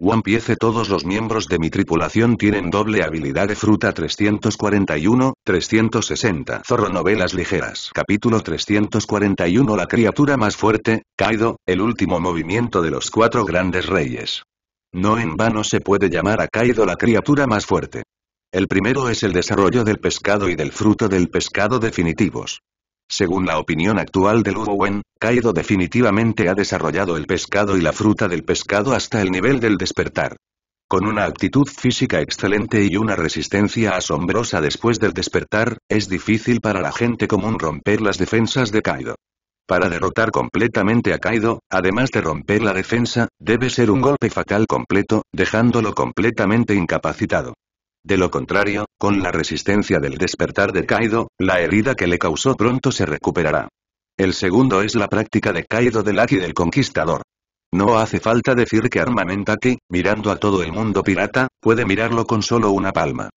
One Piece Todos los miembros de mi tripulación tienen doble habilidad de fruta 341, 360 Zorro Novelas Ligeras Capítulo 341 La criatura más fuerte, Kaido, el último movimiento de los cuatro grandes reyes. No en vano se puede llamar a Kaido la criatura más fuerte. El primero es el desarrollo del pescado y del fruto del pescado definitivos. Según la opinión actual de Wen, Kaido definitivamente ha desarrollado el pescado y la fruta del pescado hasta el nivel del despertar. Con una actitud física excelente y una resistencia asombrosa después del despertar, es difícil para la gente común romper las defensas de Kaido. Para derrotar completamente a Kaido, además de romper la defensa, debe ser un golpe fatal completo, dejándolo completamente incapacitado. De lo contrario, con la resistencia del despertar de Kaido, la herida que le causó pronto se recuperará. El segundo es la práctica de Kaido del Aki del Conquistador. No hace falta decir que Armamentaki, mirando a todo el mundo pirata, puede mirarlo con solo una palma.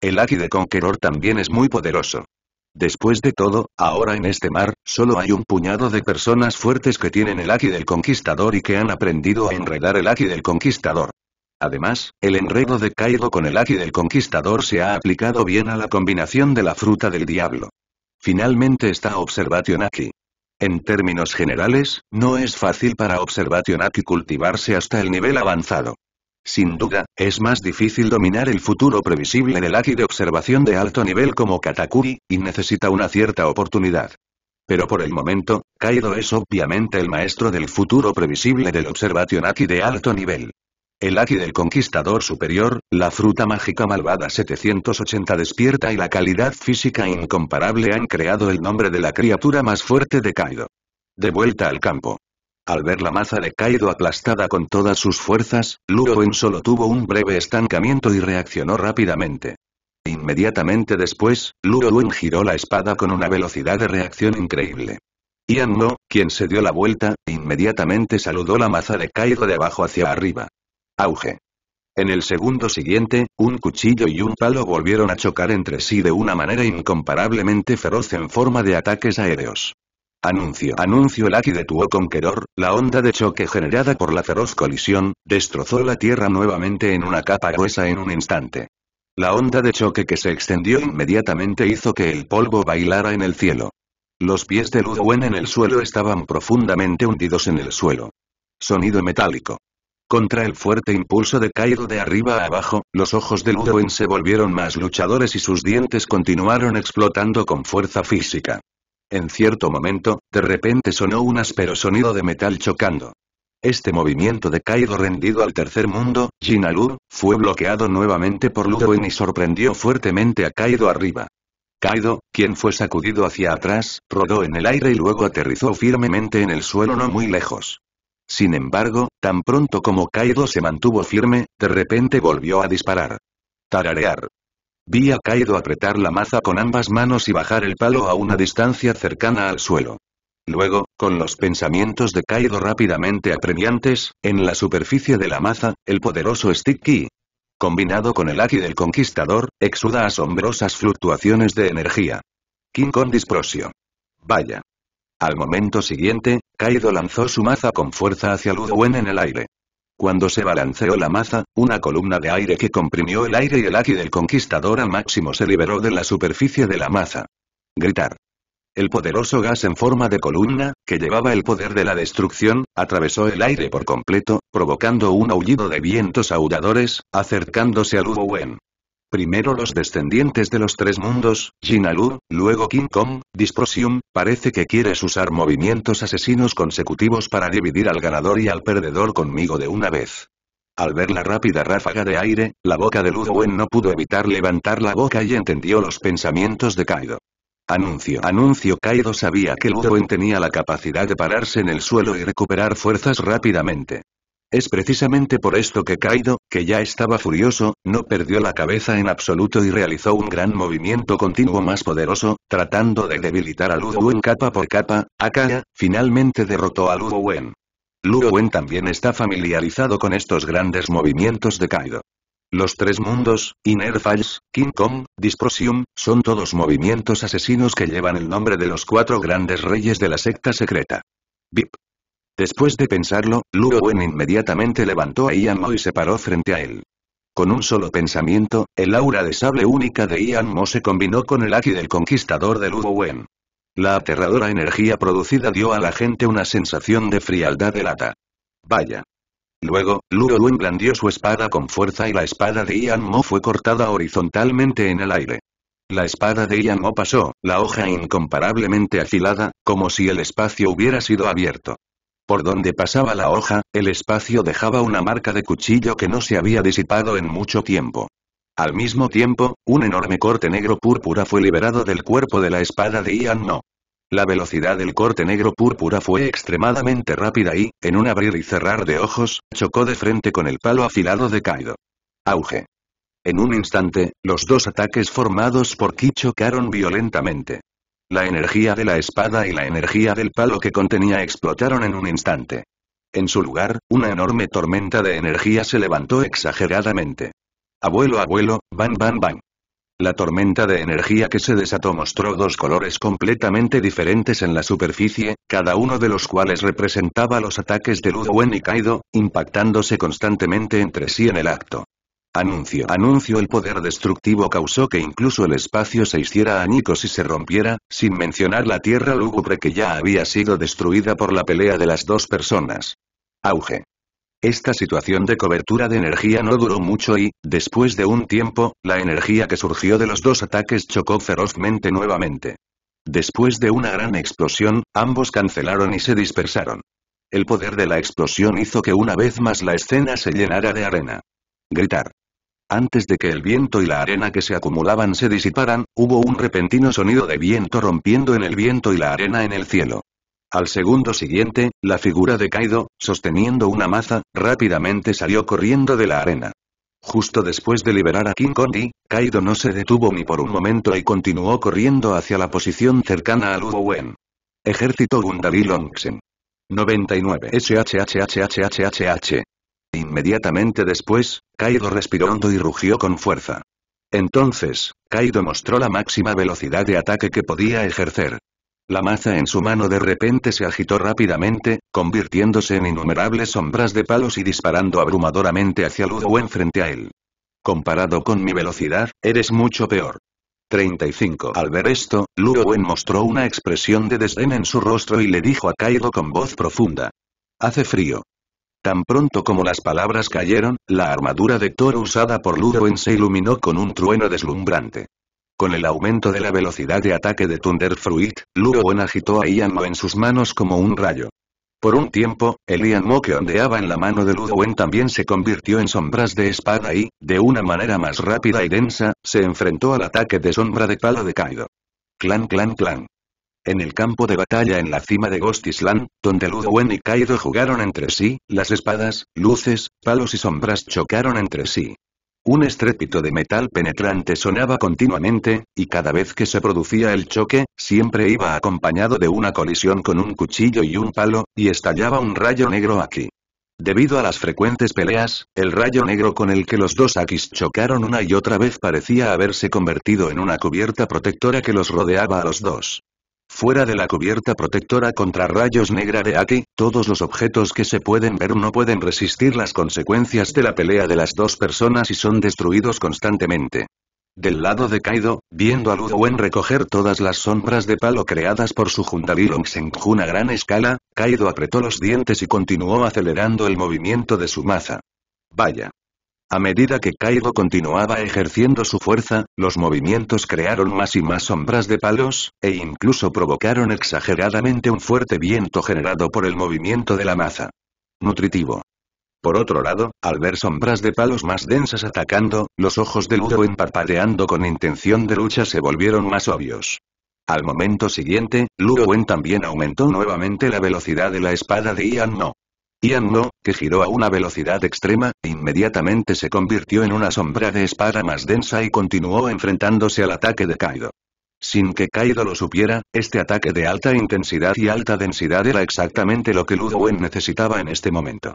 El Aki de Conqueror también es muy poderoso. Después de todo, ahora en este mar, solo hay un puñado de personas fuertes que tienen el Aki del Conquistador y que han aprendido a enredar el Aki del Conquistador. Además, el enredo de Kaido con el Aki del Conquistador se ha aplicado bien a la combinación de la fruta del diablo. Finalmente está Observation Aki. En términos generales, no es fácil para Observation Aki cultivarse hasta el nivel avanzado. Sin duda, es más difícil dominar el futuro previsible del Aki de observación de alto nivel como Katakuri, y necesita una cierta oportunidad. Pero por el momento, Kaido es obviamente el maestro del futuro previsible del Observation Aki de alto nivel. El Aki del Conquistador Superior, la fruta mágica malvada 780 despierta y la calidad física incomparable han creado el nombre de la criatura más fuerte de Kaido. De vuelta al campo. Al ver la maza de Kaido aplastada con todas sus fuerzas, Wen solo tuvo un breve estancamiento y reaccionó rápidamente. Inmediatamente después, Wen giró la espada con una velocidad de reacción increíble. Ian Mo, quien se dio la vuelta, inmediatamente saludó la maza de Kaido de abajo hacia arriba. Auge. En el segundo siguiente, un cuchillo y un palo volvieron a chocar entre sí de una manera incomparablemente feroz en forma de ataques aéreos. Anuncio. Anuncio el Aki de con Conqueror, la onda de choque generada por la feroz colisión, destrozó la tierra nuevamente en una capa gruesa en un instante. La onda de choque que se extendió inmediatamente hizo que el polvo bailara en el cielo. Los pies de Ludwen en el suelo estaban profundamente hundidos en el suelo. Sonido metálico. Contra el fuerte impulso de Kaido de arriba a abajo, los ojos de Ludoen se volvieron más luchadores y sus dientes continuaron explotando con fuerza física. En cierto momento, de repente sonó un áspero sonido de metal chocando. Este movimiento de Kaido rendido al tercer mundo, Jinalur, fue bloqueado nuevamente por Ludoen y sorprendió fuertemente a Kaido arriba. Kaido, quien fue sacudido hacia atrás, rodó en el aire y luego aterrizó firmemente en el suelo no muy lejos. Sin embargo, tan pronto como Kaido se mantuvo firme, de repente volvió a disparar. Tararear. Vi a Kaido apretar la maza con ambas manos y bajar el palo a una distancia cercana al suelo. Luego, con los pensamientos de Kaido rápidamente apremiantes, en la superficie de la maza, el poderoso Stick-Key. combinado con el Aki del Conquistador, exuda asombrosas fluctuaciones de energía. King con Disprosio. Vaya. Al momento siguiente, Kaido lanzó su maza con fuerza hacia Ludwen en el aire. Cuando se balanceó la maza, una columna de aire que comprimió el aire y el aki del conquistador al máximo se liberó de la superficie de la maza. Gritar. El poderoso gas en forma de columna, que llevaba el poder de la destrucción, atravesó el aire por completo, provocando un aullido de vientos audadores, acercándose a Ludwen. Primero los descendientes de los tres mundos, Jinalu, luego King Kong, Disprosium, parece que quieres usar movimientos asesinos consecutivos para dividir al ganador y al perdedor conmigo de una vez. Al ver la rápida ráfaga de aire, la boca de Ludowen no pudo evitar levantar la boca y entendió los pensamientos de Kaido. Anuncio. Anuncio Kaido sabía que Ludowen tenía la capacidad de pararse en el suelo y recuperar fuerzas rápidamente. Es precisamente por esto que Kaido, que ya estaba furioso, no perdió la cabeza en absoluto y realizó un gran movimiento continuo más poderoso, tratando de debilitar a Wen capa por capa, Akaya, finalmente derrotó a Luo Wen también está familiarizado con estos grandes movimientos de Kaido. Los tres mundos, Inner Falls, King Kong, Disprosium, son todos movimientos asesinos que llevan el nombre de los cuatro grandes reyes de la secta secreta. Bip. Después de pensarlo, Luo Wen inmediatamente levantó a Ian Mo y se paró frente a él. Con un solo pensamiento, el aura de sable única de Ian Mo se combinó con el aki del conquistador de Luo Wen. La aterradora energía producida dio a la gente una sensación de frialdad de Vaya. Luego, Luo Wen blandió su espada con fuerza y la espada de Ian Mo fue cortada horizontalmente en el aire. La espada de Ian Mo pasó, la hoja incomparablemente afilada, como si el espacio hubiera sido abierto. Por donde pasaba la hoja, el espacio dejaba una marca de cuchillo que no se había disipado en mucho tiempo. Al mismo tiempo, un enorme corte negro púrpura fue liberado del cuerpo de la espada de Ian No. La velocidad del corte negro púrpura fue extremadamente rápida y, en un abrir y cerrar de ojos, chocó de frente con el palo afilado de Kaido. Auge. En un instante, los dos ataques formados por Ki chocaron violentamente. La energía de la espada y la energía del palo que contenía explotaron en un instante. En su lugar, una enorme tormenta de energía se levantó exageradamente. Abuelo, abuelo, van, bam, van. La tormenta de energía que se desató mostró dos colores completamente diferentes en la superficie, cada uno de los cuales representaba los ataques de Ludo y Kaido, impactándose constantemente entre sí en el acto. Anuncio. Anuncio el poder destructivo causó que incluso el espacio se hiciera añicos y se rompiera, sin mencionar la tierra lúgubre que ya había sido destruida por la pelea de las dos personas. Auge. Esta situación de cobertura de energía no duró mucho y, después de un tiempo, la energía que surgió de los dos ataques chocó ferozmente nuevamente. Después de una gran explosión, ambos cancelaron y se dispersaron. El poder de la explosión hizo que una vez más la escena se llenara de arena. Gritar. Antes de que el viento y la arena que se acumulaban se disiparan, hubo un repentino sonido de viento rompiendo en el viento y la arena en el cielo. Al segundo siguiente, la figura de Kaido, sosteniendo una maza, rápidamente salió corriendo de la arena. Justo después de liberar a King Kondi, Kaido no se detuvo ni por un momento y continuó corriendo hacia la posición cercana al Wen. Ejército Gundali Longsen. 99 SHHHHHHH. Inmediatamente después, Kaido respiró hondo y rugió con fuerza. Entonces, Kaido mostró la máxima velocidad de ataque que podía ejercer. La maza en su mano de repente se agitó rápidamente, convirtiéndose en innumerables sombras de palos y disparando abrumadoramente hacia Wen frente a él. Comparado con mi velocidad, eres mucho peor. 35. Al ver esto, Wen mostró una expresión de desdén en su rostro y le dijo a Kaido con voz profunda. Hace frío. Tan pronto como las palabras cayeron, la armadura de toro usada por Ludoen se iluminó con un trueno deslumbrante. Con el aumento de la velocidad de ataque de Thunderfruit, Ludoen agitó a Ian Mo en sus manos como un rayo. Por un tiempo, el Ian Mo que ondeaba en la mano de Ludoen también se convirtió en sombras de espada y, de una manera más rápida y densa, se enfrentó al ataque de sombra de palo de Kaido. Clan clan clan en el campo de batalla en la cima de Ghost Island, donde Ludwen y Kaido jugaron entre sí, las espadas, luces, palos y sombras chocaron entre sí. Un estrépito de metal penetrante sonaba continuamente, y cada vez que se producía el choque, siempre iba acompañado de una colisión con un cuchillo y un palo, y estallaba un rayo negro aquí. Debido a las frecuentes peleas, el rayo negro con el que los dos Akis chocaron una y otra vez parecía haberse convertido en una cubierta protectora que los rodeaba a los dos. Fuera de la cubierta protectora contra rayos negra de Aki, todos los objetos que se pueden ver no pueden resistir las consecuencias de la pelea de las dos personas y son destruidos constantemente. Del lado de Kaido, viendo a Wen recoger todas las sombras de palo creadas por su Juntali en a gran escala, Kaido apretó los dientes y continuó acelerando el movimiento de su maza. Vaya. A medida que Kaido continuaba ejerciendo su fuerza, los movimientos crearon más y más sombras de palos, e incluso provocaron exageradamente un fuerte viento generado por el movimiento de la maza. Nutritivo. Por otro lado, al ver sombras de palos más densas atacando, los ojos de Ludo parpadeando con intención de lucha se volvieron más obvios. Al momento siguiente, Ludowen también aumentó nuevamente la velocidad de la espada de Ian No. Ian Lo, que giró a una velocidad extrema, inmediatamente se convirtió en una sombra de espada más densa y continuó enfrentándose al ataque de Kaido. Sin que Kaido lo supiera, este ataque de alta intensidad y alta densidad era exactamente lo que ludwen necesitaba en este momento.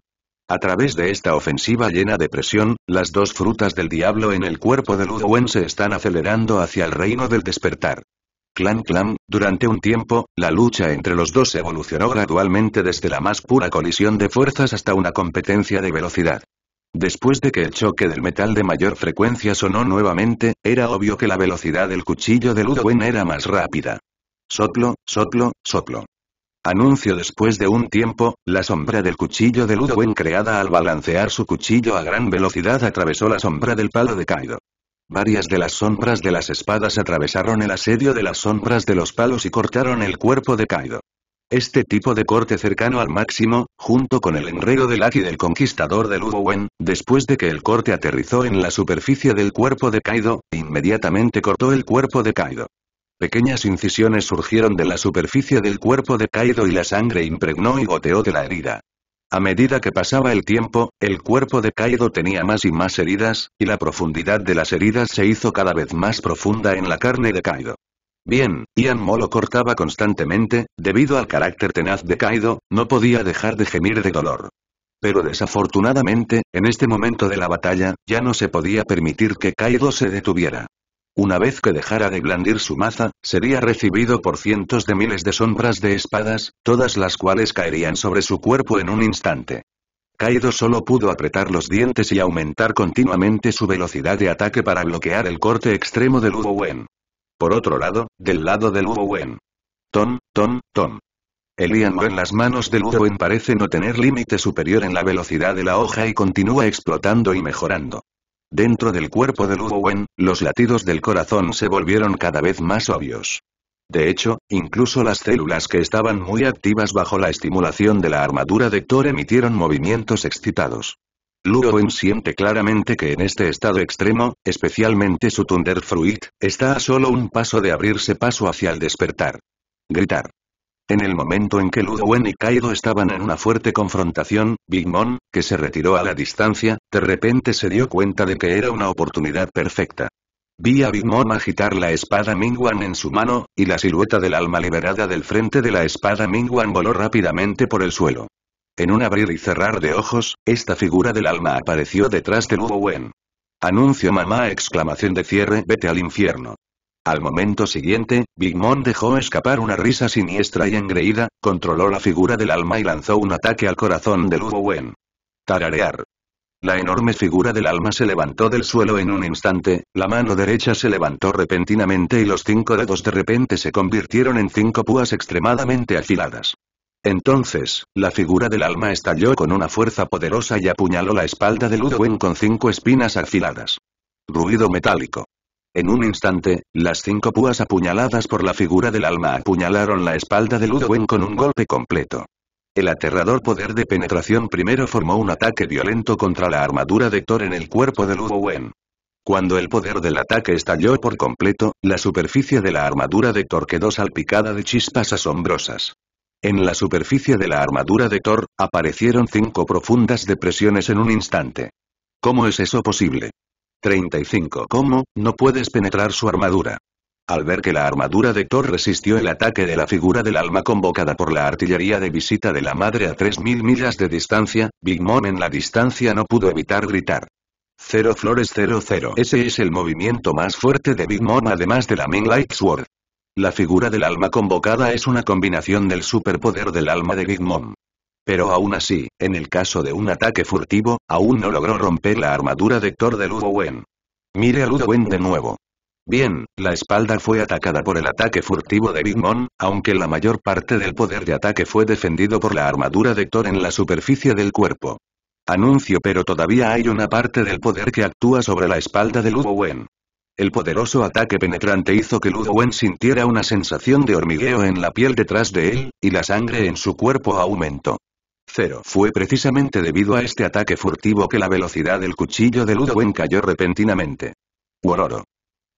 A través de esta ofensiva llena de presión, las dos frutas del diablo en el cuerpo de Ludwen se están acelerando hacia el reino del despertar. Clan Clan, durante un tiempo, la lucha entre los dos evolucionó gradualmente desde la más pura colisión de fuerzas hasta una competencia de velocidad. Después de que el choque del metal de mayor frecuencia sonó nuevamente, era obvio que la velocidad del cuchillo de Ludwen era más rápida. Soplo, soplo, soplo. Anuncio después de un tiempo, la sombra del cuchillo de Ludwen creada al balancear su cuchillo a gran velocidad atravesó la sombra del palo de Kaido. Varias de las sombras de las espadas atravesaron el asedio de las sombras de los palos y cortaron el cuerpo de Kaido. Este tipo de corte cercano al máximo, junto con el enredo del Aki del conquistador de Wen, después de que el corte aterrizó en la superficie del cuerpo de Kaido, inmediatamente cortó el cuerpo de Kaido. Pequeñas incisiones surgieron de la superficie del cuerpo de Kaido y la sangre impregnó y goteó de la herida. A medida que pasaba el tiempo, el cuerpo de Kaido tenía más y más heridas, y la profundidad de las heridas se hizo cada vez más profunda en la carne de Kaido. Bien, Ian Molo cortaba constantemente, debido al carácter tenaz de Kaido, no podía dejar de gemir de dolor. Pero desafortunadamente, en este momento de la batalla, ya no se podía permitir que Kaido se detuviera. Una vez que dejara de blandir su maza, sería recibido por cientos de miles de sombras de espadas, todas las cuales caerían sobre su cuerpo en un instante. Kaido solo pudo apretar los dientes y aumentar continuamente su velocidad de ataque para bloquear el corte extremo del Luo Por otro lado, del lado del Hugo Wen. Ton, ton, ton. El Ianmo en las manos del Hugo parece no tener límite superior en la velocidad de la hoja y continúa explotando y mejorando. Dentro del cuerpo de Wen, los latidos del corazón se volvieron cada vez más obvios. De hecho, incluso las células que estaban muy activas bajo la estimulación de la armadura de Thor emitieron movimientos excitados. Wen siente claramente que en este estado extremo, especialmente su Fruit, está a solo un paso de abrirse paso hacia el despertar. Gritar. En el momento en que Ludwen y Kaido estaban en una fuerte confrontación, Big Mom, que se retiró a la distancia, de repente se dio cuenta de que era una oportunidad perfecta. Vi a Big Mom agitar la espada Mingwan en su mano, y la silueta del alma liberada del frente de la espada Mingwan voló rápidamente por el suelo. En un abrir y cerrar de ojos, esta figura del alma apareció detrás de Ludwen. Anuncio mamá exclamación de cierre vete al infierno. Al momento siguiente, Big dejó escapar una risa siniestra y engreída, controló la figura del alma y lanzó un ataque al corazón de Ludowen. Tararear. La enorme figura del alma se levantó del suelo en un instante, la mano derecha se levantó repentinamente y los cinco dedos de repente se convirtieron en cinco púas extremadamente afiladas. Entonces, la figura del alma estalló con una fuerza poderosa y apuñaló la espalda de Ludowen con cinco espinas afiladas. Ruido metálico. En un instante, las cinco púas apuñaladas por la figura del alma apuñalaron la espalda de Ludowen con un golpe completo. El aterrador poder de penetración primero formó un ataque violento contra la armadura de Thor en el cuerpo de Ludowen. Cuando el poder del ataque estalló por completo, la superficie de la armadura de Thor quedó salpicada de chispas asombrosas. En la superficie de la armadura de Thor, aparecieron cinco profundas depresiones en un instante. ¿Cómo es eso posible? 35. ¿Cómo? No puedes penetrar su armadura. Al ver que la armadura de Thor resistió el ataque de la figura del alma convocada por la artillería de visita de la madre a 3.000 millas de distancia, Big Mom en la distancia no pudo evitar gritar. 0 flores 00. Ese es el movimiento más fuerte de Big Mom además de la Main Light Sword. La figura del alma convocada es una combinación del superpoder del alma de Big Mom. Pero aún así, en el caso de un ataque furtivo, aún no logró romper la armadura de Thor de Ludowen. Mire a Ludowen de nuevo. Bien, la espalda fue atacada por el ataque furtivo de Big Mom, aunque la mayor parte del poder de ataque fue defendido por la armadura de Thor en la superficie del cuerpo. Anuncio pero todavía hay una parte del poder que actúa sobre la espalda de Ludowen. El poderoso ataque penetrante hizo que Ludowen sintiera una sensación de hormigueo en la piel detrás de él, y la sangre en su cuerpo aumentó. Fue precisamente debido a este ataque furtivo que la velocidad del cuchillo de Ludowen cayó repentinamente. Wororo.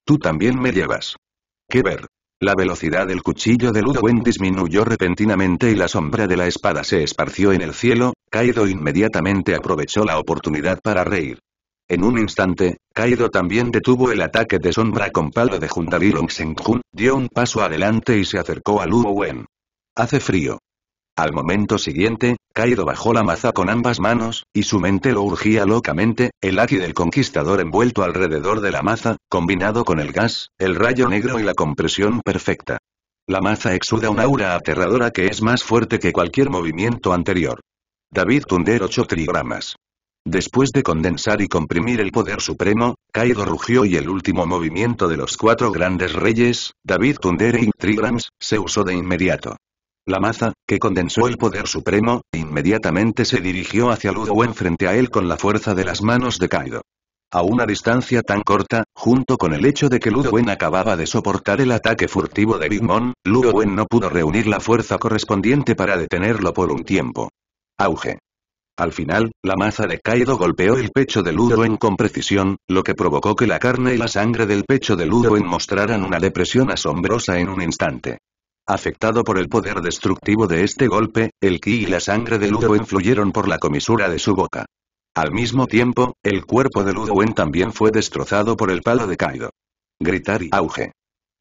Tú también me llevas. ¿Qué ver? La velocidad del cuchillo de Ludowen disminuyó repentinamente y la sombra de la espada se esparció en el cielo, Kaido inmediatamente aprovechó la oportunidad para reír. En un instante, Kaido también detuvo el ataque de sombra con palo de Jundari Senghun, dio un paso adelante y se acercó a Ludowen. Hace frío. Al momento siguiente, Caído bajó la maza con ambas manos, y su mente lo urgía locamente, el haki del conquistador envuelto alrededor de la maza, combinado con el gas, el rayo negro y la compresión perfecta. La maza exuda un aura aterradora que es más fuerte que cualquier movimiento anterior. David Thunder 8 trigramas. Después de condensar y comprimir el poder supremo, Kaido rugió y el último movimiento de los cuatro grandes reyes, David Thunder y Trigrams, se usó de inmediato. La maza, que condensó el poder supremo, inmediatamente se dirigió hacia Ludowen frente a él con la fuerza de las manos de Kaido. A una distancia tan corta, junto con el hecho de que Ludowen acababa de soportar el ataque furtivo de Big Mom, Ludowen no pudo reunir la fuerza correspondiente para detenerlo por un tiempo. Auge. Al final, la maza de Kaido golpeó el pecho de Ludwen con precisión, lo que provocó que la carne y la sangre del pecho de Ludwen mostraran una depresión asombrosa en un instante. Afectado por el poder destructivo de este golpe, el ki y la sangre de Ludowen fluyeron por la comisura de su boca. Al mismo tiempo, el cuerpo de Ludowen también fue destrozado por el palo de Kaido. Gritar y auge.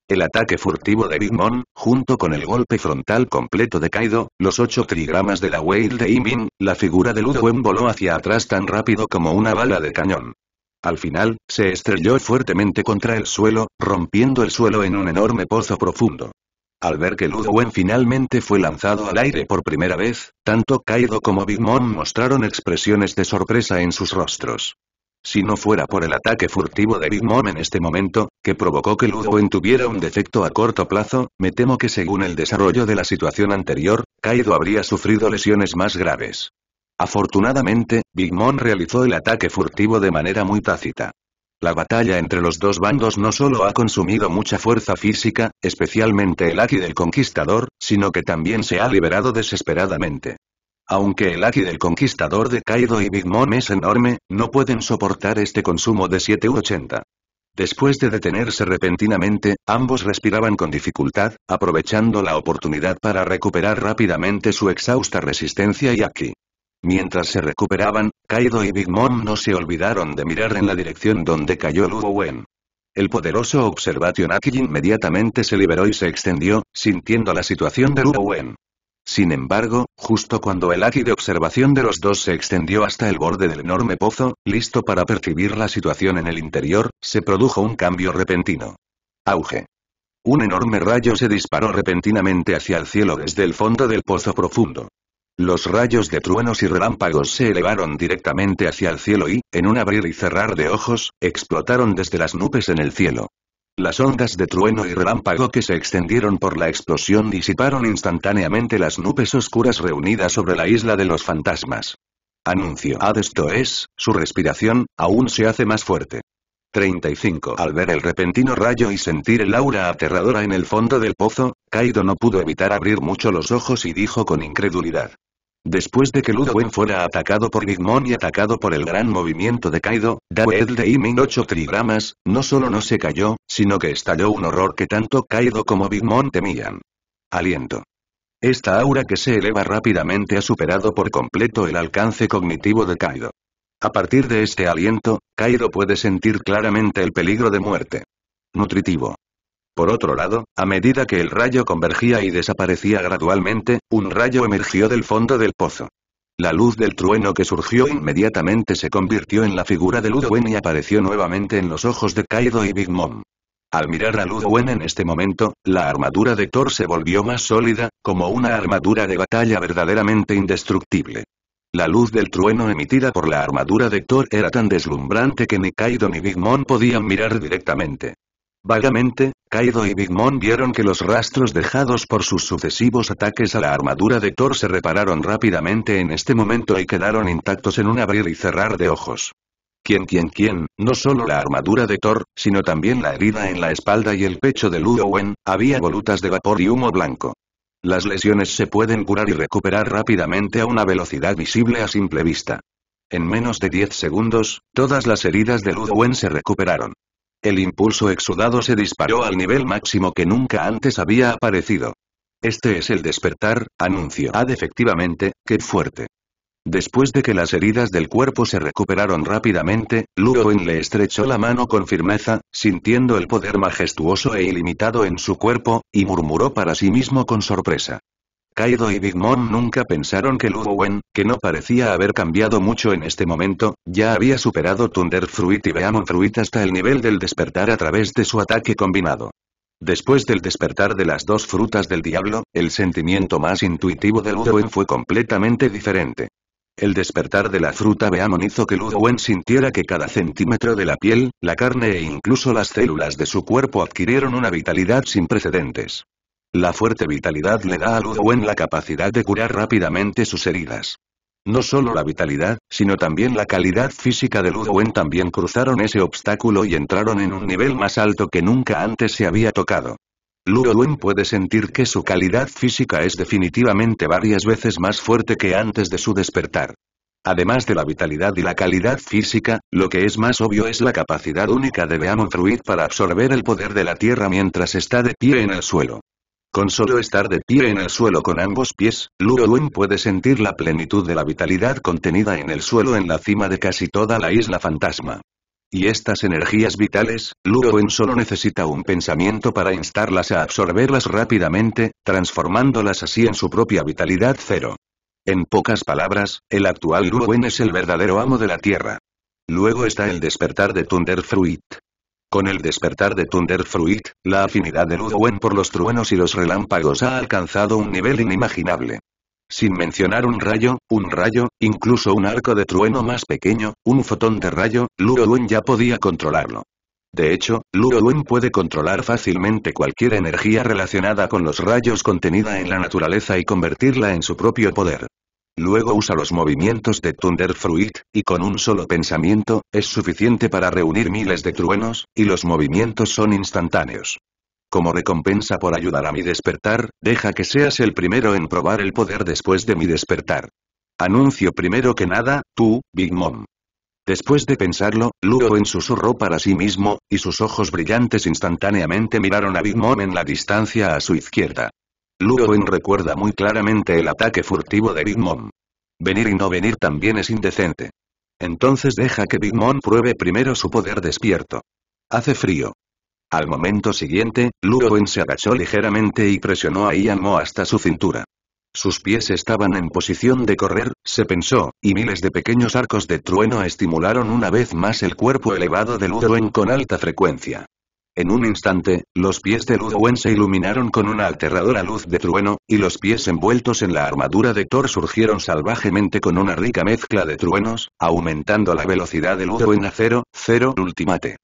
El ataque furtivo de Big Mom, junto con el golpe frontal completo de Kaido, los ocho trigramas de la Whale de Imin, la figura de Ludowen voló hacia atrás tan rápido como una bala de cañón. Al final, se estrelló fuertemente contra el suelo, rompiendo el suelo en un enorme pozo profundo. Al ver que Ludwen finalmente fue lanzado al aire por primera vez, tanto Kaido como Big Mom mostraron expresiones de sorpresa en sus rostros. Si no fuera por el ataque furtivo de Big Mom en este momento, que provocó que Ludwen tuviera un defecto a corto plazo, me temo que según el desarrollo de la situación anterior, Kaido habría sufrido lesiones más graves. Afortunadamente, Big Mom realizó el ataque furtivo de manera muy tácita. La batalla entre los dos bandos no solo ha consumido mucha fuerza física, especialmente el Aki del Conquistador, sino que también se ha liberado desesperadamente. Aunque el Aki del Conquistador de Kaido y Big Mom es enorme, no pueden soportar este consumo de 780. u Después de detenerse repentinamente, ambos respiraban con dificultad, aprovechando la oportunidad para recuperar rápidamente su exhausta resistencia y Aki. Mientras se recuperaban, Kaido y Big Mom no se olvidaron de mirar en la dirección donde cayó Luo Wen. El poderoso Observation Aki inmediatamente se liberó y se extendió, sintiendo la situación de Luo Wen. Sin embargo, justo cuando el Aki de observación de los dos se extendió hasta el borde del enorme pozo, listo para percibir la situación en el interior, se produjo un cambio repentino. Auge. Un enorme rayo se disparó repentinamente hacia el cielo desde el fondo del pozo profundo. Los rayos de truenos y relámpagos se elevaron directamente hacia el cielo y, en un abrir y cerrar de ojos, explotaron desde las nubes en el cielo. Las ondas de trueno y relámpago que se extendieron por la explosión disiparon instantáneamente las nubes oscuras reunidas sobre la isla de los fantasmas. Anuncio a esto es, su respiración, aún se hace más fuerte. 35. Al ver el repentino rayo y sentir el aura aterradora en el fondo del pozo, Kaido no pudo evitar abrir mucho los ojos y dijo con incredulidad. Después de que Ludowen fuera atacado por Bigmon y atacado por el gran movimiento de Kaido, David de Imin 8 trigramas, no solo no se cayó, sino que estalló un horror que tanto Kaido como Bigmon temían. Aliento. Esta aura que se eleva rápidamente ha superado por completo el alcance cognitivo de Kaido. A partir de este aliento, Kaido puede sentir claramente el peligro de muerte. Nutritivo. Por otro lado, a medida que el rayo convergía y desaparecía gradualmente, un rayo emergió del fondo del pozo. La luz del trueno que surgió inmediatamente se convirtió en la figura de Ludwen y apareció nuevamente en los ojos de Kaido y Big Mom. Al mirar a Ludwen en este momento, la armadura de Thor se volvió más sólida, como una armadura de batalla verdaderamente indestructible. La luz del trueno emitida por la armadura de Thor era tan deslumbrante que ni Kaido ni Big Mom podían mirar directamente. Vagamente, Kaido y Big Mom vieron que los rastros dejados por sus sucesivos ataques a la armadura de Thor se repararon rápidamente en este momento y quedaron intactos en un abrir y cerrar de ojos. Quien quien quien, no solo la armadura de Thor, sino también la herida en la espalda y el pecho de Ludowen, había volutas de vapor y humo blanco. Las lesiones se pueden curar y recuperar rápidamente a una velocidad visible a simple vista. En menos de 10 segundos, todas las heridas de Ludowen se recuperaron. El impulso exudado se disparó al nivel máximo que nunca antes había aparecido. Este es el despertar, anunció Ad efectivamente, qué fuerte. Después de que las heridas del cuerpo se recuperaron rápidamente, Wen le estrechó la mano con firmeza, sintiendo el poder majestuoso e ilimitado en su cuerpo, y murmuró para sí mismo con sorpresa. Kaido y Big Mom nunca pensaron que Lu que no parecía haber cambiado mucho en este momento, ya había superado Thunder Fruit y Beamon Fruit hasta el nivel del despertar a través de su ataque combinado. Después del despertar de las dos frutas del diablo, el sentimiento más intuitivo de Ludowen fue completamente diferente. El despertar de la fruta Beamon hizo que Ludowen sintiera que cada centímetro de la piel, la carne e incluso las células de su cuerpo adquirieron una vitalidad sin precedentes. La fuerte vitalidad le da a Ludwen la capacidad de curar rápidamente sus heridas. No solo la vitalidad, sino también la calidad física de Ludwen también cruzaron ese obstáculo y entraron en un nivel más alto que nunca antes se había tocado. Ludwen puede sentir que su calidad física es definitivamente varias veces más fuerte que antes de su despertar. Además de la vitalidad y la calidad física, lo que es más obvio es la capacidad única de Beamon Fruit para absorber el poder de la tierra mientras está de pie en el suelo. Con solo estar de pie en el suelo con ambos pies, Luo puede sentir la plenitud de la vitalidad contenida en el suelo en la cima de casi toda la isla fantasma. Y estas energías vitales, Luo Wen solo necesita un pensamiento para instarlas a absorberlas rápidamente, transformándolas así en su propia vitalidad cero. En pocas palabras, el actual Wen es el verdadero amo de la Tierra. Luego está el despertar de Thunder Fruit. Con el despertar de Thunderfruit, la afinidad de Ludowen por los truenos y los relámpagos ha alcanzado un nivel inimaginable. Sin mencionar un rayo, un rayo, incluso un arco de trueno más pequeño, un fotón de rayo, Ludoen ya podía controlarlo. De hecho, Ludoen puede controlar fácilmente cualquier energía relacionada con los rayos contenida en la naturaleza y convertirla en su propio poder. Luego usa los movimientos de Thunder Fruit, y con un solo pensamiento, es suficiente para reunir miles de truenos, y los movimientos son instantáneos. Como recompensa por ayudar a mi despertar, deja que seas el primero en probar el poder después de mi despertar. Anuncio primero que nada, tú, Big Mom. Después de pensarlo, Luo en susurró para sí mismo, y sus ojos brillantes instantáneamente miraron a Big Mom en la distancia a su izquierda. Luowen recuerda muy claramente el ataque furtivo de Big Mom. Venir y no venir también es indecente. Entonces deja que Big Mom pruebe primero su poder despierto. Hace frío. Al momento siguiente, Luowen se agachó ligeramente y presionó a Ian Mo hasta su cintura. Sus pies estaban en posición de correr, se pensó, y miles de pequeños arcos de trueno estimularon una vez más el cuerpo elevado de Luowen con alta frecuencia. En un instante, los pies de Ludowen se iluminaron con una aterradora luz de trueno, y los pies envueltos en la armadura de Thor surgieron salvajemente con una rica mezcla de truenos, aumentando la velocidad de Ludowen a cero, cero ultimate.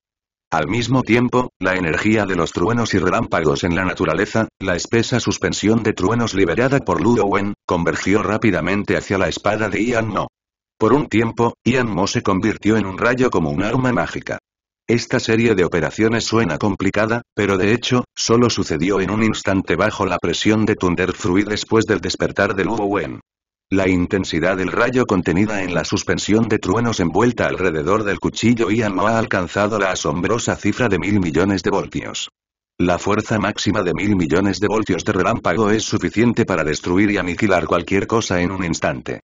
Al mismo tiempo, la energía de los truenos y relámpagos en la naturaleza, la espesa suspensión de truenos liberada por Ludowen, convergió rápidamente hacia la espada de Ian Mo. Por un tiempo, Ian Mo se convirtió en un rayo como un arma mágica. Esta serie de operaciones suena complicada, pero de hecho, solo sucedió en un instante bajo la presión de Thunder después del despertar de Wen. La intensidad del rayo contenida en la suspensión de truenos envuelta alrededor del cuchillo no ha alcanzado la asombrosa cifra de mil millones de voltios. La fuerza máxima de mil millones de voltios de relámpago es suficiente para destruir y aniquilar cualquier cosa en un instante.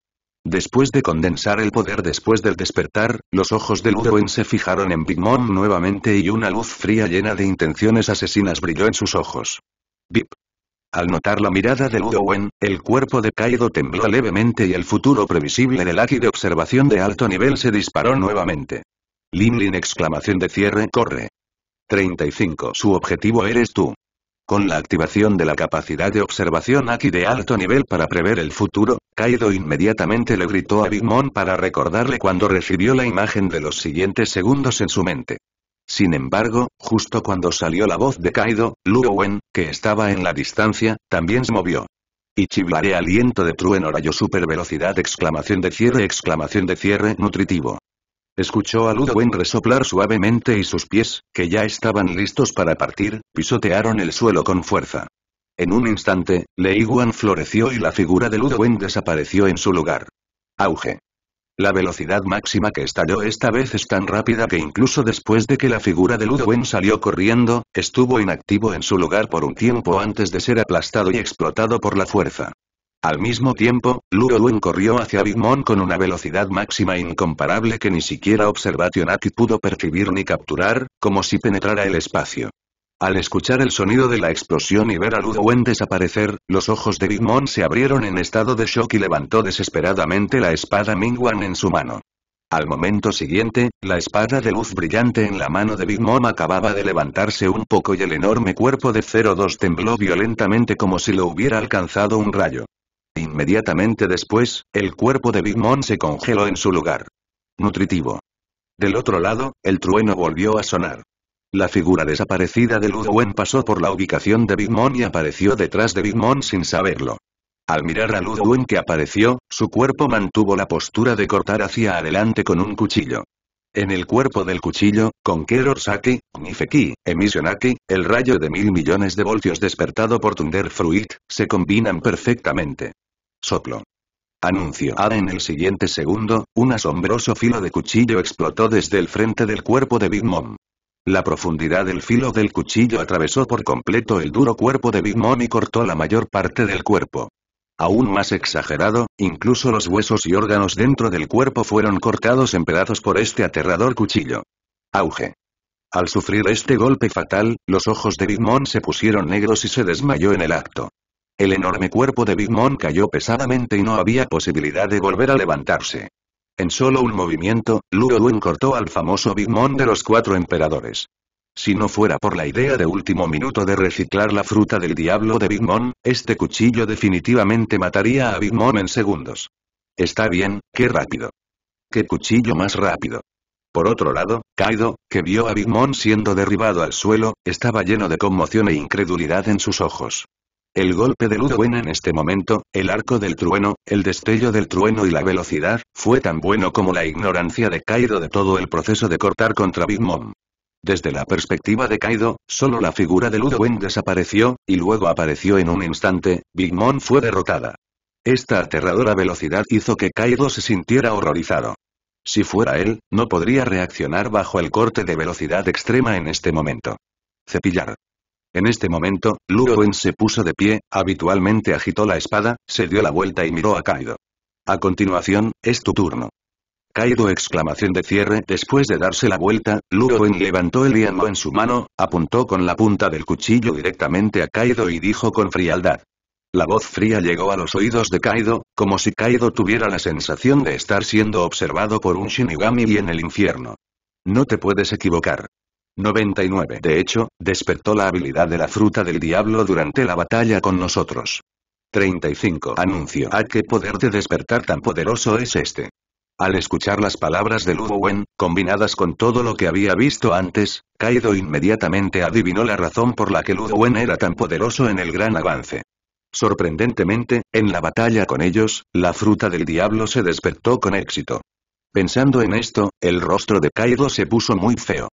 Después de condensar el poder después del despertar, los ojos de Ludowen se fijaron en Big Mom nuevamente y una luz fría llena de intenciones asesinas brilló en sus ojos. Bip. Al notar la mirada de Ludowen, el cuerpo de Kaido tembló levemente y el futuro previsible del Aki de observación de alto nivel se disparó nuevamente. Lin Lin exclamación de cierre corre. 35 Su objetivo eres tú. Con la activación de la capacidad de observación Aki de alto nivel para prever el futuro, Kaido inmediatamente le gritó a Big Mom para recordarle cuando recibió la imagen de los siguientes segundos en su mente. Sin embargo, justo cuando salió la voz de Kaido, Luo Wen, que estaba en la distancia, también se movió. Y aliento de trueno rayo super velocidad exclamación de cierre exclamación de cierre nutritivo. Escuchó a Ludwen resoplar suavemente y sus pies, que ya estaban listos para partir, pisotearon el suelo con fuerza. En un instante, Leiguan floreció y la figura de Ludwen desapareció en su lugar. Auge. La velocidad máxima que estalló esta vez es tan rápida que incluso después de que la figura de Ludwen salió corriendo, estuvo inactivo en su lugar por un tiempo antes de ser aplastado y explotado por la fuerza. Al mismo tiempo, Luo Wen corrió hacia Big Mom con una velocidad máxima incomparable que ni siquiera Observation Aki pudo percibir ni capturar, como si penetrara el espacio. Al escuchar el sonido de la explosión y ver a Ludo Wen desaparecer, los ojos de Big Mom se abrieron en estado de shock y levantó desesperadamente la espada Wan en su mano. Al momento siguiente, la espada de luz brillante en la mano de Big Mom acababa de levantarse un poco y el enorme cuerpo de 02 tembló violentamente como si lo hubiera alcanzado un rayo. Inmediatamente después, el cuerpo de Big Mom se congeló en su lugar. Nutritivo. Del otro lado, el trueno volvió a sonar. La figura desaparecida de Ludwen pasó por la ubicación de Big Mom y apareció detrás de Big Mom sin saberlo. Al mirar a Ludwig que apareció, su cuerpo mantuvo la postura de cortar hacia adelante con un cuchillo. En el cuerpo del cuchillo, con Kerosaki, Saki, Emisionaki, el rayo de mil millones de voltios despertado por Thunder Fruit, se combinan perfectamente. Soplo. Anunció A. en el siguiente segundo, un asombroso filo de cuchillo explotó desde el frente del cuerpo de Big Mom. La profundidad del filo del cuchillo atravesó por completo el duro cuerpo de Big Mom y cortó la mayor parte del cuerpo. Aún más exagerado, incluso los huesos y órganos dentro del cuerpo fueron cortados en pedazos por este aterrador cuchillo. Auge. Al sufrir este golpe fatal, los ojos de Big Mom se pusieron negros y se desmayó en el acto. El enorme cuerpo de Big Mom cayó pesadamente y no había posibilidad de volver a levantarse. En solo un movimiento, Luo cortó al famoso Big Mom de los cuatro emperadores. Si no fuera por la idea de último minuto de reciclar la fruta del diablo de Big Mom, este cuchillo definitivamente mataría a Big Mom en segundos. Está bien, qué rápido. Qué cuchillo más rápido. Por otro lado, Kaido, que vio a Big Mom siendo derribado al suelo, estaba lleno de conmoción e incredulidad en sus ojos el golpe de Ludwig en este momento, el arco del trueno, el destello del trueno y la velocidad, fue tan bueno como la ignorancia de Kaido de todo el proceso de cortar contra Big Mom. Desde la perspectiva de Kaido, solo la figura de Ludwig desapareció, y luego apareció en un instante, Big Mom fue derrotada. Esta aterradora velocidad hizo que Kaido se sintiera horrorizado. Si fuera él, no podría reaccionar bajo el corte de velocidad extrema en este momento. Cepillar. En este momento, Luo se puso de pie, habitualmente agitó la espada, se dio la vuelta y miró a Kaido. A continuación, es tu turno. Kaido exclamación de cierre después de darse la vuelta, Luo levantó el Yanmo en su mano, apuntó con la punta del cuchillo directamente a Kaido y dijo con frialdad. La voz fría llegó a los oídos de Kaido, como si Kaido tuviera la sensación de estar siendo observado por un Shinigami y en el infierno. No te puedes equivocar. 99. De hecho, despertó la habilidad de la fruta del diablo durante la batalla con nosotros. 35. Anuncio. ¿A qué poder de despertar tan poderoso es este? Al escuchar las palabras de Lu combinadas con todo lo que había visto antes, Kaido inmediatamente adivinó la razón por la que Lu era tan poderoso en el gran avance. Sorprendentemente, en la batalla con ellos, la fruta del diablo se despertó con éxito. Pensando en esto, el rostro de Kaido se puso muy feo.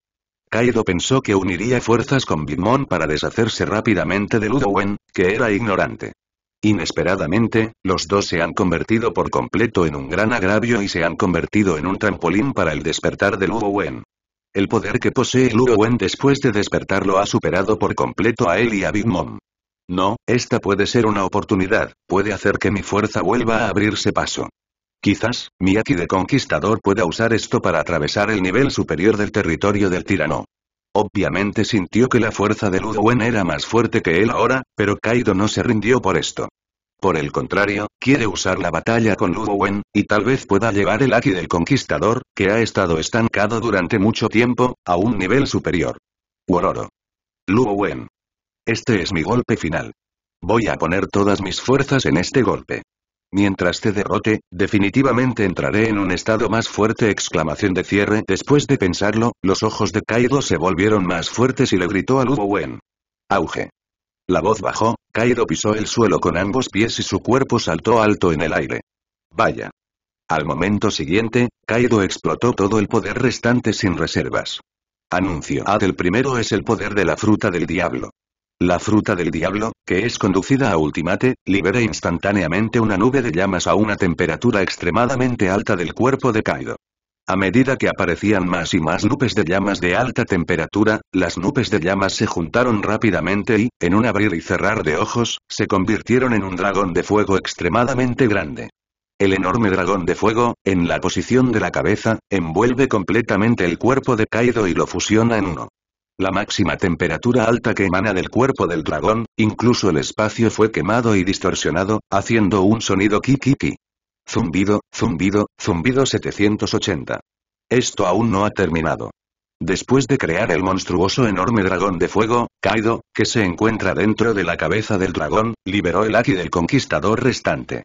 Kaido pensó que uniría fuerzas con Big Mom para deshacerse rápidamente de Ludowen, que era ignorante. Inesperadamente, los dos se han convertido por completo en un gran agravio y se han convertido en un trampolín para el despertar de Ludowen. El poder que posee Ludowen después de despertarlo ha superado por completo a él y a Big Mom. No, esta puede ser una oportunidad, puede hacer que mi fuerza vuelva a abrirse paso. Quizás, mi Aki de Conquistador pueda usar esto para atravesar el nivel superior del territorio del tirano. Obviamente sintió que la fuerza de Ludwen era más fuerte que él ahora, pero Kaido no se rindió por esto. Por el contrario, quiere usar la batalla con Ludwen, y tal vez pueda llevar el Aki del Conquistador, que ha estado estancado durante mucho tiempo, a un nivel superior. Wororo. Ludwen. Este es mi golpe final. Voy a poner todas mis fuerzas en este golpe. Mientras te derrote, definitivamente entraré en un estado más fuerte exclamación de cierre Después de pensarlo, los ojos de Kaido se volvieron más fuertes y le gritó a Hugo Wen. Auge. La voz bajó, Kaido pisó el suelo con ambos pies y su cuerpo saltó alto en el aire. Vaya. Al momento siguiente, Kaido explotó todo el poder restante sin reservas. Anuncio adel primero es el poder de la fruta del diablo. La fruta del diablo, que es conducida a Ultimate, libera instantáneamente una nube de llamas a una temperatura extremadamente alta del cuerpo de Kaido. A medida que aparecían más y más nubes de llamas de alta temperatura, las nubes de llamas se juntaron rápidamente y, en un abrir y cerrar de ojos, se convirtieron en un dragón de fuego extremadamente grande. El enorme dragón de fuego, en la posición de la cabeza, envuelve completamente el cuerpo de Kaido y lo fusiona en uno. La máxima temperatura alta que emana del cuerpo del dragón, incluso el espacio fue quemado y distorsionado, haciendo un sonido ki-ki-ki. Zumbido, zumbido, zumbido 780. Esto aún no ha terminado. Después de crear el monstruoso enorme dragón de fuego, Kaido, que se encuentra dentro de la cabeza del dragón, liberó el Aki del conquistador restante.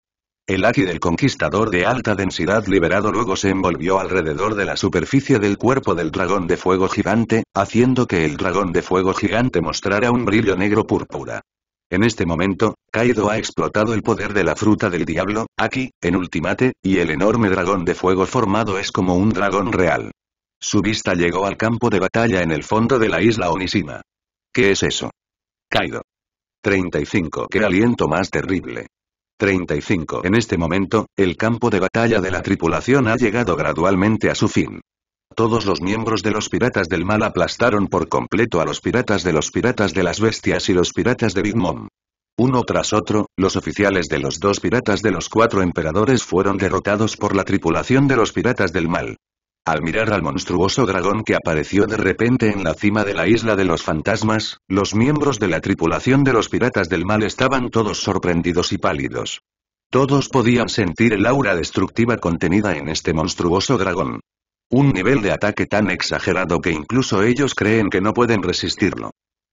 El Aki del conquistador de alta densidad liberado luego se envolvió alrededor de la superficie del cuerpo del dragón de fuego gigante, haciendo que el dragón de fuego gigante mostrara un brillo negro púrpura. En este momento, Kaido ha explotado el poder de la fruta del diablo, aquí, en Ultimate, y el enorme dragón de fuego formado es como un dragón real. Su vista llegó al campo de batalla en el fondo de la isla Onishima. ¿Qué es eso? Kaido. 35. ¡Qué aliento más terrible! 35. En este momento, el campo de batalla de la tripulación ha llegado gradualmente a su fin. Todos los miembros de los piratas del mal aplastaron por completo a los piratas de los piratas de las bestias y los piratas de Big Mom. Uno tras otro, los oficiales de los dos piratas de los cuatro emperadores fueron derrotados por la tripulación de los piratas del mal. Al mirar al monstruoso dragón que apareció de repente en la cima de la isla de los fantasmas, los miembros de la tripulación de los piratas del mal estaban todos sorprendidos y pálidos. Todos podían sentir el aura destructiva contenida en este monstruoso dragón. Un nivel de ataque tan exagerado que incluso ellos creen que no pueden resistirlo.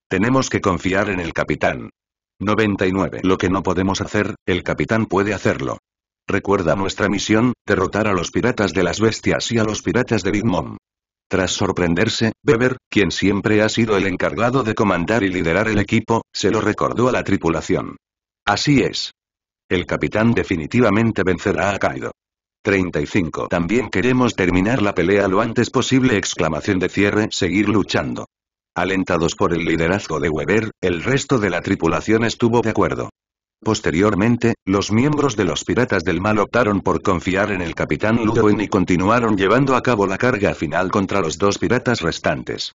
Tenemos que confiar en el capitán. 99. Lo que no podemos hacer, el capitán puede hacerlo. Recuerda nuestra misión, derrotar a los piratas de las bestias y a los piratas de Big Mom. Tras sorprenderse, Weber, quien siempre ha sido el encargado de comandar y liderar el equipo, se lo recordó a la tripulación. Así es. El capitán definitivamente vencerá a Kaido. 35. También queremos terminar la pelea lo antes posible exclamación de cierre seguir luchando. Alentados por el liderazgo de Weber, el resto de la tripulación estuvo de acuerdo. Posteriormente, los miembros de los Piratas del Mal optaron por confiar en el Capitán Ludwig y continuaron llevando a cabo la carga final contra los dos piratas restantes.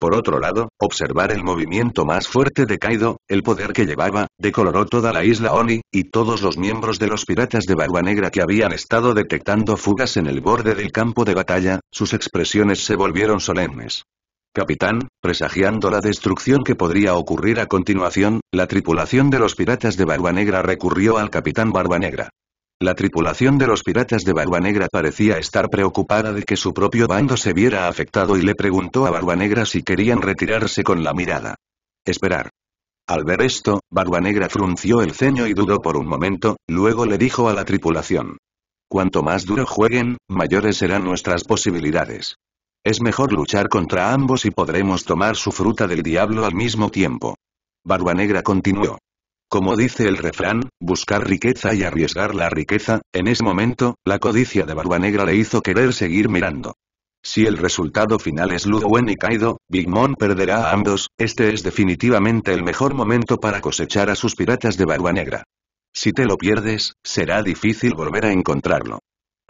Por otro lado, observar el movimiento más fuerte de Kaido, el poder que llevaba, decoloró toda la isla Oni, y todos los miembros de los piratas de Barba Negra que habían estado detectando fugas en el borde del campo de batalla, sus expresiones se volvieron solemnes. Capitán, presagiando la destrucción que podría ocurrir a continuación, la tripulación de los piratas de Barba Negra recurrió al Capitán Barbanegra. La tripulación de los piratas de Barba Negra parecía estar preocupada de que su propio bando se viera afectado y le preguntó a Barbanegra si querían retirarse con la mirada. Esperar. Al ver esto, Barbanegra frunció el ceño y dudó por un momento, luego le dijo a la tripulación. Cuanto más duro jueguen, mayores serán nuestras posibilidades. Es mejor luchar contra ambos y podremos tomar su fruta del diablo al mismo tiempo. Barba Negra continuó. Como dice el refrán, buscar riqueza y arriesgar la riqueza, en ese momento, la codicia de Barba Negra le hizo querer seguir mirando. Si el resultado final es Ludwen y Kaido, Big Mom perderá a ambos, este es definitivamente el mejor momento para cosechar a sus piratas de Barba Negra. Si te lo pierdes, será difícil volver a encontrarlo.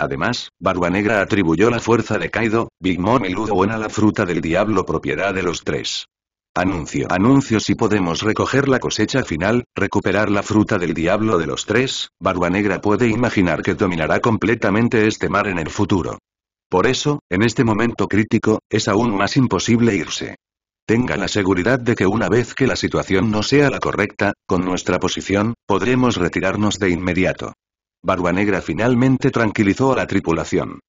Además, Barbanegra atribuyó la fuerza de Kaido, Big Mom y Ludowen a la fruta del diablo propiedad de los tres. Anuncio. Anuncio si podemos recoger la cosecha final, recuperar la fruta del diablo de los tres, Barbanegra puede imaginar que dominará completamente este mar en el futuro. Por eso, en este momento crítico, es aún más imposible irse. Tenga la seguridad de que una vez que la situación no sea la correcta, con nuestra posición, podremos retirarnos de inmediato. Barbanegra finalmente tranquilizó a la tripulación.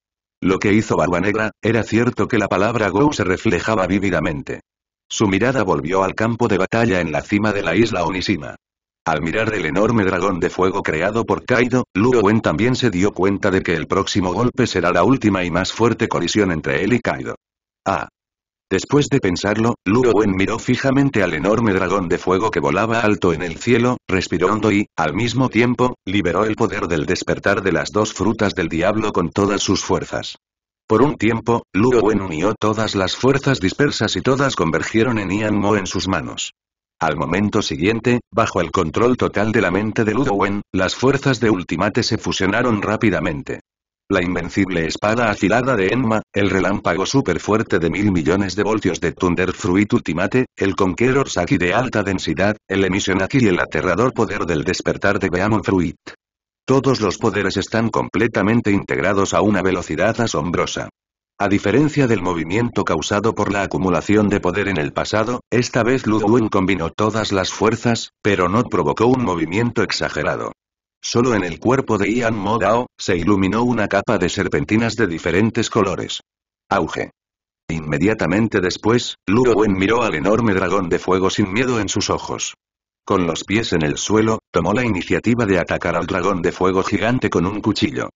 Lo que hizo Barbanegra, era cierto que la palabra Go se reflejaba vívidamente. Su mirada volvió al campo de batalla en la cima de la isla Onishima. Al mirar el enorme dragón de fuego creado por Kaido, Luo Wen también se dio cuenta de que el próximo golpe será la última y más fuerte colisión entre él y Kaido. Ah, Después de pensarlo, Luo Wen miró fijamente al enorme dragón de fuego que volaba alto en el cielo, respiró hondo y, al mismo tiempo, liberó el poder del despertar de las dos frutas del diablo con todas sus fuerzas. Por un tiempo, Luo Wen unió todas las fuerzas dispersas y todas convergieron en Ian Mo en sus manos. Al momento siguiente, bajo el control total de la mente de Ludo las fuerzas de Ultimate se fusionaron rápidamente la invencible espada afilada de Enma, el relámpago fuerte de mil millones de voltios de Thunder Fruit Ultimate, el Conqueror Saki de alta densidad, el Emission y el aterrador poder del despertar de Beamon Fruit. Todos los poderes están completamente integrados a una velocidad asombrosa. A diferencia del movimiento causado por la acumulación de poder en el pasado, esta vez ludwig combinó todas las fuerzas, pero no provocó un movimiento exagerado. Solo en el cuerpo de Ian Modao, se iluminó una capa de serpentinas de diferentes colores. Auge. Inmediatamente después, Luo Wen miró al enorme dragón de fuego sin miedo en sus ojos. Con los pies en el suelo, tomó la iniciativa de atacar al dragón de fuego gigante con un cuchillo.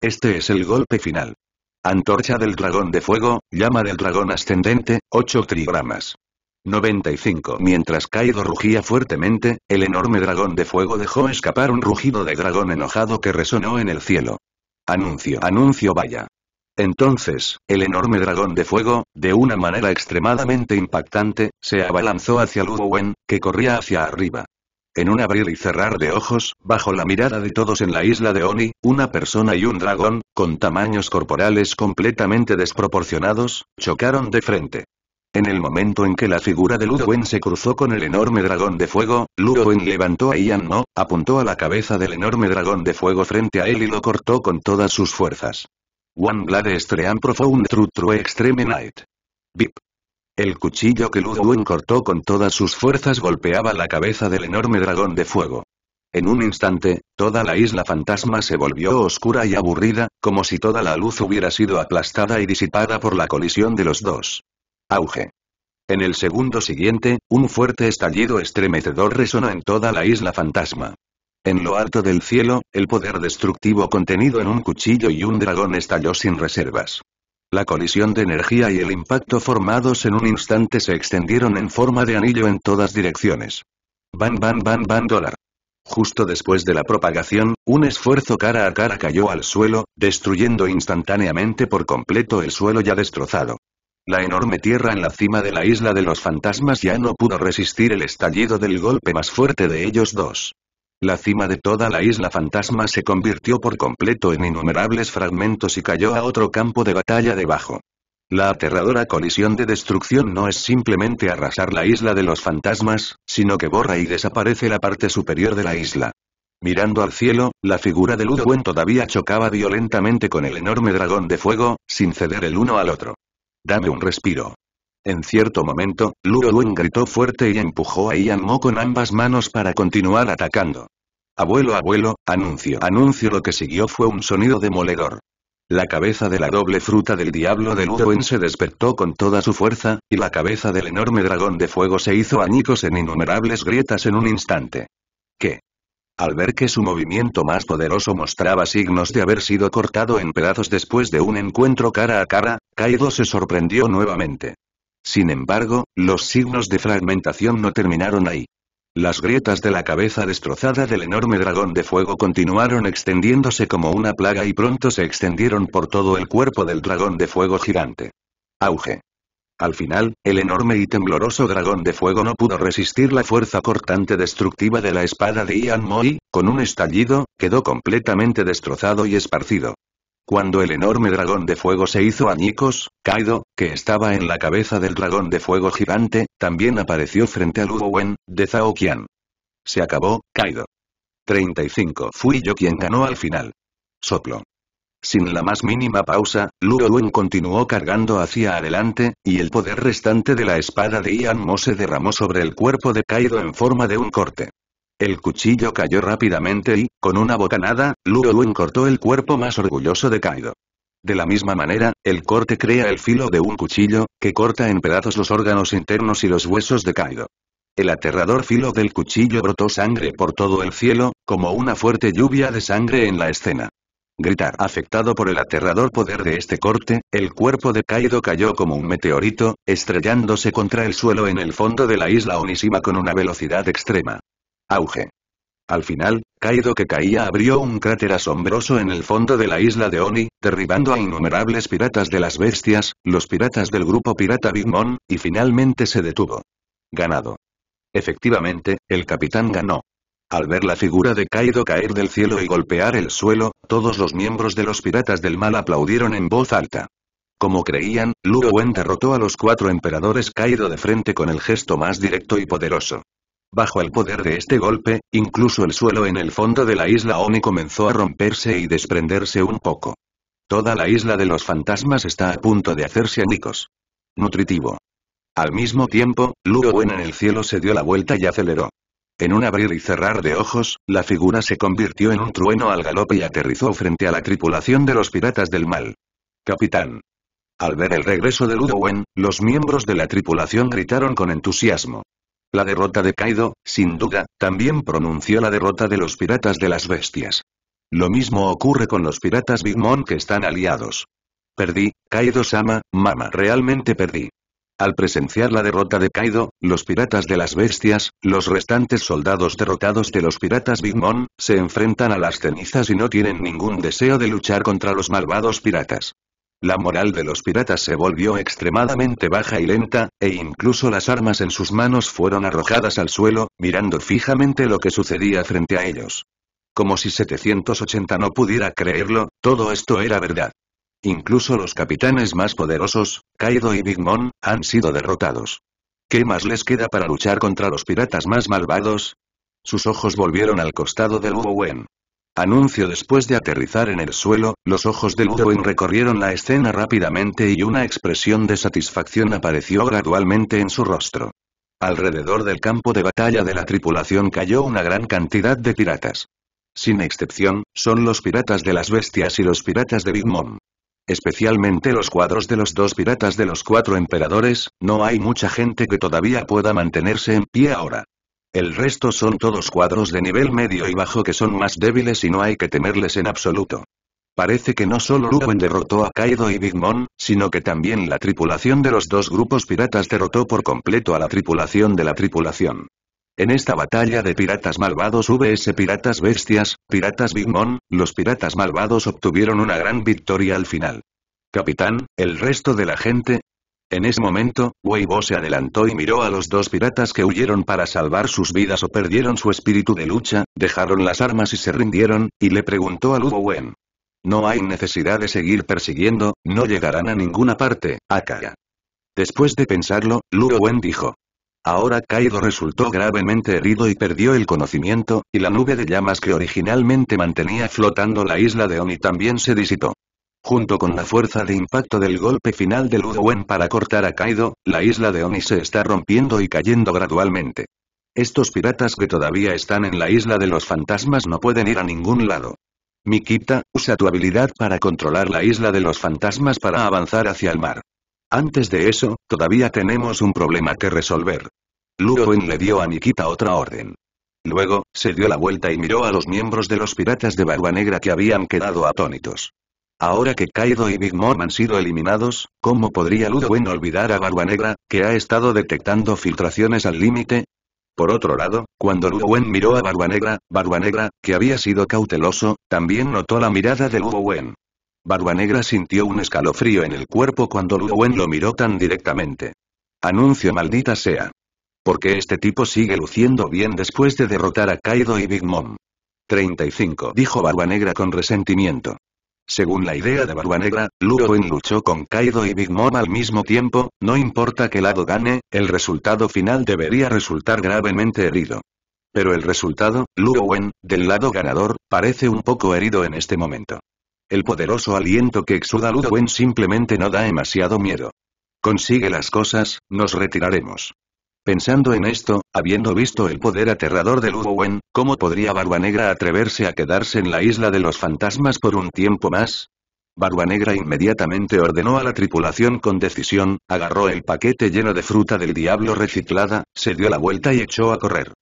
Este es el golpe final. Antorcha del dragón de fuego, llama del dragón ascendente, 8 trigramas. 95. Mientras Kaido rugía fuertemente, el enorme dragón de fuego dejó escapar un rugido de dragón enojado que resonó en el cielo. Anuncio, anuncio vaya. Entonces, el enorme dragón de fuego, de una manera extremadamente impactante, se abalanzó hacia Wen, que corría hacia arriba. En un abrir y cerrar de ojos, bajo la mirada de todos en la isla de Oni, una persona y un dragón, con tamaños corporales completamente desproporcionados, chocaron de frente. En el momento en que la figura de Ludowen se cruzó con el enorme dragón de fuego, Ludowen levantó a Ian No, apuntó a la cabeza del enorme dragón de fuego frente a él y lo cortó con todas sus fuerzas. One Blade Stream True True Extreme Night. Bip. El cuchillo que Ludowen cortó con todas sus fuerzas golpeaba la cabeza del enorme dragón de fuego. En un instante, toda la isla fantasma se volvió oscura y aburrida, como si toda la luz hubiera sido aplastada y disipada por la colisión de los dos. Auge. En el segundo siguiente, un fuerte estallido estremecedor resonó en toda la isla fantasma. En lo alto del cielo, el poder destructivo contenido en un cuchillo y un dragón estalló sin reservas. La colisión de energía y el impacto formados en un instante se extendieron en forma de anillo en todas direcciones. Van, van, van, van, dólar. Justo después de la propagación, un esfuerzo cara a cara cayó al suelo, destruyendo instantáneamente por completo el suelo ya destrozado. La enorme tierra en la cima de la isla de los fantasmas ya no pudo resistir el estallido del golpe más fuerte de ellos dos. La cima de toda la isla fantasma se convirtió por completo en innumerables fragmentos y cayó a otro campo de batalla debajo. La aterradora colisión de destrucción no es simplemente arrasar la isla de los fantasmas, sino que borra y desaparece la parte superior de la isla. Mirando al cielo, la figura de Ludwig todavía chocaba violentamente con el enorme dragón de fuego, sin ceder el uno al otro. Dame un respiro. En cierto momento, Ludoen gritó fuerte y empujó a Ian Mo con ambas manos para continuar atacando. Abuelo abuelo, anuncio anuncio lo que siguió fue un sonido demoledor. La cabeza de la doble fruta del diablo de Ludoen se despertó con toda su fuerza, y la cabeza del enorme dragón de fuego se hizo añicos en innumerables grietas en un instante. ¿Qué? al ver que su movimiento más poderoso mostraba signos de haber sido cortado en pedazos después de un encuentro cara a cara, Kaido se sorprendió nuevamente. Sin embargo, los signos de fragmentación no terminaron ahí. Las grietas de la cabeza destrozada del enorme dragón de fuego continuaron extendiéndose como una plaga y pronto se extendieron por todo el cuerpo del dragón de fuego gigante. Auge. Al final, el enorme y tembloroso dragón de fuego no pudo resistir la fuerza cortante destructiva de la espada de Ian Moy, con un estallido, quedó completamente destrozado y esparcido. Cuando el enorme dragón de fuego se hizo añicos, Kaido, que estaba en la cabeza del dragón de fuego gigante, también apareció frente al Wen, de Zhao Qian. Se acabó, Kaido. 35. Fui yo quien ganó al final. Soplo. Sin la más mínima pausa, Luo continuó cargando hacia adelante, y el poder restante de la espada de Ian Mo se derramó sobre el cuerpo de Kaido en forma de un corte. El cuchillo cayó rápidamente y, con una bocanada, Luo cortó el cuerpo más orgulloso de Kaido. De la misma manera, el corte crea el filo de un cuchillo, que corta en pedazos los órganos internos y los huesos de Kaido. El aterrador filo del cuchillo brotó sangre por todo el cielo, como una fuerte lluvia de sangre en la escena gritar. Afectado por el aterrador poder de este corte, el cuerpo de Kaido cayó como un meteorito, estrellándose contra el suelo en el fondo de la isla Onisima con una velocidad extrema. Auge. Al final, Kaido que caía abrió un cráter asombroso en el fondo de la isla de Oni, derribando a innumerables piratas de las bestias, los piratas del grupo pirata Big Mom, y finalmente se detuvo. Ganado. Efectivamente, el capitán ganó. Al ver la figura de Kaido caer del cielo y golpear el suelo, todos los miembros de los piratas del mal aplaudieron en voz alta. Como creían, Luo Wen derrotó a los cuatro emperadores Kaido de frente con el gesto más directo y poderoso. Bajo el poder de este golpe, incluso el suelo en el fondo de la isla Oni comenzó a romperse y desprenderse un poco. Toda la isla de los fantasmas está a punto de hacerse anicos. Nutritivo. Al mismo tiempo, Luo Wen en el cielo se dio la vuelta y aceleró. En un abrir y cerrar de ojos, la figura se convirtió en un trueno al galope y aterrizó frente a la tripulación de los piratas del mal. Capitán. Al ver el regreso de Ludowen, los miembros de la tripulación gritaron con entusiasmo. La derrota de Kaido, sin duda, también pronunció la derrota de los piratas de las bestias. Lo mismo ocurre con los piratas Big Mom que están aliados. Perdí, Kaido-sama, mama, realmente perdí. Al presenciar la derrota de Kaido, los piratas de las bestias, los restantes soldados derrotados de los piratas Big Mom, se enfrentan a las cenizas y no tienen ningún deseo de luchar contra los malvados piratas. La moral de los piratas se volvió extremadamente baja y lenta, e incluso las armas en sus manos fueron arrojadas al suelo, mirando fijamente lo que sucedía frente a ellos. Como si 780 no pudiera creerlo, todo esto era verdad. Incluso los capitanes más poderosos, Kaido y Big Mom, han sido derrotados. ¿Qué más les queda para luchar contra los piratas más malvados? Sus ojos volvieron al costado de Luo Wen. Anuncio después de aterrizar en el suelo, los ojos de Luo recorrieron la escena rápidamente y una expresión de satisfacción apareció gradualmente en su rostro. Alrededor del campo de batalla de la tripulación cayó una gran cantidad de piratas. Sin excepción, son los piratas de las bestias y los piratas de Big Mom especialmente los cuadros de los dos piratas de los cuatro emperadores, no hay mucha gente que todavía pueda mantenerse en pie ahora. El resto son todos cuadros de nivel medio y bajo que son más débiles y no hay que temerles en absoluto. Parece que no solo Ruben derrotó a Kaido y Big Mom, sino que también la tripulación de los dos grupos piratas derrotó por completo a la tripulación de la tripulación. En esta batalla de piratas malvados vs piratas bestias, piratas Big Mom, los piratas malvados obtuvieron una gran victoria al final. Capitán, el resto de la gente. En ese momento, Weibo se adelantó y miró a los dos piratas que huyeron para salvar sus vidas o perdieron su espíritu de lucha, dejaron las armas y se rindieron, y le preguntó a Luo Wen. No hay necesidad de seguir persiguiendo, no llegarán a ninguna parte, Akaya. Después de pensarlo, Luo Wen dijo. Ahora Kaido resultó gravemente herido y perdió el conocimiento, y la nube de llamas que originalmente mantenía flotando la isla de Oni también se disipó. Junto con la fuerza de impacto del golpe final de Ludowen para cortar a Kaido, la isla de Oni se está rompiendo y cayendo gradualmente. Estos piratas que todavía están en la isla de los fantasmas no pueden ir a ningún lado. Mikita, usa tu habilidad para controlar la isla de los fantasmas para avanzar hacia el mar. Antes de eso, todavía tenemos un problema que resolver. Luo le dio a Nikita otra orden. Luego, se dio la vuelta y miró a los miembros de los piratas de Barba Negra que habían quedado atónitos. Ahora que Kaido y Big Mom han sido eliminados, ¿cómo podría Ludowen olvidar a Barba Negra, que ha estado detectando filtraciones al límite? Por otro lado, cuando Ludowen miró a Barba Negra, Barba Negra, que había sido cauteloso, también notó la mirada de Ludowen. Negra sintió un escalofrío en el cuerpo cuando Luwen lo miró tan directamente. Anuncio maldita sea. Porque este tipo sigue luciendo bien después de derrotar a Kaido y Big Mom. 35 dijo Barbanegra con resentimiento. Según la idea de Barbanegra, Luwen luchó con Kaido y Big Mom al mismo tiempo, no importa qué lado gane, el resultado final debería resultar gravemente herido. Pero el resultado, Wen, del lado ganador, parece un poco herido en este momento. El poderoso aliento que exuda Ludowen simplemente no da demasiado miedo. Consigue las cosas, nos retiraremos. Pensando en esto, habiendo visto el poder aterrador de Ludowen, ¿cómo podría Barba Negra atreverse a quedarse en la isla de los fantasmas por un tiempo más? Barba Negra inmediatamente ordenó a la tripulación con decisión, agarró el paquete lleno de fruta del diablo reciclada, se dio la vuelta y echó a correr.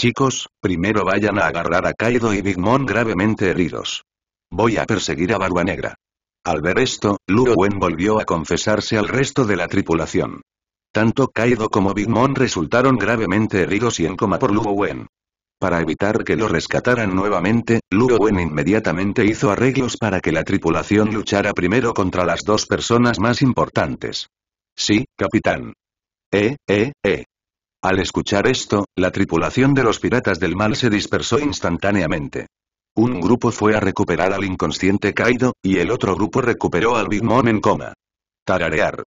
Chicos, primero vayan a agarrar a Kaido y Big Mom gravemente heridos. Voy a perseguir a Barba Negra. Al ver esto, Luo Wen volvió a confesarse al resto de la tripulación. Tanto Kaido como Big Mom resultaron gravemente heridos y en coma por Luo Wen. Para evitar que lo rescataran nuevamente, Luo Wen inmediatamente hizo arreglos para que la tripulación luchara primero contra las dos personas más importantes. Sí, capitán. Eh, eh, eh. Al escuchar esto, la tripulación de los piratas del mal se dispersó instantáneamente. Un grupo fue a recuperar al inconsciente Kaido, y el otro grupo recuperó al Big Mom en coma. Tararear.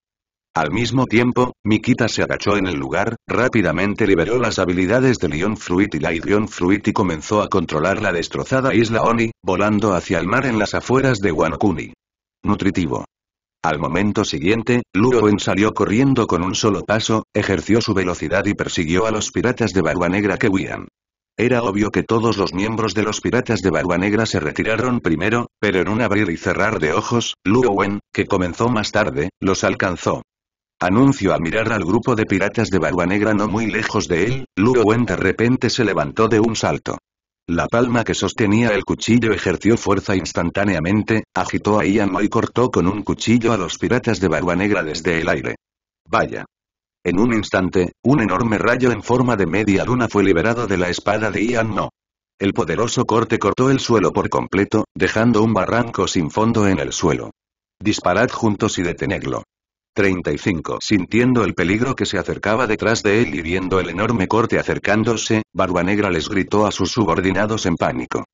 Al mismo tiempo, Mikita se agachó en el lugar, rápidamente liberó las habilidades de Lion Fruit y la Lion Fruit y comenzó a controlar la destrozada isla Oni, volando hacia el mar en las afueras de Wanokuni. Nutritivo. Al momento siguiente, Luoen salió corriendo con un solo paso, ejerció su velocidad y persiguió a los piratas de Barba Negra que huían. Era obvio que todos los miembros de los piratas de Barba Negra se retiraron primero, pero en un abrir y cerrar de ojos, Luo Wen, que comenzó más tarde, los alcanzó. Anuncio al mirar al grupo de piratas de Barba Negra no muy lejos de él, Luo Wen de repente se levantó de un salto. La palma que sostenía el cuchillo ejerció fuerza instantáneamente, agitó a Ian y cortó con un cuchillo a los piratas de Barba Negra desde el aire. Vaya. En un instante, un enorme rayo en forma de media luna fue liberado de la espada de Ian No. El poderoso corte cortó el suelo por completo, dejando un barranco sin fondo en el suelo. Disparad juntos y detenedlo. 35. Sintiendo el peligro que se acercaba detrás de él y viendo el enorme corte acercándose, Barba Negra les gritó a sus subordinados en pánico.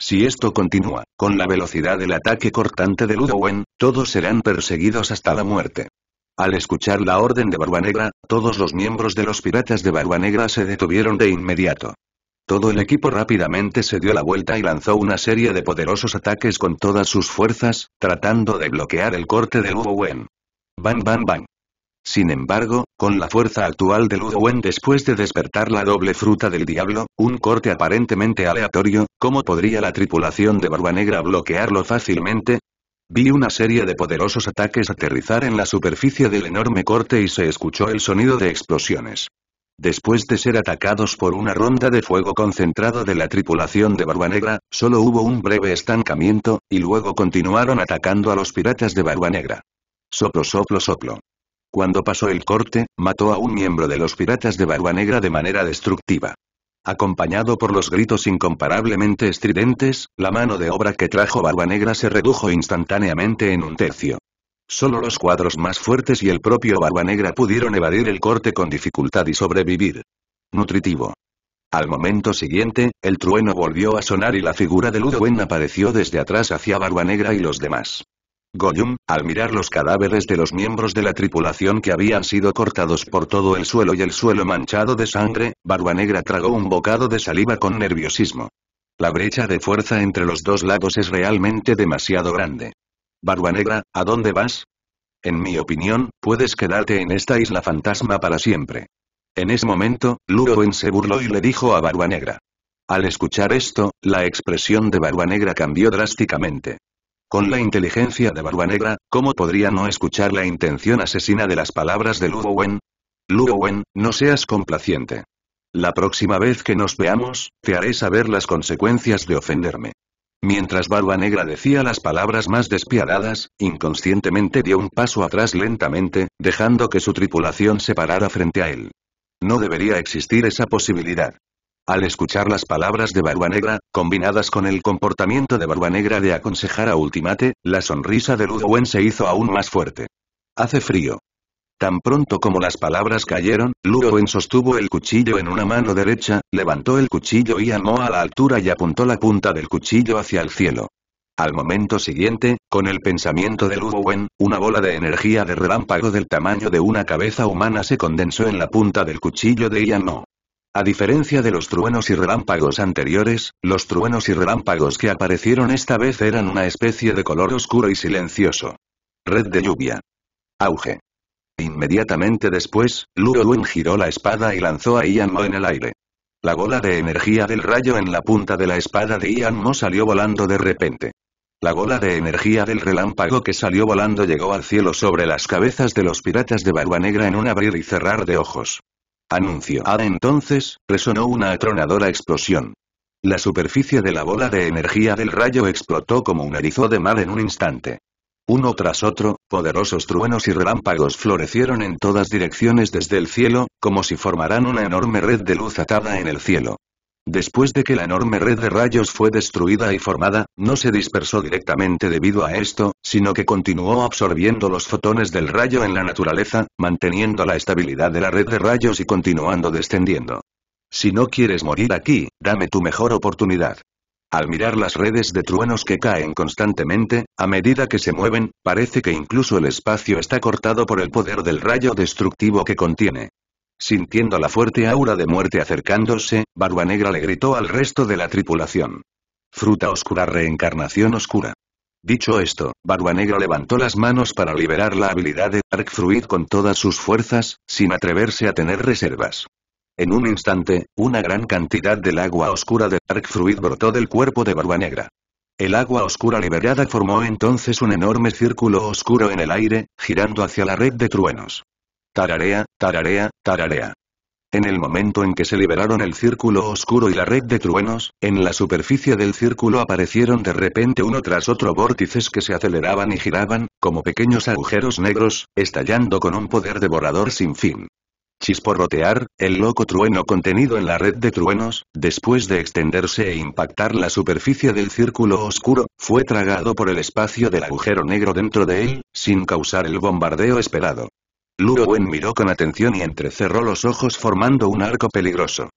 Si esto continúa, con la velocidad del ataque cortante de Ludowen, todos serán perseguidos hasta la muerte. Al escuchar la orden de Barbanegra, todos los miembros de los piratas de Barbanegra se detuvieron de inmediato. Todo el equipo rápidamente se dio la vuelta y lanzó una serie de poderosos ataques con todas sus fuerzas, tratando de bloquear el corte de Wen. Bam bam bam. Sin embargo, con la fuerza actual de Wen después de despertar la doble fruta del diablo, un corte aparentemente aleatorio, ¿cómo podría la tripulación de Barbanegra bloquearlo fácilmente? Vi una serie de poderosos ataques aterrizar en la superficie del enorme corte y se escuchó el sonido de explosiones. Después de ser atacados por una ronda de fuego concentrado de la tripulación de Barbanegra, solo hubo un breve estancamiento, y luego continuaron atacando a los piratas de Barbanegra. Soplo soplo soplo. Cuando pasó el corte, mató a un miembro de los piratas de Barbanegra de manera destructiva. Acompañado por los gritos incomparablemente estridentes, la mano de obra que trajo Barba Negra se redujo instantáneamente en un tercio. Solo los cuadros más fuertes y el propio Barba Negra pudieron evadir el corte con dificultad y sobrevivir. Nutritivo. Al momento siguiente, el trueno volvió a sonar y la figura de Ludwen apareció desde atrás hacia Barba Negra y los demás. Goyum, al mirar los cadáveres de los miembros de la tripulación que habían sido cortados por todo el suelo y el suelo manchado de sangre, Barba Negra tragó un bocado de saliva con nerviosismo. La brecha de fuerza entre los dos lados es realmente demasiado grande. Barba Negra, ¿a dónde vas? En mi opinión, puedes quedarte en esta isla fantasma para siempre. En ese momento, Luowen se burló y le dijo a Barba Negra. Al escuchar esto, la expresión de Barba Negra cambió drásticamente. Con la inteligencia de Barba Negra, ¿cómo podría no escuchar la intención asesina de las palabras de Luo Wen? Wen, no seas complaciente. La próxima vez que nos veamos, te haré saber las consecuencias de ofenderme. Mientras Barba Negra decía las palabras más despiadadas, inconscientemente dio un paso atrás lentamente, dejando que su tripulación se parara frente a él. No debería existir esa posibilidad. Al escuchar las palabras de Negra, combinadas con el comportamiento de Negra de aconsejar a Ultimate, la sonrisa de Ludowen se hizo aún más fuerte. Hace frío. Tan pronto como las palabras cayeron, Ludowen sostuvo el cuchillo en una mano derecha, levantó el cuchillo y amó a la altura y apuntó la punta del cuchillo hacia el cielo. Al momento siguiente, con el pensamiento de Ludwen, una bola de energía de relámpago del tamaño de una cabeza humana se condensó en la punta del cuchillo de Ian a diferencia de los truenos y relámpagos anteriores, los truenos y relámpagos que aparecieron esta vez eran una especie de color oscuro y silencioso. Red de lluvia. Auge. Inmediatamente después, Luo giró la espada y lanzó a Ian Mo en el aire. La bola de energía del rayo en la punta de la espada de Ian Mo salió volando de repente. La bola de energía del relámpago que salió volando llegó al cielo sobre las cabezas de los piratas de Barba Negra en un abrir y cerrar de ojos. Anuncio. Ah, entonces, resonó una atronadora explosión. La superficie de la bola de energía del rayo explotó como un erizo de mar en un instante. Uno tras otro, poderosos truenos y relámpagos florecieron en todas direcciones desde el cielo, como si formaran una enorme red de luz atada en el cielo. Después de que la enorme red de rayos fue destruida y formada, no se dispersó directamente debido a esto, sino que continuó absorbiendo los fotones del rayo en la naturaleza, manteniendo la estabilidad de la red de rayos y continuando descendiendo. Si no quieres morir aquí, dame tu mejor oportunidad. Al mirar las redes de truenos que caen constantemente, a medida que se mueven, parece que incluso el espacio está cortado por el poder del rayo destructivo que contiene. Sintiendo la fuerte aura de muerte acercándose, Barba Negra le gritó al resto de la tripulación. Fruta oscura reencarnación oscura. Dicho esto, Barba Negra levantó las manos para liberar la habilidad de Dark Fruit con todas sus fuerzas, sin atreverse a tener reservas. En un instante, una gran cantidad del agua oscura de Dark Fruit brotó del cuerpo de Barba Negra. El agua oscura liberada formó entonces un enorme círculo oscuro en el aire, girando hacia la red de truenos. Tararea, tararea, tararea. En el momento en que se liberaron el círculo oscuro y la red de truenos, en la superficie del círculo aparecieron de repente uno tras otro vórtices que se aceleraban y giraban, como pequeños agujeros negros, estallando con un poder devorador sin fin. Chisporrotear, el loco trueno contenido en la red de truenos, después de extenderse e impactar la superficie del círculo oscuro, fue tragado por el espacio del agujero negro dentro de él, sin causar el bombardeo esperado. Luo miró con atención y entrecerró los ojos formando un arco peligroso.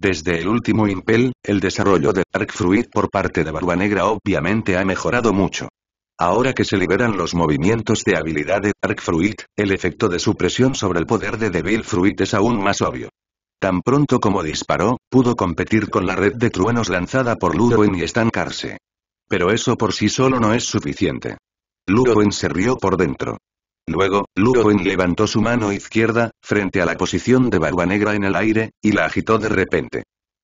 Desde el último Impel, el desarrollo de Dark Fruit por parte de Barba Negra obviamente ha mejorado mucho. Ahora que se liberan los movimientos de habilidad de Dark Fruit, el efecto de su presión sobre el poder de Devil Fruit es aún más obvio. Tan pronto como disparó, pudo competir con la red de truenos lanzada por Lurowen y estancarse. Pero eso por sí solo no es suficiente. Luwen se rió por dentro. Luego, Luowen levantó su mano izquierda, frente a la posición de Barba Negra en el aire, y la agitó de repente.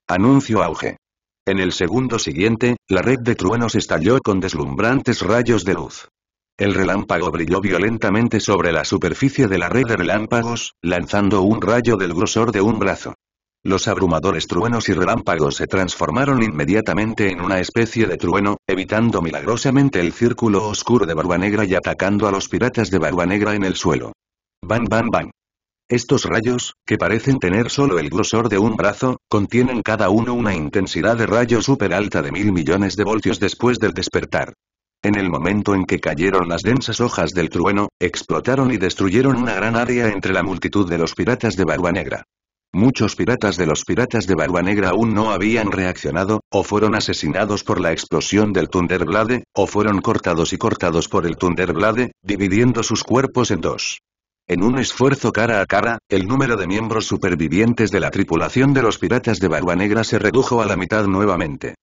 Anuncio auge. En el segundo siguiente, la red de truenos estalló con deslumbrantes rayos de luz. El relámpago brilló violentamente sobre la superficie de la red de relámpagos, lanzando un rayo del grosor de un brazo. Los abrumadores truenos y relámpagos se transformaron inmediatamente en una especie de trueno, evitando milagrosamente el círculo oscuro de Barba Negra y atacando a los piratas de Barba Negra en el suelo. Bam bam bam. Estos rayos, que parecen tener solo el grosor de un brazo, contienen cada uno una intensidad de rayo súper alta de mil millones de voltios después del despertar. En el momento en que cayeron las densas hojas del trueno, explotaron y destruyeron una gran área entre la multitud de los piratas de Barba Negra. Muchos piratas de los piratas de Barba Negra aún no habían reaccionado, o fueron asesinados por la explosión del Thunderblade, o fueron cortados y cortados por el Thunderblade, dividiendo sus cuerpos en dos. En un esfuerzo cara a cara, el número de miembros supervivientes de la tripulación de los piratas de Barba Negra se redujo a la mitad nuevamente.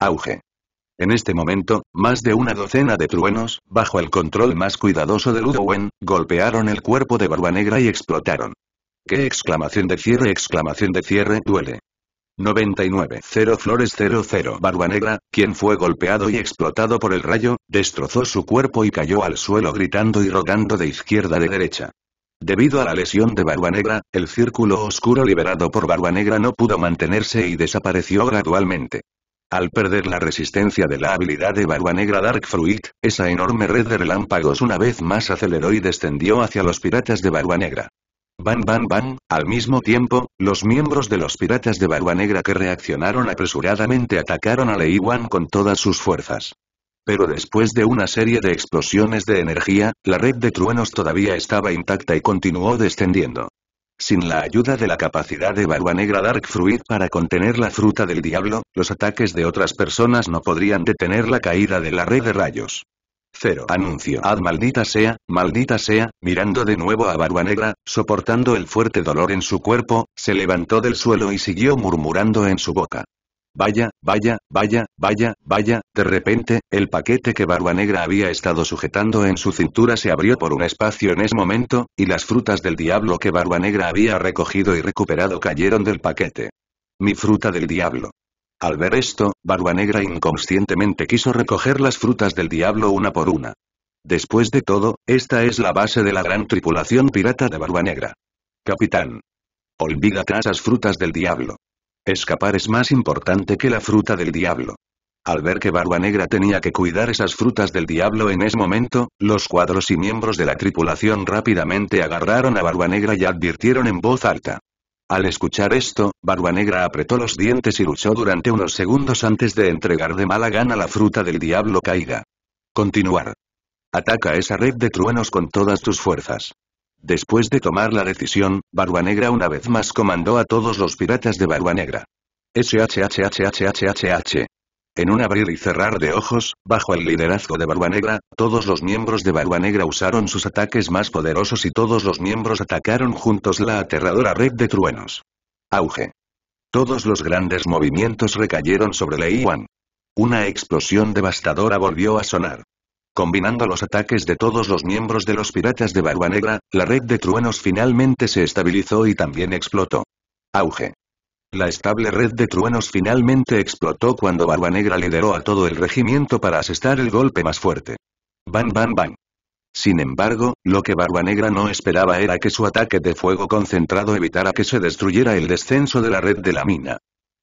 Auge. En este momento, más de una docena de truenos, bajo el control más cuidadoso de Ludowen, golpearon el cuerpo de Barba Negra y explotaron. ¡Qué exclamación de cierre exclamación de cierre duele! 99 0 Flores 00 Barba Negra, quien fue golpeado y explotado por el rayo, destrozó su cuerpo y cayó al suelo gritando y rogando de izquierda a de derecha. Debido a la lesión de Barba Negra, el círculo oscuro liberado por Barba Negra no pudo mantenerse y desapareció gradualmente. Al perder la resistencia de la habilidad de Barba Negra Dark Fruit, esa enorme red de relámpagos una vez más aceleró y descendió hacia los piratas de Barba Negra. Ban ban ban. al mismo tiempo, los miembros de los piratas de Barba Negra que reaccionaron apresuradamente atacaron a Lei Wan con todas sus fuerzas. Pero después de una serie de explosiones de energía, la red de truenos todavía estaba intacta y continuó descendiendo. Sin la ayuda de la capacidad de Barba Negra Dark Fruit para contener la fruta del diablo, los ataques de otras personas no podrían detener la caída de la red de rayos. Cero. Anuncio. Ad maldita sea, maldita sea, mirando de nuevo a Barba Negra, soportando el fuerte dolor en su cuerpo, se levantó del suelo y siguió murmurando en su boca. Vaya, vaya, vaya, vaya, vaya, de repente, el paquete que Barba Negra había estado sujetando en su cintura se abrió por un espacio en ese momento, y las frutas del diablo que Barba Negra había recogido y recuperado cayeron del paquete. Mi fruta del diablo. Al ver esto, Barbanegra inconscientemente quiso recoger las frutas del diablo una por una. Después de todo, esta es la base de la gran tripulación pirata de Barbanegra. Capitán. Olvídate esas frutas del diablo. Escapar es más importante que la fruta del diablo. Al ver que Barba Negra tenía que cuidar esas frutas del diablo en ese momento, los cuadros y miembros de la tripulación rápidamente agarraron a Barba Negra y advirtieron en voz alta. Al escuchar esto, Barba Negra apretó los dientes y luchó durante unos segundos antes de entregar de mala gana la fruta del diablo caiga. Continuar. Ataca esa red de truenos con todas tus fuerzas. Después de tomar la decisión, Barba Negra una vez más comandó a todos los piratas de Barba Negra. En un abrir y cerrar de ojos, bajo el liderazgo de Barba Negra, todos los miembros de Barba Negra usaron sus ataques más poderosos y todos los miembros atacaron juntos la aterradora red de truenos. Auge. Todos los grandes movimientos recayeron sobre Leiwan. Una explosión devastadora volvió a sonar. Combinando los ataques de todos los miembros de los piratas de Barba Negra, la red de truenos finalmente se estabilizó y también explotó. Auge. La estable red de truenos finalmente explotó cuando Barba Negra lideró a todo el regimiento para asestar el golpe más fuerte. Bam bam bam. Sin embargo, lo que Barba Negra no esperaba era que su ataque de fuego concentrado evitara que se destruyera el descenso de la red de la mina.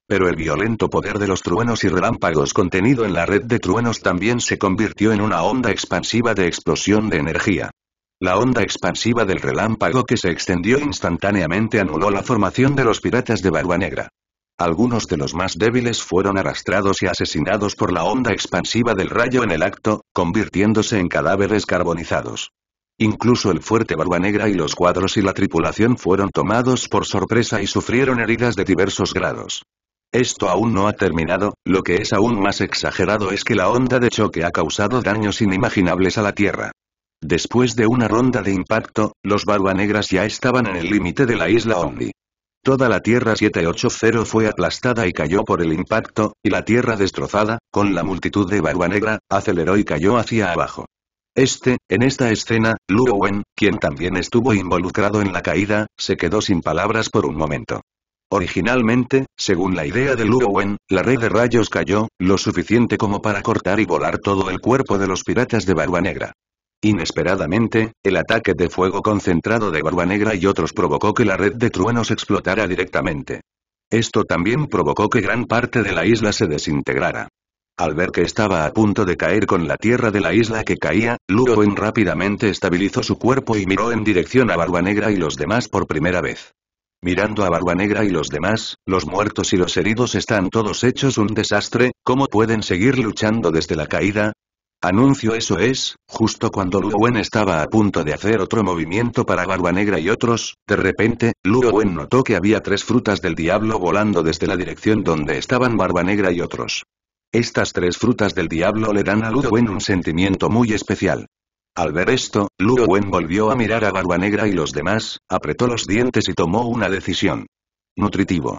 Pero el violento poder de los truenos y relámpagos contenido en la red de truenos también se convirtió en una onda expansiva de explosión de energía. La onda expansiva del relámpago que se extendió instantáneamente anuló la formación de los piratas de Barba Negra. Algunos de los más débiles fueron arrastrados y asesinados por la onda expansiva del rayo en el acto, convirtiéndose en cadáveres carbonizados. Incluso el fuerte Barba Negra y los cuadros y la tripulación fueron tomados por sorpresa y sufrieron heridas de diversos grados. Esto aún no ha terminado, lo que es aún más exagerado es que la onda de choque ha causado daños inimaginables a la Tierra. Después de una ronda de impacto, los negras ya estaban en el límite de la isla Omni. Toda la Tierra 780 fue aplastada y cayó por el impacto, y la Tierra destrozada, con la multitud de Barbanegra, aceleró y cayó hacia abajo. Este, en esta escena, Luo Wen, quien también estuvo involucrado en la caída, se quedó sin palabras por un momento. Originalmente, según la idea de Luo Wen, la red de rayos cayó, lo suficiente como para cortar y volar todo el cuerpo de los piratas de Barba Negra. Inesperadamente, el ataque de fuego concentrado de Barba y otros provocó que la red de truenos explotara directamente. Esto también provocó que gran parte de la isla se desintegrara. Al ver que estaba a punto de caer con la tierra de la isla que caía, Luowen rápidamente estabilizó su cuerpo y miró en dirección a Barba y los demás por primera vez. Mirando a Barba y los demás, los muertos y los heridos están todos hechos un desastre, ¿cómo pueden seguir luchando desde la caída? Anuncio eso es, justo cuando Luo estaba a punto de hacer otro movimiento para Barba Negra y otros, de repente, Luo notó que había tres frutas del diablo volando desde la dirección donde estaban Barba Negra y otros. Estas tres frutas del diablo le dan a Lu un sentimiento muy especial. Al ver esto, Luo volvió a mirar a Barba Negra y los demás, apretó los dientes y tomó una decisión. Nutritivo.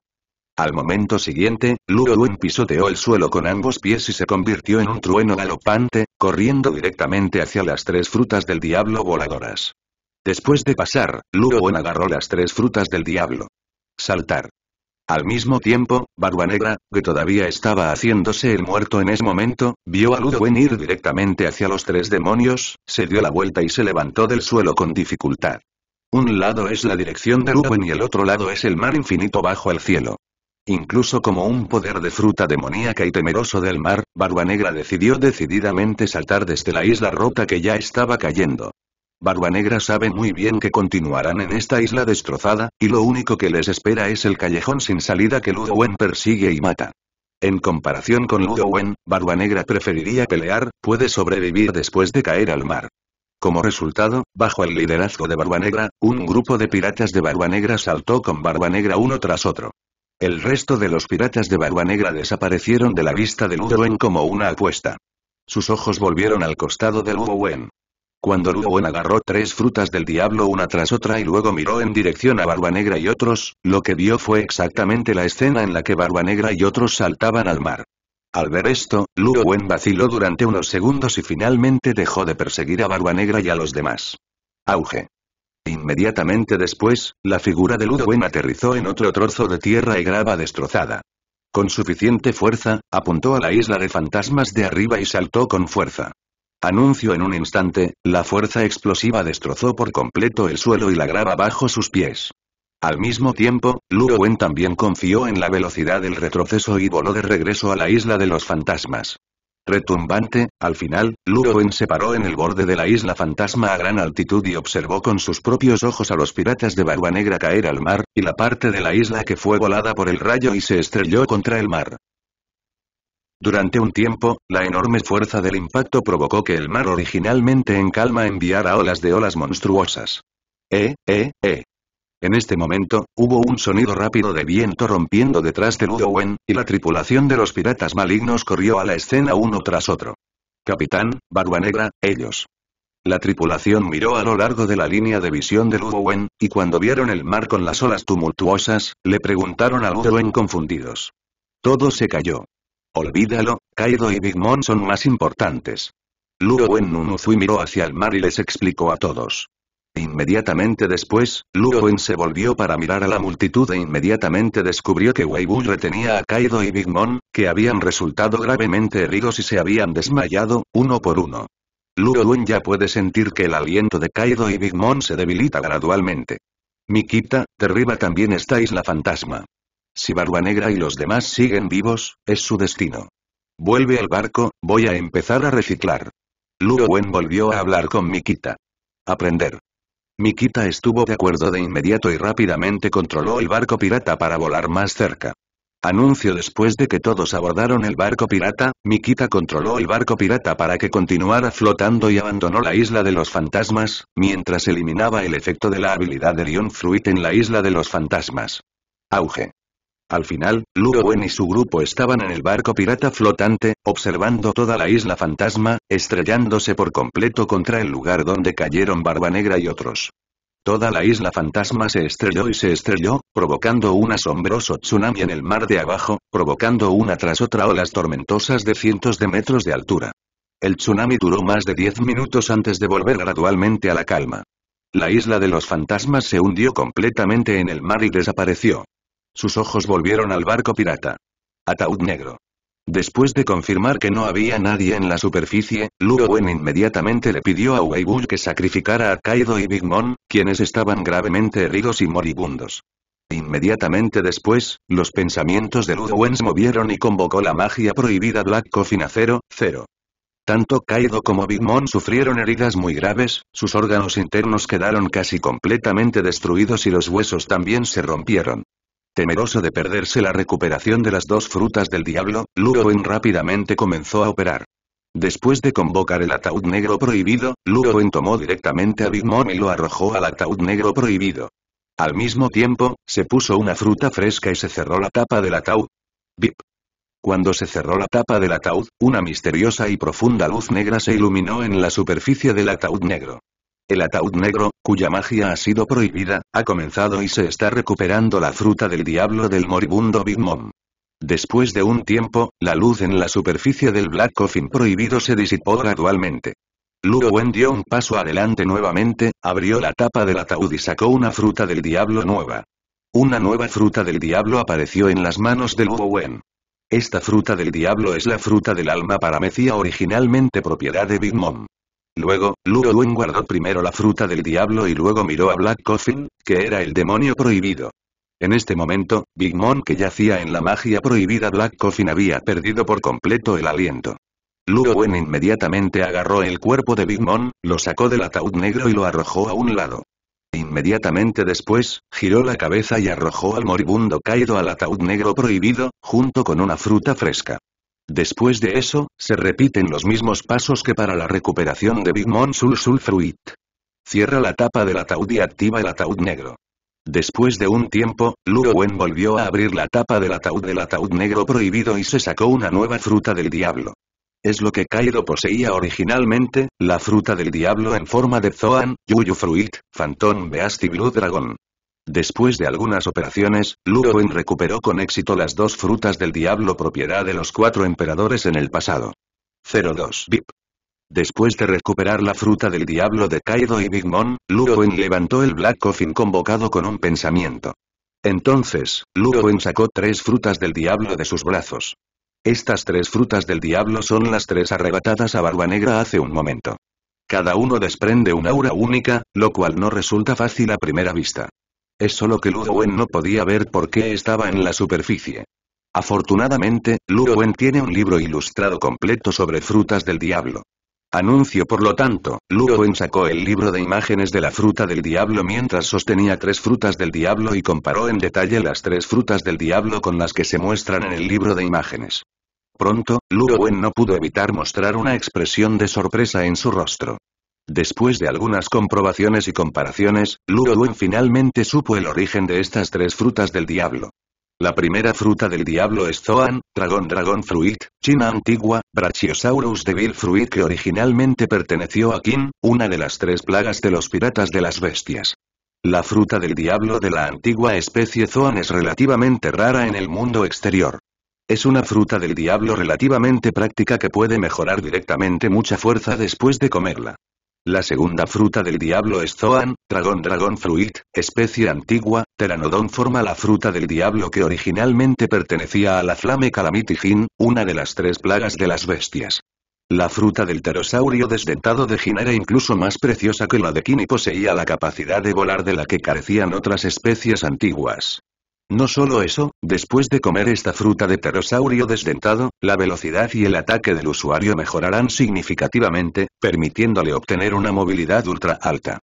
Al momento siguiente, Luo pisoteó el suelo con ambos pies y se convirtió en un trueno galopante, corriendo directamente hacia las tres frutas del diablo voladoras. Después de pasar, Luo agarró las tres frutas del diablo. Saltar. Al mismo tiempo, Barba Negra, que todavía estaba haciéndose el muerto en ese momento, vio a Lurowen ir directamente hacia los tres demonios, se dio la vuelta y se levantó del suelo con dificultad. Un lado es la dirección de Lurowen y el otro lado es el mar infinito bajo el cielo. Incluso como un poder de fruta demoníaca y temeroso del mar, Barbanegra Negra decidió decididamente saltar desde la isla rota que ya estaba cayendo. Barba sabe muy bien que continuarán en esta isla destrozada, y lo único que les espera es el callejón sin salida que Ludowen persigue y mata. En comparación con Ludowen, Barba Negra preferiría pelear, puede sobrevivir después de caer al mar. Como resultado, bajo el liderazgo de Barbanegra, un grupo de piratas de Barbanegra saltó con Barba Negra uno tras otro. El resto de los piratas de barba negra desaparecieron de la vista de Ludowen como una apuesta. Sus ojos volvieron al costado de Ludowen. Cuando Ludowen agarró tres frutas del diablo una tras otra y luego miró en dirección a Barba Negra y otros, lo que vio fue exactamente la escena en la que Barba Negra y otros saltaban al mar. Al ver esto, Ludowen vaciló durante unos segundos y finalmente dejó de perseguir a Barba Negra y a los demás. Auge. Inmediatamente después, la figura de Ludowen aterrizó en otro trozo de tierra y grava destrozada. Con suficiente fuerza, apuntó a la isla de fantasmas de arriba y saltó con fuerza. Anuncio en un instante, la fuerza explosiva destrozó por completo el suelo y la grava bajo sus pies. Al mismo tiempo, Ludowen también confió en la velocidad del retroceso y voló de regreso a la isla de los fantasmas. Retumbante, al final, Luowen se paró en el borde de la isla fantasma a gran altitud y observó con sus propios ojos a los piratas de Barba Negra caer al mar, y la parte de la isla que fue volada por el rayo y se estrelló contra el mar. Durante un tiempo, la enorme fuerza del impacto provocó que el mar originalmente en calma enviara olas de olas monstruosas. Eh, eh, eh. En este momento, hubo un sonido rápido de viento rompiendo detrás de Ludowen, y la tripulación de los piratas malignos corrió a la escena uno tras otro. Capitán, Barba Negra, ellos. La tripulación miró a lo largo de la línea de visión de Ludowen, y cuando vieron el mar con las olas tumultuosas, le preguntaron a Ludowen confundidos. Todo se cayó. Olvídalo, Kaido y Big Mom son más importantes. Ludowen Nunuzui miró hacia el mar y les explicó a todos. Inmediatamente después, Wen se volvió para mirar a la multitud e inmediatamente descubrió que Weibu retenía a Kaido y Big Mom, que habían resultado gravemente heridos y se habían desmayado, uno por uno. Wen ya puede sentir que el aliento de Kaido y Big Mom se debilita gradualmente. Mikita, derriba también está isla fantasma. Si Barba Negra y los demás siguen vivos, es su destino. Vuelve al barco, voy a empezar a reciclar. Wen volvió a hablar con Mikita. Aprender. Mikita estuvo de acuerdo de inmediato y rápidamente controló el barco pirata para volar más cerca. Anuncio después de que todos abordaron el barco pirata, Mikita controló el barco pirata para que continuara flotando y abandonó la isla de los fantasmas, mientras eliminaba el efecto de la habilidad de Rion Fruit en la isla de los fantasmas. Auge. Al final, Lugo Wen y su grupo estaban en el barco pirata flotante, observando toda la isla fantasma, estrellándose por completo contra el lugar donde cayeron Barba Negra y otros. Toda la isla fantasma se estrelló y se estrelló, provocando un asombroso tsunami en el mar de abajo, provocando una tras otra olas tormentosas de cientos de metros de altura. El tsunami duró más de diez minutos antes de volver gradualmente a la calma. La isla de los fantasmas se hundió completamente en el mar y desapareció. Sus ojos volvieron al barco pirata. Ataúd negro. Después de confirmar que no había nadie en la superficie, Luo Wen inmediatamente le pidió a Wei que sacrificara a Kaido y Big Mom, quienes estaban gravemente heridos y moribundos. Inmediatamente después, los pensamientos de Luo Wen se movieron y convocó la magia prohibida Black Coffin cero, 0. Tanto Kaido como Big Mom sufrieron heridas muy graves, sus órganos internos quedaron casi completamente destruidos y los huesos también se rompieron. Temeroso de perderse la recuperación de las dos frutas del diablo, Luo rápidamente comenzó a operar. Después de convocar el ataúd negro prohibido, Luo tomó directamente a Big Mom y lo arrojó al ataúd negro prohibido. Al mismo tiempo, se puso una fruta fresca y se cerró la tapa del ataúd. Bip. Cuando se cerró la tapa del ataúd, una misteriosa y profunda luz negra se iluminó en la superficie del ataúd negro. El ataúd negro, cuya magia ha sido prohibida, ha comenzado y se está recuperando la fruta del diablo del moribundo Big Mom. Después de un tiempo, la luz en la superficie del Black Coffin prohibido se disipó gradualmente. Luo Wen dio un paso adelante nuevamente, abrió la tapa del ataúd y sacó una fruta del diablo nueva. Una nueva fruta del diablo apareció en las manos de Luo Wen. Esta fruta del diablo es la fruta del alma para originalmente propiedad de Big Mom. Luego, Luo Wen guardó primero la fruta del diablo y luego miró a Black Coffin, que era el demonio prohibido. En este momento, Big Mom que yacía en la magia prohibida Black Coffin había perdido por completo el aliento. Luo inmediatamente agarró el cuerpo de Big Mom, lo sacó del ataúd negro y lo arrojó a un lado. Inmediatamente después, giró la cabeza y arrojó al moribundo caído al ataúd negro prohibido, junto con una fruta fresca. Después de eso, se repiten los mismos pasos que para la recuperación de Big Mom Sul Fruit. Cierra la tapa del ataúd y activa el ataúd negro. Después de un tiempo, Luo Wen volvió a abrir la tapa del ataúd del ataúd negro prohibido y se sacó una nueva fruta del diablo. Es lo que Cairo poseía originalmente, la fruta del diablo en forma de Zoan, Yuyu Fruit, Phantom Beast y Blue Dragon. Después de algunas operaciones, Luo recuperó con éxito las dos frutas del diablo propiedad de los cuatro emperadores en el pasado. 02 VIP. Después de recuperar la fruta del diablo de Kaido y Big Mom, levantó el Black Coffin convocado con un pensamiento. Entonces, Luo sacó tres frutas del diablo de sus brazos. Estas tres frutas del diablo son las tres arrebatadas a Barba Negra hace un momento. Cada uno desprende un aura única, lo cual no resulta fácil a primera vista. Es solo que Luo no podía ver por qué estaba en la superficie. Afortunadamente, Luo tiene un libro ilustrado completo sobre frutas del diablo. Anuncio por lo tanto, Luo sacó el libro de imágenes de la fruta del diablo mientras sostenía tres frutas del diablo y comparó en detalle las tres frutas del diablo con las que se muestran en el libro de imágenes. Pronto, Luo no pudo evitar mostrar una expresión de sorpresa en su rostro. Después de algunas comprobaciones y comparaciones, Luo finalmente supo el origen de estas tres frutas del diablo. La primera fruta del diablo es Zoan, Dragon Dragon Fruit, China antigua, Brachiosaurus Devil Fruit que originalmente perteneció a Qin, una de las tres plagas de los piratas de las bestias. La fruta del diablo de la antigua especie Zoan es relativamente rara en el mundo exterior. Es una fruta del diablo relativamente práctica que puede mejorar directamente mucha fuerza después de comerla. La segunda fruta del diablo es Zoan, dragón dragón fruit, especie antigua, Teranodon forma la fruta del diablo que originalmente pertenecía a la flame Calamity una de las tres plagas de las bestias. La fruta del pterosaurio desdentado de Gin era incluso más preciosa que la de Kin y poseía la capacidad de volar de la que carecían otras especies antiguas. No solo eso, después de comer esta fruta de pterosaurio desdentado, la velocidad y el ataque del usuario mejorarán significativamente, permitiéndole obtener una movilidad ultra alta.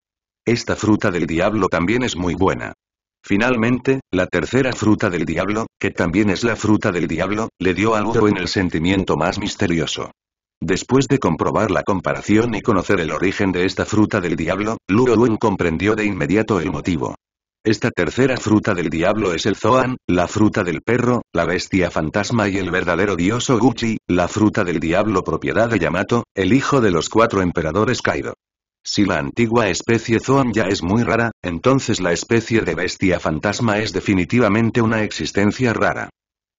Esta fruta del diablo también es muy buena. Finalmente, la tercera fruta del diablo, que también es la fruta del diablo, le dio algo en el sentimiento más misterioso. Después de comprobar la comparación y conocer el origen de esta fruta del diablo, Luo comprendió de inmediato el motivo. Esta tercera fruta del diablo es el Zoan, la fruta del perro, la bestia fantasma y el verdadero dios Oguchi, la fruta del diablo propiedad de Yamato, el hijo de los cuatro emperadores Kaido. Si la antigua especie Zoan ya es muy rara, entonces la especie de bestia fantasma es definitivamente una existencia rara.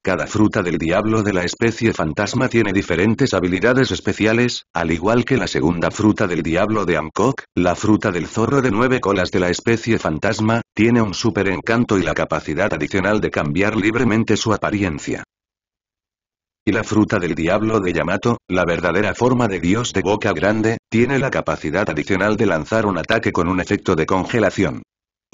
Cada fruta del diablo de la especie fantasma tiene diferentes habilidades especiales, al igual que la segunda fruta del diablo de Amcock, la fruta del zorro de nueve colas de la especie fantasma, tiene un super encanto y la capacidad adicional de cambiar libremente su apariencia. Y la fruta del diablo de Yamato, la verdadera forma de dios de boca grande, tiene la capacidad adicional de lanzar un ataque con un efecto de congelación.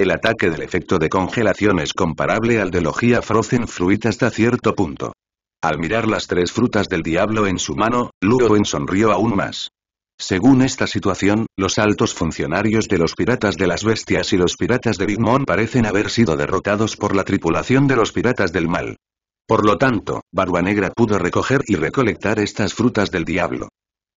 El ataque del efecto de congelación es comparable al de Logia Frozen Fruit hasta cierto punto. Al mirar las tres frutas del diablo en su mano, en sonrió aún más. Según esta situación, los altos funcionarios de los piratas de las bestias y los piratas de Big Mom parecen haber sido derrotados por la tripulación de los piratas del mal. Por lo tanto, Barba Negra pudo recoger y recolectar estas frutas del diablo.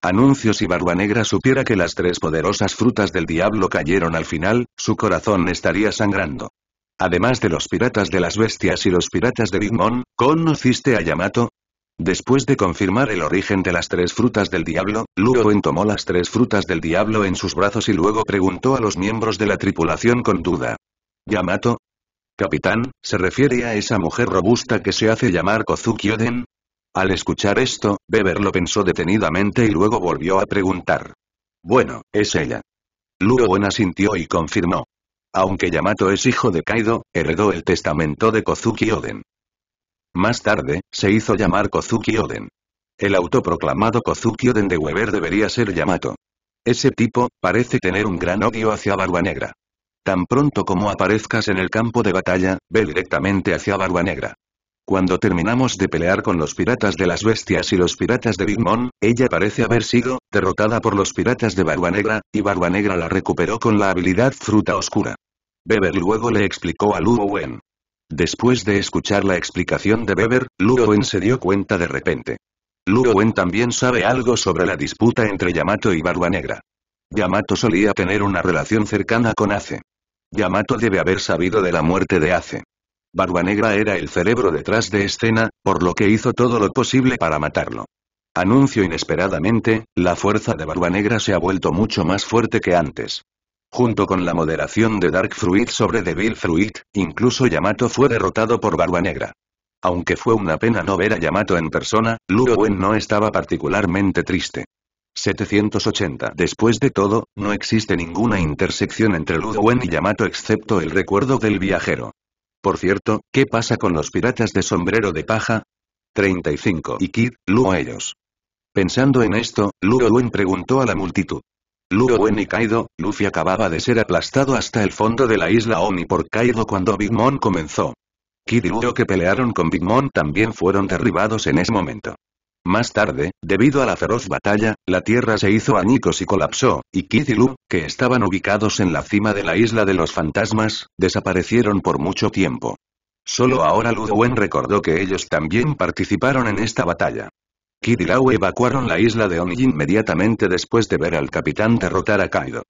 Anuncios y Barbanegra supiera que las tres poderosas frutas del diablo cayeron al final, su corazón estaría sangrando. Además de los piratas de las bestias y los piratas de Big Mom, ¿conociste a Yamato? Después de confirmar el origen de las tres frutas del diablo, Luo tomó las tres frutas del diablo en sus brazos y luego preguntó a los miembros de la tripulación con duda. ¿Yamato? Capitán, se refiere a esa mujer robusta que se hace llamar Kozuki Oden, al escuchar esto, Weber lo pensó detenidamente y luego volvió a preguntar. Bueno, es ella. Luo Buena sintió y confirmó. Aunque Yamato es hijo de Kaido, heredó el testamento de Kozuki Oden. Más tarde, se hizo llamar Kozuki Oden. El autoproclamado Kozuki Oden de Weber debería ser Yamato. Ese tipo, parece tener un gran odio hacia Barba Negra. Tan pronto como aparezcas en el campo de batalla, ve directamente hacia Barba Negra. Cuando terminamos de pelear con los piratas de las bestias y los piratas de Big Mom, ella parece haber sido derrotada por los piratas de Barba Negra, y Barba Negra la recuperó con la habilidad Fruta Oscura. Beber luego le explicó a Luo Wen. Después de escuchar la explicación de Beber, Luo Wen se dio cuenta de repente. Luo Wen también sabe algo sobre la disputa entre Yamato y Barba Negra. Yamato solía tener una relación cercana con Ace. Yamato debe haber sabido de la muerte de Ace. Barbanegra Negra era el cerebro detrás de escena, por lo que hizo todo lo posible para matarlo. Anuncio inesperadamente, la fuerza de Barba Negra se ha vuelto mucho más fuerte que antes. Junto con la moderación de Dark Fruit sobre Devil Fruit, incluso Yamato fue derrotado por Barbanegra. Aunque fue una pena no ver a Yamato en persona, Ludowen no estaba particularmente triste. 780 Después de todo, no existe ninguna intersección entre Ludowen y Yamato excepto el recuerdo del viajero. Por cierto, ¿qué pasa con los piratas de sombrero de paja? 35 y Kid, Luo a ellos. Pensando en esto, Luo Wen preguntó a la multitud. Luo Wen y Kaido, Luffy acababa de ser aplastado hasta el fondo de la isla Oni por Kaido cuando Big Mom comenzó. Kid y Luo que pelearon con Big Mom también fueron derribados en ese momento. Más tarde, debido a la feroz batalla, la Tierra se hizo añicos y colapsó, y Kid y Lu, que estaban ubicados en la cima de la Isla de los Fantasmas, desaparecieron por mucho tiempo. Solo ahora Wen recordó que ellos también participaron en esta batalla. Kid y Lau evacuaron la isla de Oni inmediatamente después de ver al capitán derrotar a Kaido.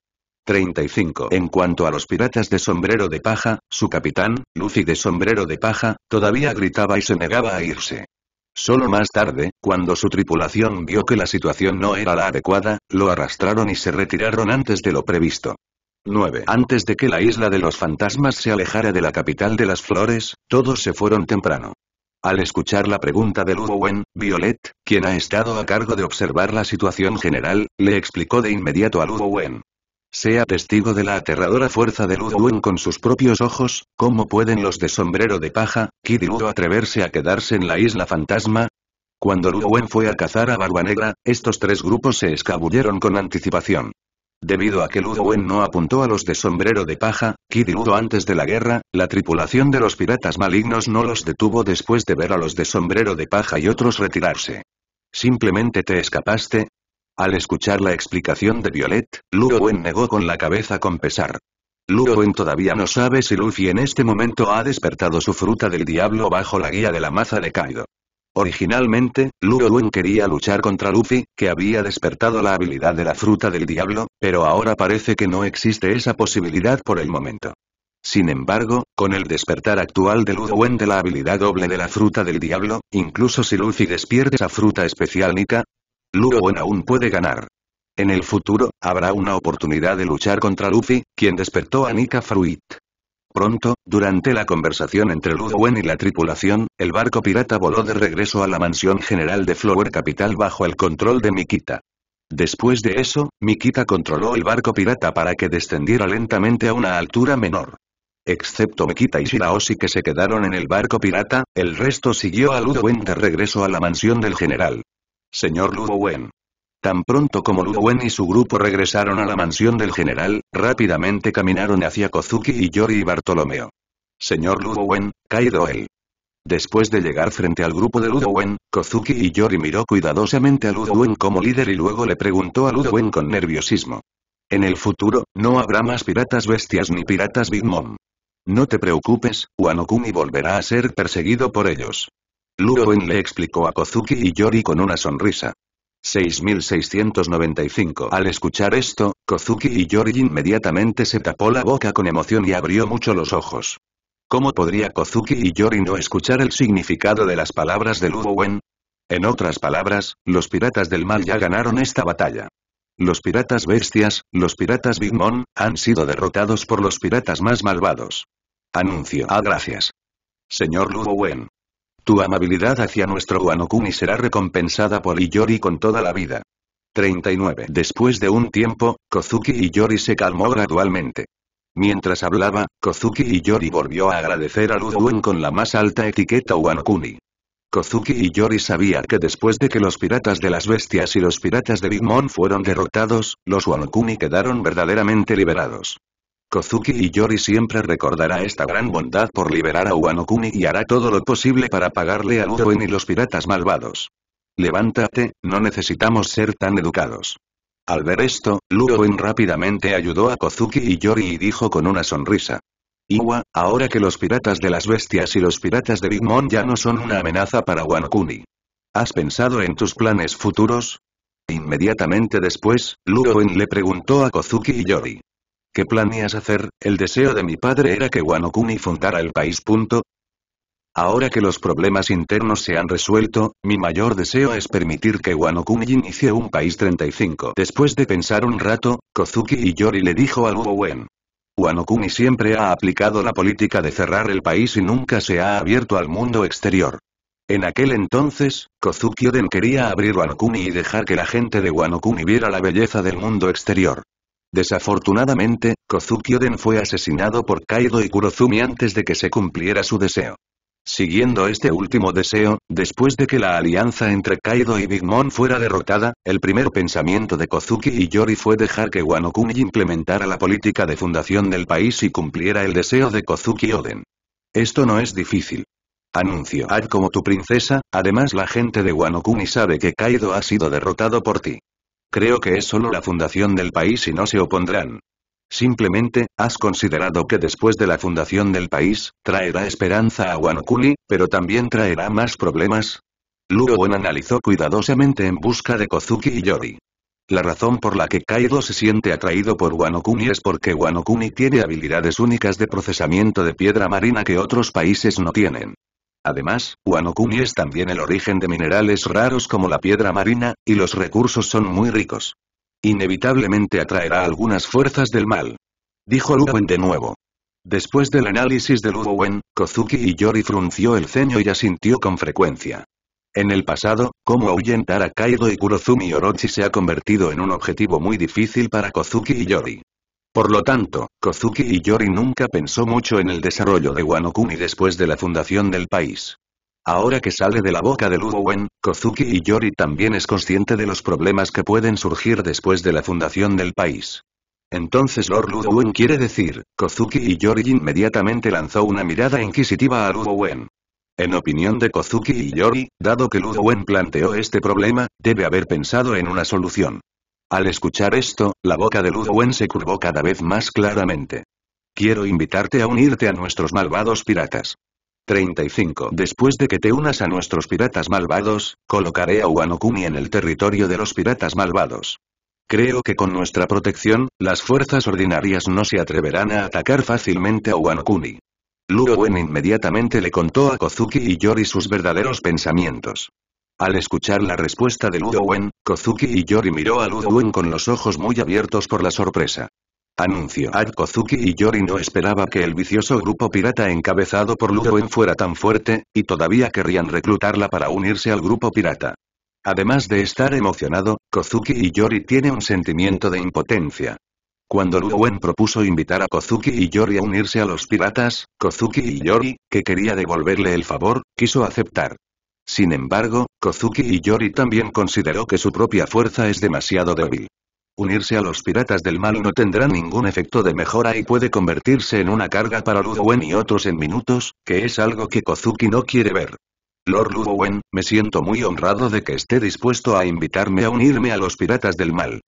35. En cuanto a los piratas de sombrero de paja, su capitán, Lucy de sombrero de paja, todavía gritaba y se negaba a irse. Solo más tarde, cuando su tripulación vio que la situación no era la adecuada, lo arrastraron y se retiraron antes de lo previsto. 9. Antes de que la isla de los fantasmas se alejara de la capital de las flores, todos se fueron temprano. Al escuchar la pregunta de Wen, Violet, quien ha estado a cargo de observar la situación general, le explicó de inmediato a Wen. Sea testigo de la aterradora fuerza de Ludwig con sus propios ojos, ¿cómo pueden los de sombrero de paja, Kid y atreverse a quedarse en la isla fantasma? Cuando Ludwig fue a cazar a Barba Negra, estos tres grupos se escabulleron con anticipación. Debido a que Ludwig no apuntó a los de sombrero de paja, Kid y antes de la guerra, la tripulación de los piratas malignos no los detuvo después de ver a los de sombrero de paja y otros retirarse. Simplemente te escapaste, al escuchar la explicación de Violet, Luo negó con la cabeza con pesar. Luo todavía no sabe si Luffy en este momento ha despertado su fruta del diablo bajo la guía de la maza de Kaido. Originalmente, Luo quería luchar contra Luffy, que había despertado la habilidad de la fruta del diablo, pero ahora parece que no existe esa posibilidad por el momento. Sin embargo, con el despertar actual de Lu de la habilidad doble de la fruta del diablo, incluso si Luffy despierte esa fruta especial Nika, wen aún puede ganar. En el futuro, habrá una oportunidad de luchar contra Luffy, quien despertó a Nika Fruit. Pronto, durante la conversación entre Ludowen y la tripulación, el barco pirata voló de regreso a la mansión general de Flower Capital bajo el control de Mikita. Después de eso, Mikita controló el barco pirata para que descendiera lentamente a una altura menor. Excepto Mikita y Shiraoshi que se quedaron en el barco pirata, el resto siguió a Ludowen de regreso a la mansión del general señor Ludowen. Tan pronto como Ludowen y su grupo regresaron a la mansión del general, rápidamente caminaron hacia Kozuki y Yori y Bartolomeo. Señor Ludowen, caído él. Después de llegar frente al grupo de Ludowen, Kozuki y Yori miró cuidadosamente a Ludowen como líder y luego le preguntó a Ludowen con nerviosismo. En el futuro, no habrá más piratas bestias ni piratas Big Mom. No te preocupes, Wanokumi volverá a ser perseguido por ellos. Wen le explicó a Kozuki y Yori con una sonrisa. 6695 Al escuchar esto, Kozuki y Yori inmediatamente se tapó la boca con emoción y abrió mucho los ojos. ¿Cómo podría Kozuki y Yori no escuchar el significado de las palabras de Wen? En otras palabras, los piratas del mal ya ganaron esta batalla. Los piratas bestias, los piratas Big Mom, han sido derrotados por los piratas más malvados. Anuncio. Ah, gracias. Señor Wen. Tu amabilidad hacia nuestro Wanokuni será recompensada por Iyori con toda la vida. 39. Después de un tiempo, Kozuki Iyori se calmó gradualmente. Mientras hablaba, Kozuki Iyori volvió a agradecer a Ludwen con la más alta etiqueta Wanokuni. Kozuki Iyori sabía que después de que los piratas de las bestias y los piratas de Big fueron derrotados, los Wanokuni quedaron verdaderamente liberados. Kozuki y Yori siempre recordará esta gran bondad por liberar a Wano-kuni y hará todo lo posible para pagarle a Ludoen y los piratas malvados. Levántate, no necesitamos ser tan educados. Al ver esto, Ludoen rápidamente ayudó a Kozuki y Yori y dijo con una sonrisa. Iwa, ahora que los piratas de las bestias y los piratas de Big Mom ya no son una amenaza para Wanokuni. ¿Has pensado en tus planes futuros? Inmediatamente después, Ludoen le preguntó a Kozuki y Yori. ¿Qué planeas hacer? El deseo de mi padre era que Wanokuni fundara el país. Punto. Ahora que los problemas internos se han resuelto, mi mayor deseo es permitir que Wanokuni inicie un país 35. Después de pensar un rato, Kozuki y Yori le dijo a Luo Wen. Wanokuni siempre ha aplicado la política de cerrar el país y nunca se ha abierto al mundo exterior. En aquel entonces, Kozuki Oden quería abrir Wanokuni y dejar que la gente de Wanokuni viera la belleza del mundo exterior. Desafortunadamente, Kozuki Oden fue asesinado por Kaido y Kurozumi antes de que se cumpliera su deseo. Siguiendo este último deseo, después de que la alianza entre Kaido y Big Mom fuera derrotada, el primer pensamiento de Kozuki y Yori fue dejar que Wano implementara la política de fundación del país y cumpliera el deseo de Kozuki Oden. Esto no es difícil. Anuncio Ad como tu princesa, además la gente de Wano sabe que Kaido ha sido derrotado por ti. Creo que es solo la fundación del país y no se opondrán. Simplemente, has considerado que después de la fundación del país, traerá esperanza a Wanokuni, pero también traerá más problemas. Luo analizó cuidadosamente en busca de Kozuki y Yori. La razón por la que Kaido se siente atraído por Wanokuni es porque Wanokuni tiene habilidades únicas de procesamiento de piedra marina que otros países no tienen. Además, Wanokuni es también el origen de minerales raros como la piedra marina, y los recursos son muy ricos. Inevitablemente atraerá algunas fuerzas del mal. Dijo Wen de nuevo. Después del análisis de Wen, Kozuki y Yori frunció el ceño y asintió con frecuencia. En el pasado, como ahuyentar a Kaido y Kurozumi Orochi se ha convertido en un objetivo muy difícil para Kozuki y Yori. Por lo tanto, Kozuki y Yori nunca pensó mucho en el desarrollo de Kuni después de la fundación del país. Ahora que sale de la boca de Wen, Kozuki y Yori también es consciente de los problemas que pueden surgir después de la fundación del país. Entonces Lord Wen quiere decir, Kozuki y Yori inmediatamente lanzó una mirada inquisitiva a Wen. En opinión de Kozuki y Yori, dado que Wen planteó este problema, debe haber pensado en una solución. Al escuchar esto, la boca de Ludwen se curvó cada vez más claramente. Quiero invitarte a unirte a nuestros malvados piratas. 35. Después de que te unas a nuestros piratas malvados, colocaré a Wanokuni en el territorio de los piratas malvados. Creo que con nuestra protección, las fuerzas ordinarias no se atreverán a atacar fácilmente a Wanokuni. Kuni. inmediatamente le contó a Kozuki y Yori sus verdaderos pensamientos. Al escuchar la respuesta de Ludowen, Kozuki y Yori miró a Ludowen con los ojos muy abiertos por la sorpresa. Anunció a Kozuki y Yori no esperaba que el vicioso grupo pirata encabezado por Ludowen fuera tan fuerte, y todavía querrían reclutarla para unirse al grupo pirata. Además de estar emocionado, Kozuki y Yori tiene un sentimiento de impotencia. Cuando Ludowen propuso invitar a Kozuki y Yori a unirse a los piratas, Kozuki y Yori, que quería devolverle el favor, quiso aceptar. Sin embargo, Kozuki y Yori también consideró que su propia fuerza es demasiado débil. Unirse a los piratas del mal no tendrá ningún efecto de mejora y puede convertirse en una carga para Ludowen y otros en minutos, que es algo que Kozuki no quiere ver. Lord Ludowen, me siento muy honrado de que esté dispuesto a invitarme a unirme a los piratas del mal.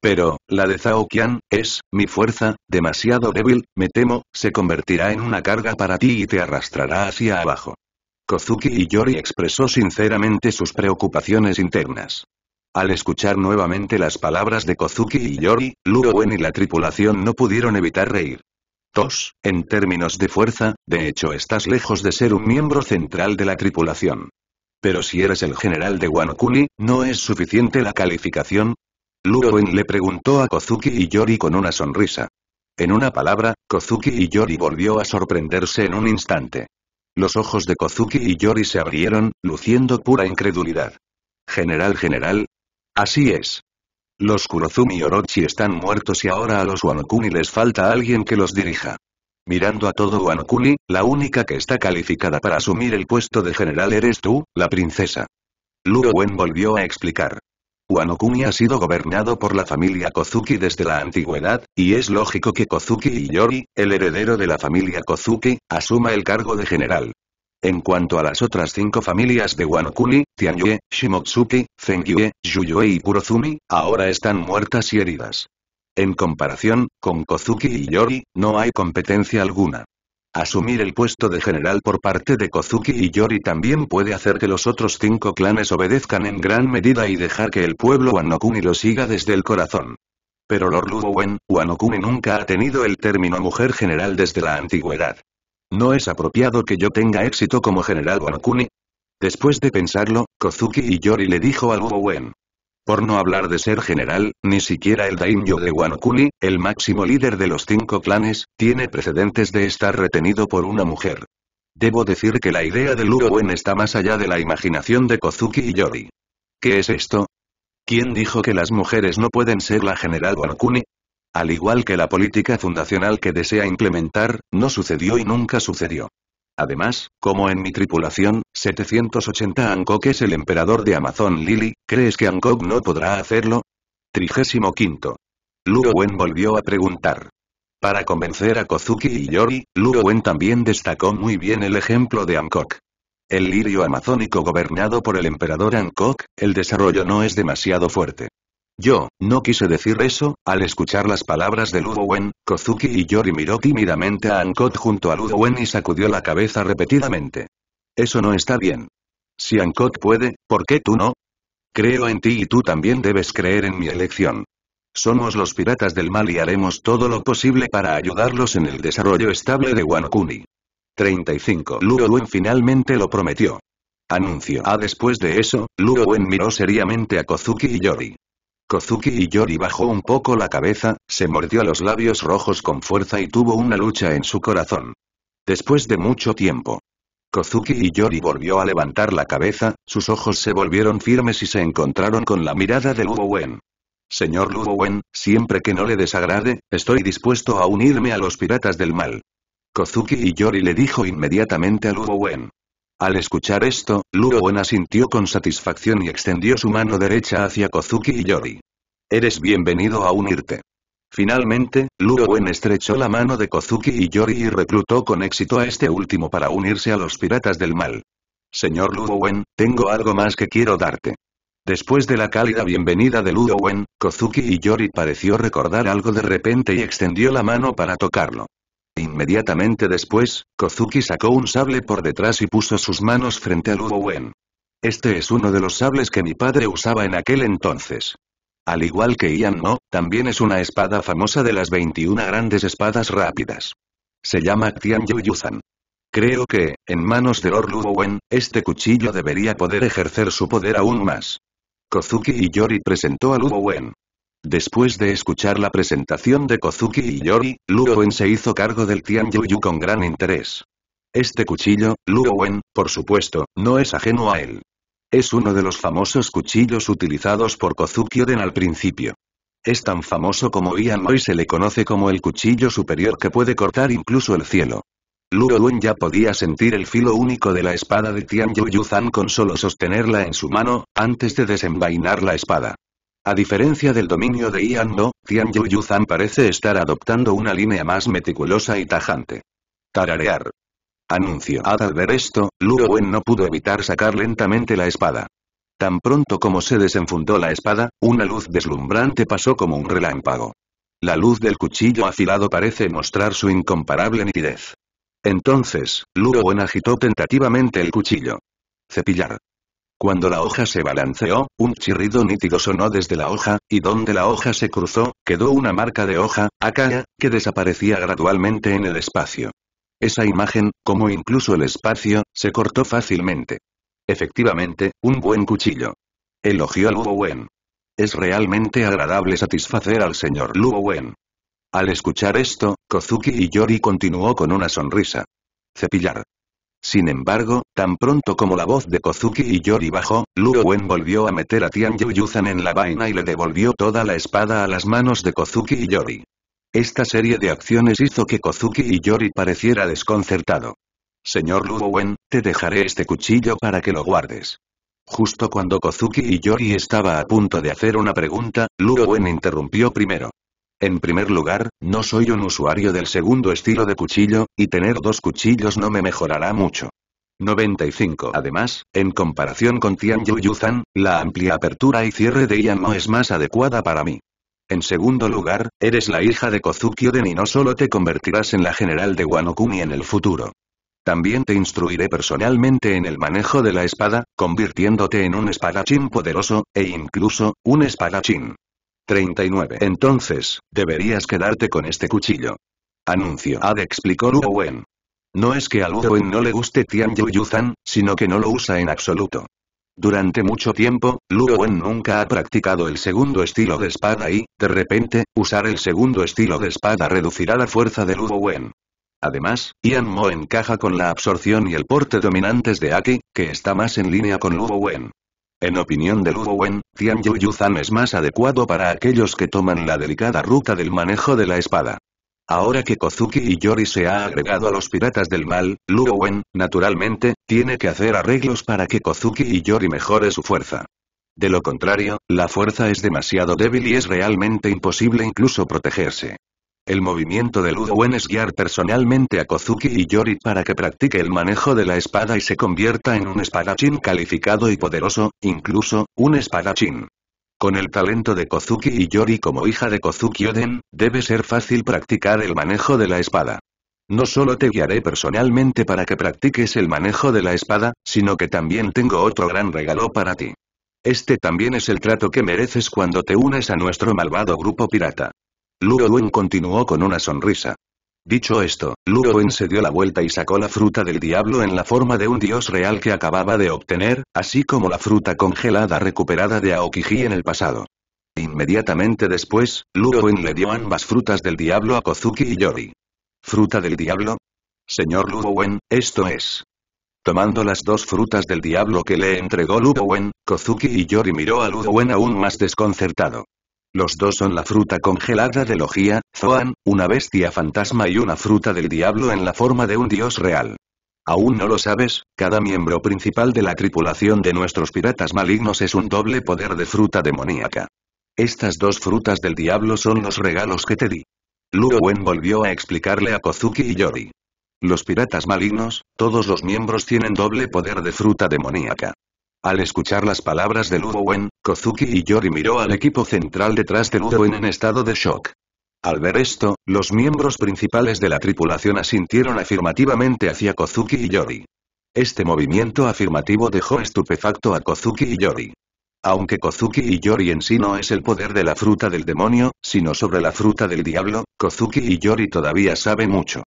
Pero, la de Zhao Qian, es, mi fuerza, demasiado débil, me temo, se convertirá en una carga para ti y te arrastrará hacia abajo. Kozuki y Yori expresó sinceramente sus preocupaciones internas. Al escuchar nuevamente las palabras de Kozuki y Yori, Wen y la tripulación no pudieron evitar reír. Tos, en términos de fuerza, de hecho estás lejos de ser un miembro central de la tripulación. Pero si eres el general de Wanokuni, ¿no es suficiente la calificación? Luo le preguntó a Kozuki y Yori con una sonrisa. En una palabra, Kozuki y Yori volvió a sorprenderse en un instante. Los ojos de Kozuki y Yori se abrieron, luciendo pura incredulidad. General general. Así es. Los Kurozumi y Orochi están muertos y ahora a los Wanokuni les falta alguien que los dirija. Mirando a todo Wanokuni, la única que está calificada para asumir el puesto de general eres tú, la princesa. Luo volvió a explicar. Wanokuni ha sido gobernado por la familia Kozuki desde la antigüedad, y es lógico que Kozuki y Yori, el heredero de la familia Kozuki, asuma el cargo de general. En cuanto a las otras cinco familias de Wanokuni, Tianyue, Shimotsuki, Zengyue, Yuyue y Kurozumi, ahora están muertas y heridas. En comparación, con Kozuki y Yori, no hay competencia alguna. Asumir el puesto de general por parte de Kozuki y Yori también puede hacer que los otros cinco clanes obedezcan en gran medida y dejar que el pueblo Wanokuni lo siga desde el corazón. Pero Lord Wen, Wanokuni nunca ha tenido el término mujer general desde la antigüedad. ¿No es apropiado que yo tenga éxito como general Wanokuni? Después de pensarlo, Kozuki y Yori le dijo a Wen. Por no hablar de ser general, ni siquiera el daimyo de Wanokuni, el máximo líder de los cinco clanes, tiene precedentes de estar retenido por una mujer. Debo decir que la idea de Luo está más allá de la imaginación de Kozuki y Yori. ¿Qué es esto? ¿Quién dijo que las mujeres no pueden ser la general Wankuni? Al igual que la política fundacional que desea implementar, no sucedió y nunca sucedió. Además, como en mi tripulación, 780 Ankok es el emperador de Amazon Lily, ¿crees que Ankok no podrá hacerlo? Trigésimo Luo Wen volvió a preguntar. Para convencer a Kozuki y Yori, Luo Wen también destacó muy bien el ejemplo de Ankok. El lirio amazónico gobernado por el emperador Ankok, el desarrollo no es demasiado fuerte. Yo, no quise decir eso, al escuchar las palabras de Wen, Kozuki y Yori miró tímidamente a Ankot junto a Wen y sacudió la cabeza repetidamente. Eso no está bien. Si Ankot puede, ¿por qué tú no? Creo en ti y tú también debes creer en mi elección. Somos los piratas del mal y haremos todo lo posible para ayudarlos en el desarrollo estable de Wanokuni. 35. wen finalmente lo prometió. Anuncio. a ah, después de eso, Luo Wen miró seriamente a Kozuki y Yori. Kozuki y Yori bajó un poco la cabeza, se mordió los labios rojos con fuerza y tuvo una lucha en su corazón. Después de mucho tiempo. Kozuki y Yori volvió a levantar la cabeza, sus ojos se volvieron firmes y se encontraron con la mirada de Luo Wen. Señor Luo Wen, siempre que no le desagrade, estoy dispuesto a unirme a los piratas del mal. Kozuki y Yori le dijo inmediatamente a Luo Wen. Al escuchar esto, Wen asintió con satisfacción y extendió su mano derecha hacia Kozuki y Yori. Eres bienvenido a unirte. Finalmente, Wen estrechó la mano de Kozuki y Yori y reclutó con éxito a este último para unirse a los piratas del mal. Señor Wen, tengo algo más que quiero darte. Después de la cálida bienvenida de Wen, Kozuki y Yori pareció recordar algo de repente y extendió la mano para tocarlo. Inmediatamente después, Kozuki sacó un sable por detrás y puso sus manos frente a Wen. Este es uno de los sables que mi padre usaba en aquel entonces. Al igual que Ian No, también es una espada famosa de las 21 grandes espadas rápidas. Se llama Tian Yuyuzan. Creo que, en manos de Lord Wen, este cuchillo debería poder ejercer su poder aún más. Kozuki y Yori presentó a Wen. Después de escuchar la presentación de Kozuki y Yori, Wen se hizo cargo del Tian Yu con gran interés. Este cuchillo, Luo Wen, por supuesto, no es ajeno a él. Es uno de los famosos cuchillos utilizados por Kozuki Oden al principio. Es tan famoso como Ian hoy se le conoce como el cuchillo superior que puede cortar incluso el cielo. Wen ya podía sentir el filo único de la espada de Tian Yu zan con solo sostenerla en su mano, antes de desenvainar la espada. A diferencia del dominio de Ian Tian Yu parece estar adoptando una línea más meticulosa y tajante. Tararear. Anuncio. Al ver esto, Luo Wen no pudo evitar sacar lentamente la espada. Tan pronto como se desenfundó la espada, una luz deslumbrante pasó como un relámpago. La luz del cuchillo afilado parece mostrar su incomparable nitidez. Entonces, Luo Wen agitó tentativamente el cuchillo. Cepillar. Cuando la hoja se balanceó, un chirrido nítido sonó desde la hoja, y donde la hoja se cruzó, quedó una marca de hoja, Akaya, que desaparecía gradualmente en el espacio. Esa imagen, como incluso el espacio, se cortó fácilmente. Efectivamente, un buen cuchillo. Elogió a Luo Wen. Es realmente agradable satisfacer al señor Luo Wen. Al escuchar esto, Kozuki y Yori continuó con una sonrisa. Cepillar. Sin embargo, tan pronto como la voz de Kozuki y Yori bajó, Luo Wen volvió a meter a Tian Yuyuzan en la vaina y le devolvió toda la espada a las manos de Kozuki y Yori. Esta serie de acciones hizo que Kozuki y Yori pareciera desconcertado. Señor Luo Wen, te dejaré este cuchillo para que lo guardes. Justo cuando Kozuki y Yori estaba a punto de hacer una pregunta, Luo Wen interrumpió primero. En primer lugar, no soy un usuario del segundo estilo de cuchillo, y tener dos cuchillos no me mejorará mucho. 95. Además, en comparación con Tian Zan, la amplia apertura y cierre de ella no es más adecuada para mí. En segundo lugar, eres la hija de Kozuki Oden y no solo te convertirás en la general de Wanokuni en el futuro. También te instruiré personalmente en el manejo de la espada, convirtiéndote en un espadachín poderoso, e incluso, un espadachín 39. Entonces, deberías quedarte con este cuchillo. Anuncio. Ad explicó Wen. No es que a Wen no le guste Tian Yuzan, sino que no lo usa en absoluto. Durante mucho tiempo, Wen nunca ha practicado el segundo estilo de espada y, de repente, usar el segundo estilo de espada reducirá la fuerza de Wen. Además, Ian Mo encaja con la absorción y el porte dominantes de Aki, que está más en línea con Wen. En opinión de Luo Wen, Tian Yu Yuzan es más adecuado para aquellos que toman la delicada ruta del manejo de la espada. Ahora que Kozuki y Yori se ha agregado a los piratas del mal, Luo Wen, naturalmente, tiene que hacer arreglos para que Kozuki y Yori mejore su fuerza. De lo contrario, la fuerza es demasiado débil y es realmente imposible incluso protegerse. El movimiento de Ludwen es guiar personalmente a Kozuki y Yori para que practique el manejo de la espada y se convierta en un espadachín calificado y poderoso, incluso, un espadachín. Con el talento de Kozuki y Yori como hija de Kozuki Oden, debe ser fácil practicar el manejo de la espada. No solo te guiaré personalmente para que practiques el manejo de la espada, sino que también tengo otro gran regalo para ti. Este también es el trato que mereces cuando te unes a nuestro malvado grupo pirata. Luo Wen continuó con una sonrisa. Dicho esto, Luo Wen se dio la vuelta y sacó la fruta del diablo en la forma de un dios real que acababa de obtener, así como la fruta congelada recuperada de Aokiji en el pasado. Inmediatamente después, Luo Wen le dio ambas frutas del diablo a Kozuki y Yori. ¿Fruta del diablo? Señor Luo Wen, esto es. Tomando las dos frutas del diablo que le entregó Luo Wen, Kozuki y Yori miró a Luo Wen aún más desconcertado. Los dos son la fruta congelada de Logia, Zoan, una bestia fantasma y una fruta del diablo en la forma de un dios real. ¿Aún no lo sabes? Cada miembro principal de la tripulación de nuestros piratas malignos es un doble poder de fruta demoníaca. Estas dos frutas del diablo son los regalos que te di. Luo Wen volvió a explicarle a Kozuki y Yori. Los piratas malignos, todos los miembros tienen doble poder de fruta demoníaca. Al escuchar las palabras de Ludowen, Kozuki y Yori miró al equipo central detrás de Ludowen en estado de shock. Al ver esto, los miembros principales de la tripulación asintieron afirmativamente hacia Kozuki y Yori. Este movimiento afirmativo dejó estupefacto a Kozuki y Yori. Aunque Kozuki y Yori en sí no es el poder de la fruta del demonio, sino sobre la fruta del diablo, Kozuki y Yori todavía sabe mucho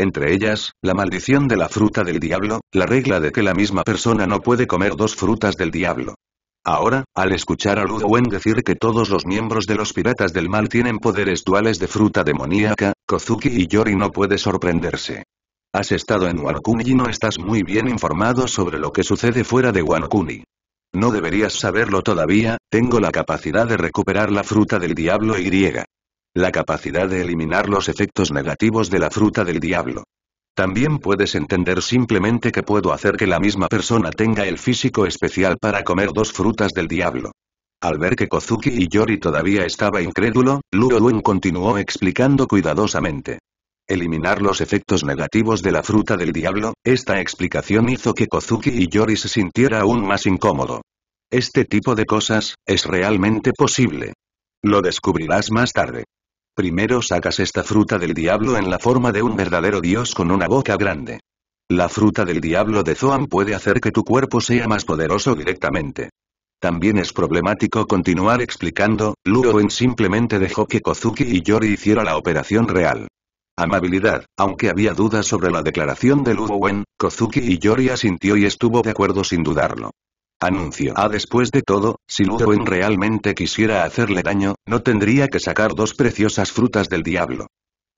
entre ellas, la maldición de la fruta del diablo, la regla de que la misma persona no puede comer dos frutas del diablo. Ahora, al escuchar a Ludwen decir que todos los miembros de los piratas del mal tienen poderes duales de fruta demoníaca, Kozuki y Yori no puede sorprenderse. Has estado en Wanokuni y no estás muy bien informado sobre lo que sucede fuera de Wanokuni. No deberías saberlo todavía, tengo la capacidad de recuperar la fruta del diablo y griega la capacidad de eliminar los efectos negativos de la fruta del diablo. También puedes entender simplemente que puedo hacer que la misma persona tenga el físico especial para comer dos frutas del diablo. Al ver que Kozuki y Yori todavía estaba incrédulo, Luo continuó explicando cuidadosamente. Eliminar los efectos negativos de la fruta del diablo, esta explicación hizo que Kozuki y Yori se sintiera aún más incómodo. Este tipo de cosas, es realmente posible. Lo descubrirás más tarde. Primero sacas esta fruta del diablo en la forma de un verdadero dios con una boca grande. La fruta del diablo de Zoan puede hacer que tu cuerpo sea más poderoso directamente. También es problemático continuar explicando, Luowen simplemente dejó que Kozuki y Yori hiciera la operación real. Amabilidad, aunque había dudas sobre la declaración de Luowen, Kozuki y Yori asintió y estuvo de acuerdo sin dudarlo. Anuncio. Ah, después de todo, si Ludwin realmente quisiera hacerle daño, no tendría que sacar dos preciosas frutas del diablo.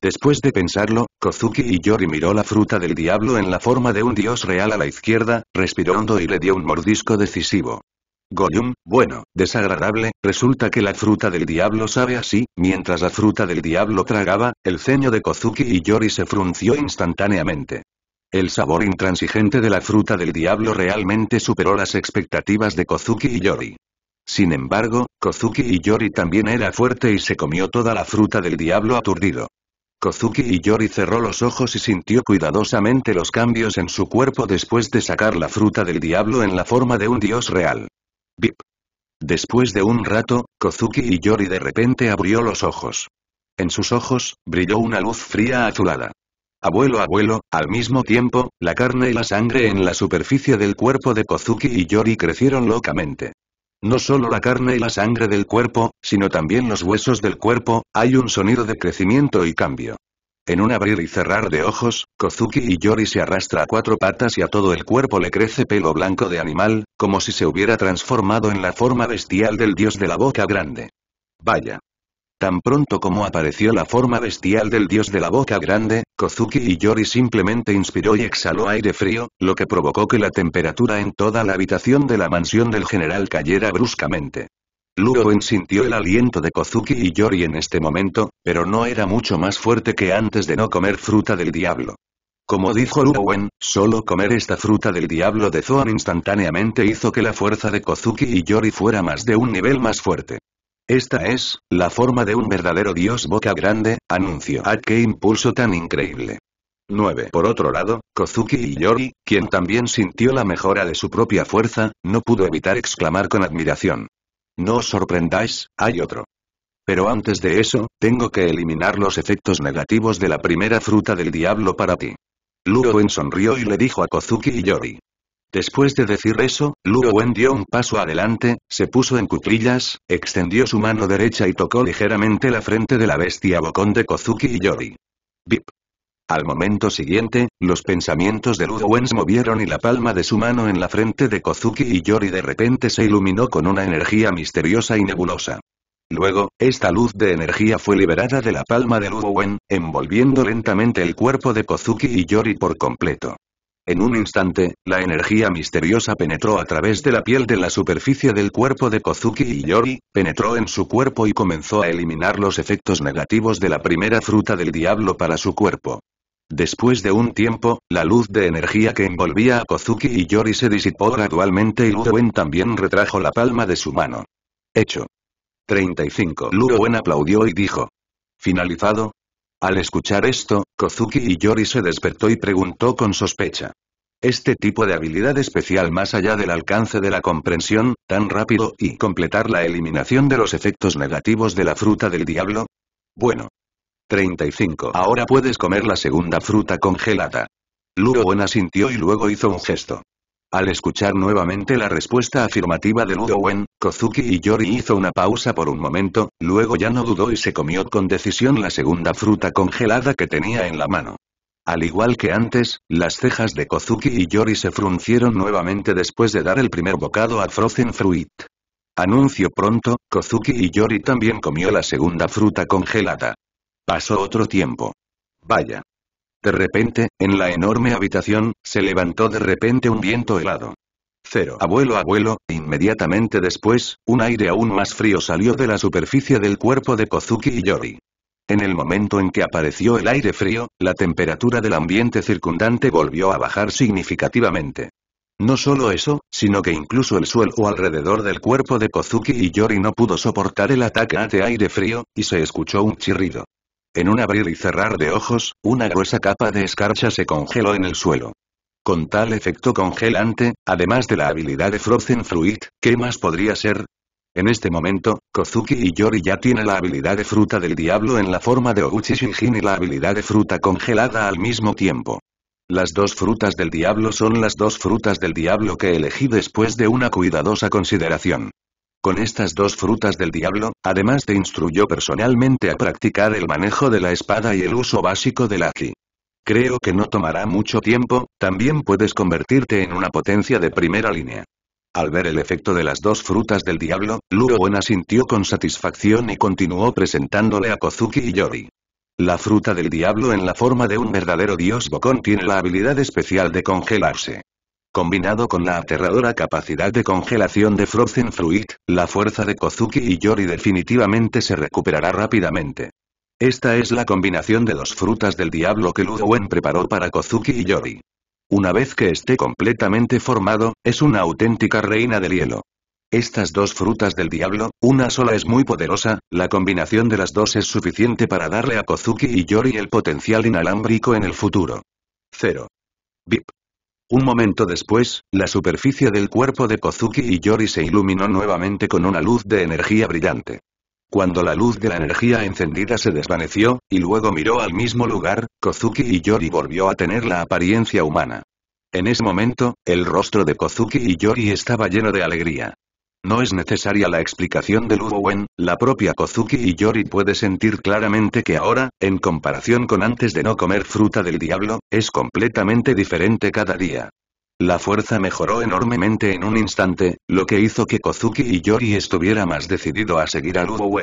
Después de pensarlo, Kozuki y Yori miró la fruta del diablo en la forma de un dios real a la izquierda, respiró hondo y le dio un mordisco decisivo. Goyum, bueno, desagradable, resulta que la fruta del diablo sabe así, mientras la fruta del diablo tragaba, el ceño de Kozuki y Yori se frunció instantáneamente. El sabor intransigente de la fruta del diablo realmente superó las expectativas de Kozuki y Yori. Sin embargo, Kozuki y Yori también era fuerte y se comió toda la fruta del diablo aturdido. Kozuki y Yori cerró los ojos y sintió cuidadosamente los cambios en su cuerpo después de sacar la fruta del diablo en la forma de un dios real. Bip. Después de un rato, Kozuki y Yori de repente abrió los ojos. En sus ojos, brilló una luz fría azulada. Abuelo abuelo, al mismo tiempo, la carne y la sangre en la superficie del cuerpo de Kozuki y Yori crecieron locamente. No solo la carne y la sangre del cuerpo, sino también los huesos del cuerpo, hay un sonido de crecimiento y cambio. En un abrir y cerrar de ojos, Kozuki y Yori se arrastra a cuatro patas y a todo el cuerpo le crece pelo blanco de animal, como si se hubiera transformado en la forma bestial del dios de la boca grande. Vaya. Tan pronto como apareció la forma bestial del dios de la boca grande, Kozuki y Yori simplemente inspiró y exhaló aire frío, lo que provocó que la temperatura en toda la habitación de la mansión del general cayera bruscamente. Luowen sintió el aliento de Kozuki y Yori en este momento, pero no era mucho más fuerte que antes de no comer fruta del diablo. Como dijo Luowen, solo comer esta fruta del diablo de Zoan instantáneamente hizo que la fuerza de Kozuki y Yori fuera más de un nivel más fuerte. Esta es, la forma de un verdadero dios boca grande, anunció. ¡Ah, qué impulso tan increíble! 9. Por otro lado, Kozuki y Yori, quien también sintió la mejora de su propia fuerza, no pudo evitar exclamar con admiración. No os sorprendáis, hay otro. Pero antes de eso, tengo que eliminar los efectos negativos de la primera fruta del diablo para ti. Wen sonrió y le dijo a Kozuki y Yori. Después de decir eso, Luo Wen dio un paso adelante, se puso en cuclillas, extendió su mano derecha y tocó ligeramente la frente de la bestia bocón de Kozuki y Yori. Bip. Al momento siguiente, los pensamientos de Ludo Wen se movieron y la palma de su mano en la frente de Kozuki y Yori de repente se iluminó con una energía misteriosa y nebulosa. Luego, esta luz de energía fue liberada de la palma de Luo Wen, envolviendo lentamente el cuerpo de Kozuki y Yori por completo. En un instante, la energía misteriosa penetró a través de la piel de la superficie del cuerpo de Kozuki y Yori, penetró en su cuerpo y comenzó a eliminar los efectos negativos de la primera fruta del diablo para su cuerpo. Después de un tiempo, la luz de energía que envolvía a Kozuki y Yori se disipó gradualmente y Luowen también retrajo la palma de su mano. Hecho. 35. Luowen aplaudió y dijo. Finalizado, al escuchar esto, Kozuki y Yori se despertó y preguntó con sospecha. Este tipo de habilidad especial más allá del alcance de la comprensión, tan rápido y completar la eliminación de los efectos negativos de la fruta del diablo? Bueno. 35. Ahora puedes comer la segunda fruta congelada. Lurowen sintió y luego hizo un gesto. Al escuchar nuevamente la respuesta afirmativa de Wen, Kozuki y Yori hizo una pausa por un momento, luego ya no dudó y se comió con decisión la segunda fruta congelada que tenía en la mano. Al igual que antes, las cejas de Kozuki y Yori se fruncieron nuevamente después de dar el primer bocado a Frozen Fruit. Anuncio pronto, Kozuki y Yori también comió la segunda fruta congelada. Pasó otro tiempo. Vaya. De repente, en la enorme habitación, se levantó de repente un viento helado. Cero. Abuelo, abuelo, inmediatamente después, un aire aún más frío salió de la superficie del cuerpo de Kozuki y Yori. En el momento en que apareció el aire frío, la temperatura del ambiente circundante volvió a bajar significativamente. No solo eso, sino que incluso el suelo alrededor del cuerpo de Kozuki y Yori no pudo soportar el ataque de aire frío, y se escuchó un chirrido. En un abrir y cerrar de ojos, una gruesa capa de escarcha se congeló en el suelo. Con tal efecto congelante, además de la habilidad de Frozen Fruit, ¿qué más podría ser? En este momento, Kozuki y Yori ya tienen la habilidad de fruta del diablo en la forma de Oguchi Shinjin y la habilidad de fruta congelada al mismo tiempo. Las dos frutas del diablo son las dos frutas del diablo que elegí después de una cuidadosa consideración. Con estas dos frutas del diablo, además te instruyó personalmente a practicar el manejo de la espada y el uso básico del aki. Creo que no tomará mucho tiempo, también puedes convertirte en una potencia de primera línea. Al ver el efecto de las dos frutas del diablo, Luo Buena sintió con satisfacción y continuó presentándole a Kozuki y Yori. La fruta del diablo en la forma de un verdadero dios Bokon tiene la habilidad especial de congelarse. Combinado con la aterradora capacidad de congelación de Frozen Fruit, la fuerza de Kozuki y Yori definitivamente se recuperará rápidamente. Esta es la combinación de dos frutas del diablo que Ludowen preparó para Kozuki y Yori. Una vez que esté completamente formado, es una auténtica reina del hielo. Estas dos frutas del diablo, una sola es muy poderosa, la combinación de las dos es suficiente para darle a Kozuki y Yori el potencial inalámbrico en el futuro. 0. VIP. Un momento después, la superficie del cuerpo de Kozuki y Yori se iluminó nuevamente con una luz de energía brillante. Cuando la luz de la energía encendida se desvaneció, y luego miró al mismo lugar, Kozuki y Yori volvió a tener la apariencia humana. En ese momento, el rostro de Kozuki y Yori estaba lleno de alegría. No es necesaria la explicación de Lu la propia Kozuki y Yori puede sentir claramente que ahora, en comparación con antes de no comer fruta del diablo, es completamente diferente cada día. La fuerza mejoró enormemente en un instante, lo que hizo que Kozuki y Yori estuviera más decidido a seguir a Lu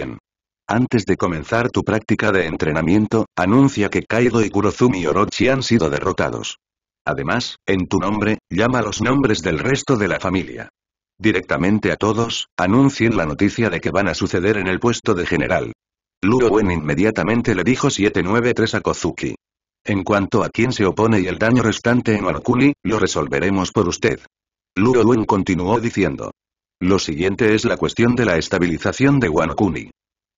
Antes de comenzar tu práctica de entrenamiento, anuncia que Kaido y Kurozumi Orochi han sido derrotados. Además, en tu nombre, llama los nombres del resto de la familia. Directamente a todos, anuncien la noticia de que van a suceder en el puesto de general. Luo inmediatamente le dijo 793 a Kozuki. En cuanto a quién se opone y el daño restante en Orkuli, lo resolveremos por usted. Luo continuó diciendo. Lo siguiente es la cuestión de la estabilización de Kuni.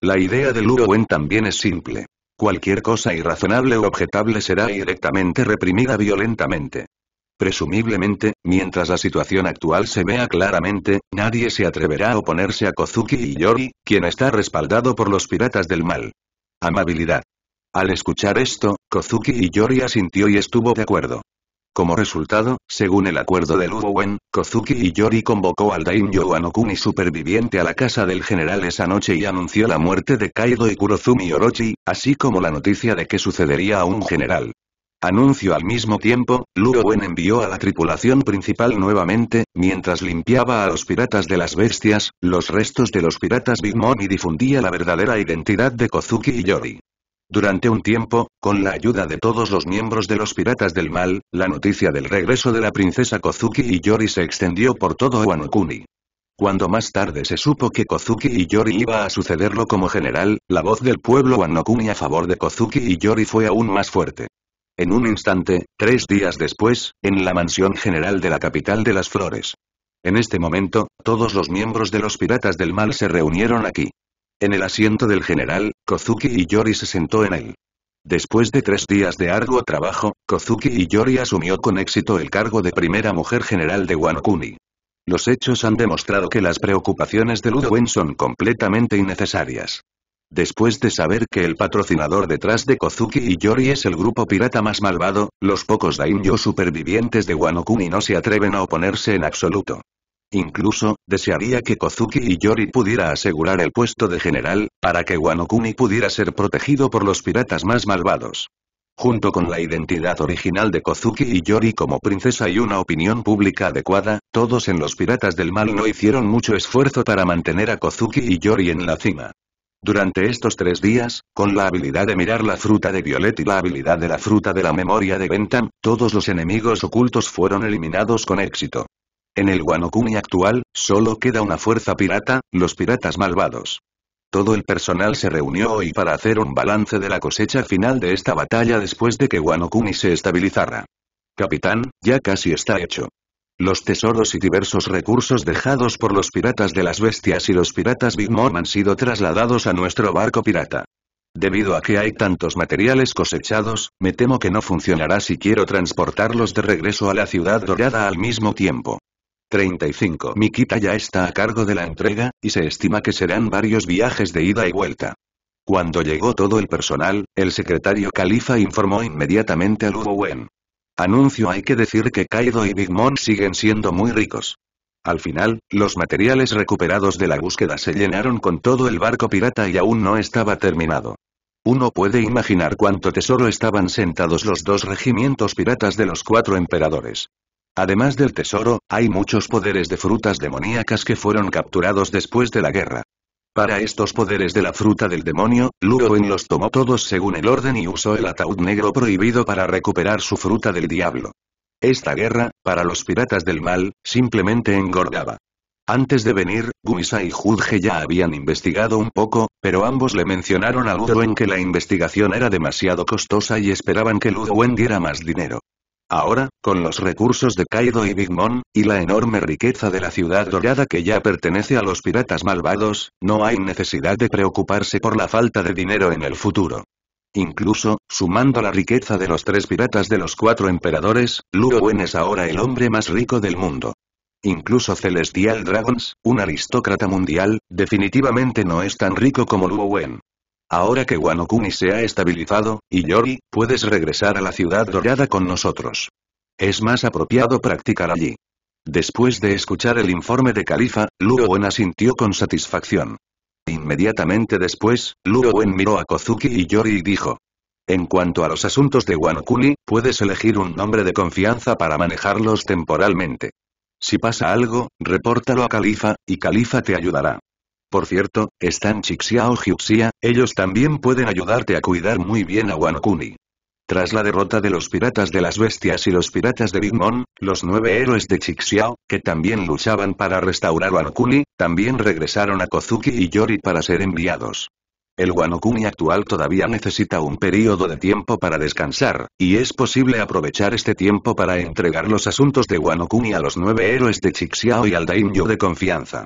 La idea de Luo Wen también es simple. Cualquier cosa irrazonable o objetable será directamente reprimida violentamente. Presumiblemente, mientras la situación actual se vea claramente, nadie se atreverá a oponerse a Kozuki y Yori, quien está respaldado por los piratas del mal. Amabilidad. Al escuchar esto, Kozuki y Yori asintió y estuvo de acuerdo. Como resultado, según el acuerdo de Luowen, Kozuki y Yori convocó al Daimyo Anokuni superviviente a la casa del general esa noche y anunció la muerte de Kaido y Kurozumi Orochi, así como la noticia de que sucedería a un general. Anuncio al mismo tiempo, Luo Wen envió a la tripulación principal nuevamente, mientras limpiaba a los piratas de las bestias, los restos de los piratas Big Mom y difundía la verdadera identidad de Kozuki y Yori. Durante un tiempo, con la ayuda de todos los miembros de los Piratas del Mal, la noticia del regreso de la princesa Kozuki y Yori se extendió por todo Wanokuni. Cuando más tarde se supo que Kozuki y Yori iba a sucederlo como general, la voz del pueblo Wanokuni a favor de Kozuki y Yori fue aún más fuerte. En un instante, tres días después, en la mansión general de la capital de las flores. En este momento, todos los miembros de los piratas del mal se reunieron aquí. En el asiento del general, Kozuki y Yori se sentó en él. Después de tres días de arduo trabajo, Kozuki y Yori asumió con éxito el cargo de primera mujer general de Wanokuni. Los hechos han demostrado que las preocupaciones de Wen son completamente innecesarias. Después de saber que el patrocinador detrás de Kozuki y Yori es el grupo pirata más malvado, los pocos daimyo supervivientes de Wanokuni no se atreven a oponerse en absoluto. Incluso, desearía que Kozuki y Yori pudiera asegurar el puesto de general, para que Wanokuni pudiera ser protegido por los piratas más malvados. Junto con la identidad original de Kozuki y Yori como princesa y una opinión pública adecuada, todos en los Piratas del Mal no hicieron mucho esfuerzo para mantener a Kozuki y Yori en la cima. Durante estos tres días, con la habilidad de mirar la fruta de Violet y la habilidad de la fruta de la memoria de Bentham, todos los enemigos ocultos fueron eliminados con éxito. En el Wanokuni actual, solo queda una fuerza pirata, los piratas malvados. Todo el personal se reunió hoy para hacer un balance de la cosecha final de esta batalla después de que Wanokuni se estabilizara. Capitán, ya casi está hecho. Los tesoros y diversos recursos dejados por los piratas de las bestias y los piratas Big Mom han sido trasladados a nuestro barco pirata. Debido a que hay tantos materiales cosechados, me temo que no funcionará si quiero transportarlos de regreso a la ciudad dorada al mismo tiempo. 35. Miquita ya está a cargo de la entrega, y se estima que serán varios viajes de ida y vuelta. Cuando llegó todo el personal, el secretario Califa informó inmediatamente a Lugo Wen. Anuncio hay que decir que Kaido y Big Mom siguen siendo muy ricos. Al final, los materiales recuperados de la búsqueda se llenaron con todo el barco pirata y aún no estaba terminado. Uno puede imaginar cuánto tesoro estaban sentados los dos regimientos piratas de los cuatro emperadores. Además del tesoro, hay muchos poderes de frutas demoníacas que fueron capturados después de la guerra. Para estos poderes de la fruta del demonio, Ludowen los tomó todos según el orden y usó el ataúd negro prohibido para recuperar su fruta del diablo. Esta guerra, para los piratas del mal, simplemente engordaba. Antes de venir, Gumisa y Judge ya habían investigado un poco, pero ambos le mencionaron a Ludowen que la investigación era demasiado costosa y esperaban que Ludowen diera más dinero. Ahora, con los recursos de Kaido y Big Mom, y la enorme riqueza de la ciudad dorada que ya pertenece a los piratas malvados, no hay necesidad de preocuparse por la falta de dinero en el futuro. Incluso, sumando la riqueza de los tres piratas de los cuatro emperadores, Luo Wen es ahora el hombre más rico del mundo. Incluso Celestial Dragons, un aristócrata mundial, definitivamente no es tan rico como Luo Wen. Ahora que Wanokuni se ha estabilizado, y Yori, puedes regresar a la ciudad dorada con nosotros. Es más apropiado practicar allí. Después de escuchar el informe de Califa, Luo asintió con satisfacción. Inmediatamente después, Luo miró a Kozuki y Yori y dijo. En cuanto a los asuntos de Wanokuni, puedes elegir un nombre de confianza para manejarlos temporalmente. Si pasa algo, repórtalo a Califa, y Califa te ayudará. Por cierto, están Chixiao y Jiuxia, ellos también pueden ayudarte a cuidar muy bien a Wanokuni. Tras la derrota de los piratas de las bestias y los piratas de Big Mom, los nueve héroes de Chixiao, que también luchaban para restaurar Wanokuni, también regresaron a Kozuki y Yori para ser enviados. El Wanokuni actual todavía necesita un período de tiempo para descansar, y es posible aprovechar este tiempo para entregar los asuntos de Wanokuni a los nueve héroes de Chixiao y al Daimyo de confianza.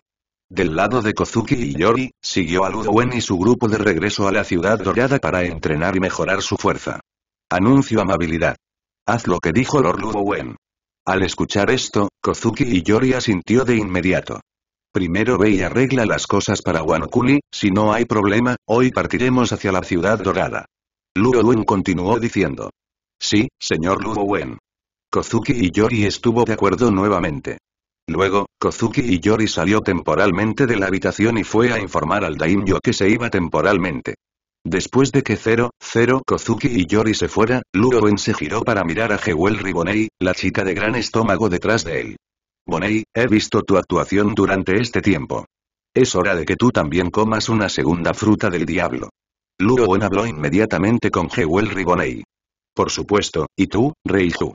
Del lado de Kozuki y Yori, siguió a Wen y su grupo de regreso a la ciudad dorada para entrenar y mejorar su fuerza. Anuncio amabilidad. Haz lo que dijo Lord Wen. Al escuchar esto, Kozuki y Yori asintió de inmediato. Primero ve y arregla las cosas para Wanokuni, si no hay problema, hoy partiremos hacia la ciudad dorada. wen continuó diciendo. Sí, señor Wen. Kozuki y Yori estuvo de acuerdo nuevamente. Luego, Kozuki y Yori salió temporalmente de la habitación y fue a informar al Daimyo que se iba temporalmente. Después de que Zero, Zero, Kozuki y Yori se fuera, Wen se giró para mirar a Jewel Ribonei, la chica de gran estómago detrás de él. Bonei, he visto tu actuación durante este tiempo. Es hora de que tú también comas una segunda fruta del diablo. Wen habló inmediatamente con Jewel Ribonei. Por supuesto, ¿y tú, Reiju?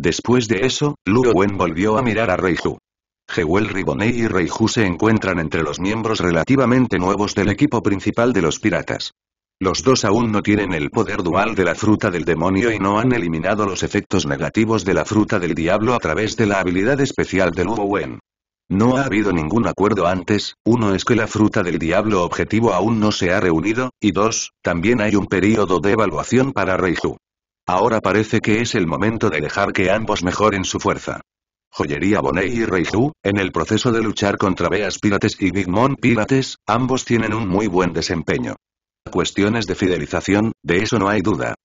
Después de eso, Luo Wen volvió a mirar a Reiju. Jewel Riboney y Reiju se encuentran entre los miembros relativamente nuevos del equipo principal de los piratas. Los dos aún no tienen el poder dual de la fruta del demonio y no han eliminado los efectos negativos de la fruta del diablo a través de la habilidad especial de Luo Wen. No ha habido ningún acuerdo antes, uno es que la fruta del diablo objetivo aún no se ha reunido, y dos, también hay un período de evaluación para Reiju. Ahora parece que es el momento de dejar que ambos mejoren su fuerza. Joyería Boné y Reiju, en el proceso de luchar contra Beas Pirates y Big Mom Pirates, ambos tienen un muy buen desempeño. Cuestiones de fidelización, de eso no hay duda.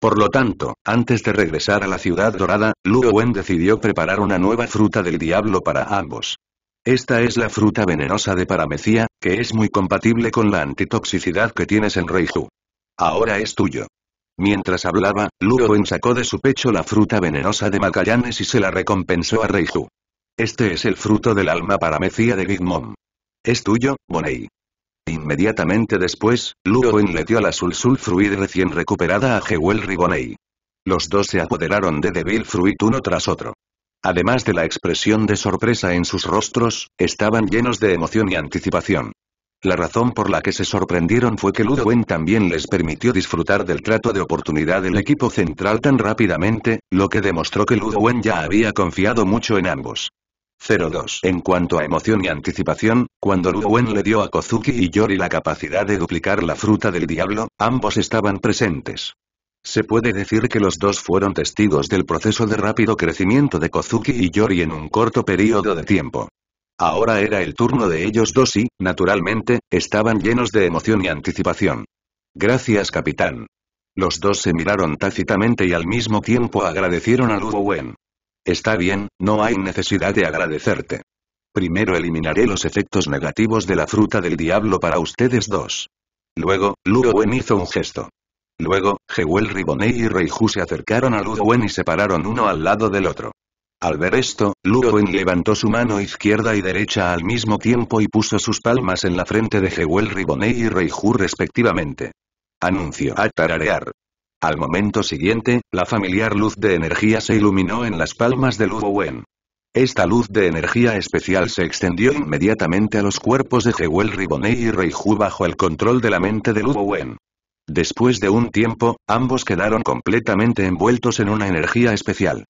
Por lo tanto, antes de regresar a la ciudad dorada, Luo Wen decidió preparar una nueva fruta del diablo para ambos. Esta es la fruta venenosa de Paramecia, que es muy compatible con la antitoxicidad que tienes en Reiju. Ahora es tuyo. Mientras hablaba, Wen sacó de su pecho la fruta venenosa de Magallanes y se la recompensó a Reiju. Este es el fruto del alma para Mecía de Big Mom. Es tuyo, Bonei. Inmediatamente después, Wen le dio la Sul Fruit recién recuperada a Jewel Ribonay. Los dos se apoderaron de Devil Fruit uno tras otro. Además de la expresión de sorpresa en sus rostros, estaban llenos de emoción y anticipación. La razón por la que se sorprendieron fue que Ludwen también les permitió disfrutar del trato de oportunidad del equipo central tan rápidamente, lo que demostró que Ludwen ya había confiado mucho en ambos. 02 En cuanto a emoción y anticipación, cuando Ludwen le dio a Kozuki y Yori la capacidad de duplicar la fruta del diablo, ambos estaban presentes. Se puede decir que los dos fueron testigos del proceso de rápido crecimiento de Kozuki y Yori en un corto periodo de tiempo. Ahora era el turno de ellos dos y, naturalmente, estaban llenos de emoción y anticipación. Gracias capitán. Los dos se miraron tácitamente y al mismo tiempo agradecieron a Luo Wen. Está bien, no hay necesidad de agradecerte. Primero eliminaré los efectos negativos de la fruta del diablo para ustedes dos. Luego, Luo Wen hizo un gesto. Luego, Jewel Riboney y Reiju se acercaron a Luo Wen y se pararon uno al lado del otro. Al ver esto, Luowen levantó su mano izquierda y derecha al mismo tiempo y puso sus palmas en la frente de Jewel Riboney y Reiju respectivamente. Anunció a tararear. Al momento siguiente, la familiar luz de energía se iluminó en las palmas de Lugowen. Esta luz de energía especial se extendió inmediatamente a los cuerpos de Jewel Riboney y Reiju bajo el control de la mente de Luowen. Después de un tiempo, ambos quedaron completamente envueltos en una energía especial.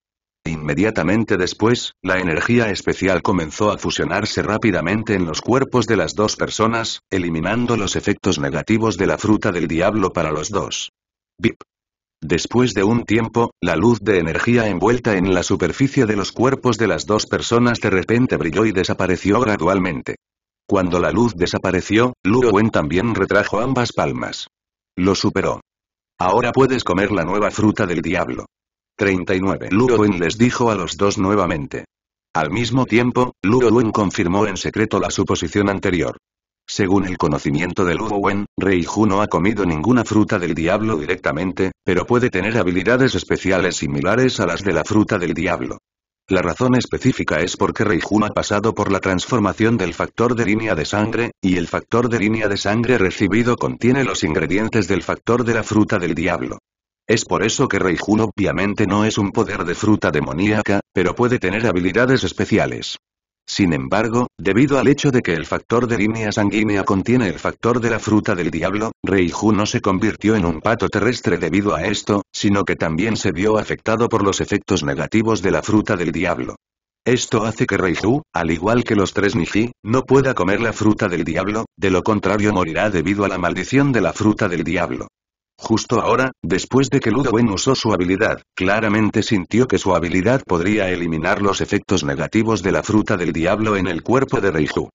Inmediatamente después, la energía especial comenzó a fusionarse rápidamente en los cuerpos de las dos personas, eliminando los efectos negativos de la fruta del diablo para los dos. Bip. Después de un tiempo, la luz de energía envuelta en la superficie de los cuerpos de las dos personas de repente brilló y desapareció gradualmente. Cuando la luz desapareció, Luo Wen también retrajo ambas palmas. Lo superó. Ahora puedes comer la nueva fruta del diablo. 39. Luo Wen les dijo a los dos nuevamente. Al mismo tiempo, Luo Wen confirmó en secreto la suposición anterior. Según el conocimiento de Luo Wen, Ju no ha comido ninguna fruta del diablo directamente, pero puede tener habilidades especiales similares a las de la fruta del diablo. La razón específica es porque Reijun ha pasado por la transformación del factor de línea de sangre, y el factor de línea de sangre recibido contiene los ingredientes del factor de la fruta del diablo. Es por eso que Reijun obviamente no es un poder de fruta demoníaca, pero puede tener habilidades especiales. Sin embargo, debido al hecho de que el factor de línea sanguínea contiene el factor de la fruta del diablo, Reiju no se convirtió en un pato terrestre debido a esto, sino que también se vio afectado por los efectos negativos de la fruta del diablo. Esto hace que Reiju, al igual que los tres Niji, no pueda comer la fruta del diablo, de lo contrario morirá debido a la maldición de la fruta del diablo. Justo ahora, después de que Ludowen usó su habilidad, claramente sintió que su habilidad podría eliminar los efectos negativos de la fruta del diablo en el cuerpo de Reiju.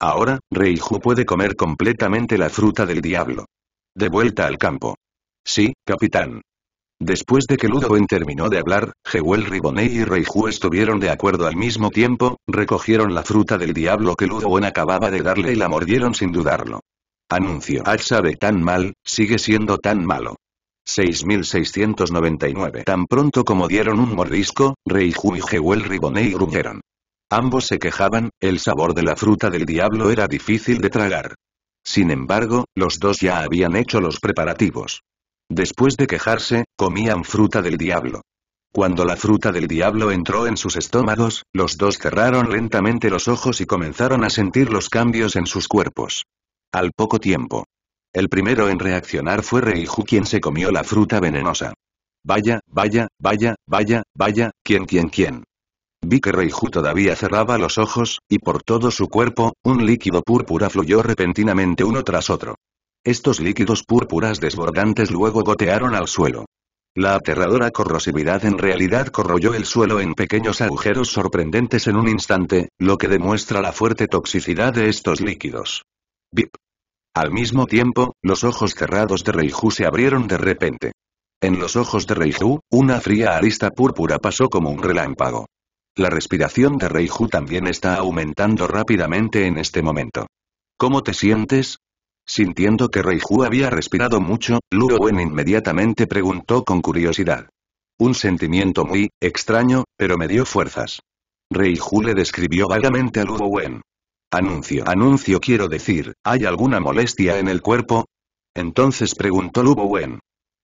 Ahora, Reiju puede comer completamente la fruta del diablo. De vuelta al campo. Sí, capitán. Después de que Ludowen terminó de hablar, Jewel Ribonet y Reiju estuvieron de acuerdo al mismo tiempo, recogieron la fruta del diablo que Ludowen acababa de darle y la mordieron sin dudarlo. Anuncio. al sabe tan mal, sigue siendo tan malo. 6699. Tan pronto como dieron un mordisco, Reiju y Jewel y gruñeron. Ambos se quejaban, el sabor de la fruta del diablo era difícil de tragar. Sin embargo, los dos ya habían hecho los preparativos. Después de quejarse, comían fruta del diablo. Cuando la fruta del diablo entró en sus estómagos, los dos cerraron lentamente los ojos y comenzaron a sentir los cambios en sus cuerpos. Al poco tiempo. El primero en reaccionar fue Reiju quien se comió la fruta venenosa. Vaya, vaya, vaya, vaya, vaya, quién, quién, quién. Vi que Reiju todavía cerraba los ojos, y por todo su cuerpo, un líquido púrpura fluyó repentinamente uno tras otro. Estos líquidos púrpuras desbordantes luego gotearon al suelo. La aterradora corrosividad en realidad corroyó el suelo en pequeños agujeros sorprendentes en un instante, lo que demuestra la fuerte toxicidad de estos líquidos. Bip. Al mismo tiempo, los ojos cerrados de Reiju se abrieron de repente. En los ojos de Reiju, una fría arista púrpura pasó como un relámpago. La respiración de Reiju también está aumentando rápidamente en este momento. ¿Cómo te sientes? Sintiendo que Reiju había respirado mucho, Luo Wen inmediatamente preguntó con curiosidad. Un sentimiento muy extraño, pero me dio fuerzas. Reiju le describió vagamente a Luo Wen. Anuncio. Anuncio quiero decir, ¿hay alguna molestia en el cuerpo? Entonces preguntó Lubo Wen.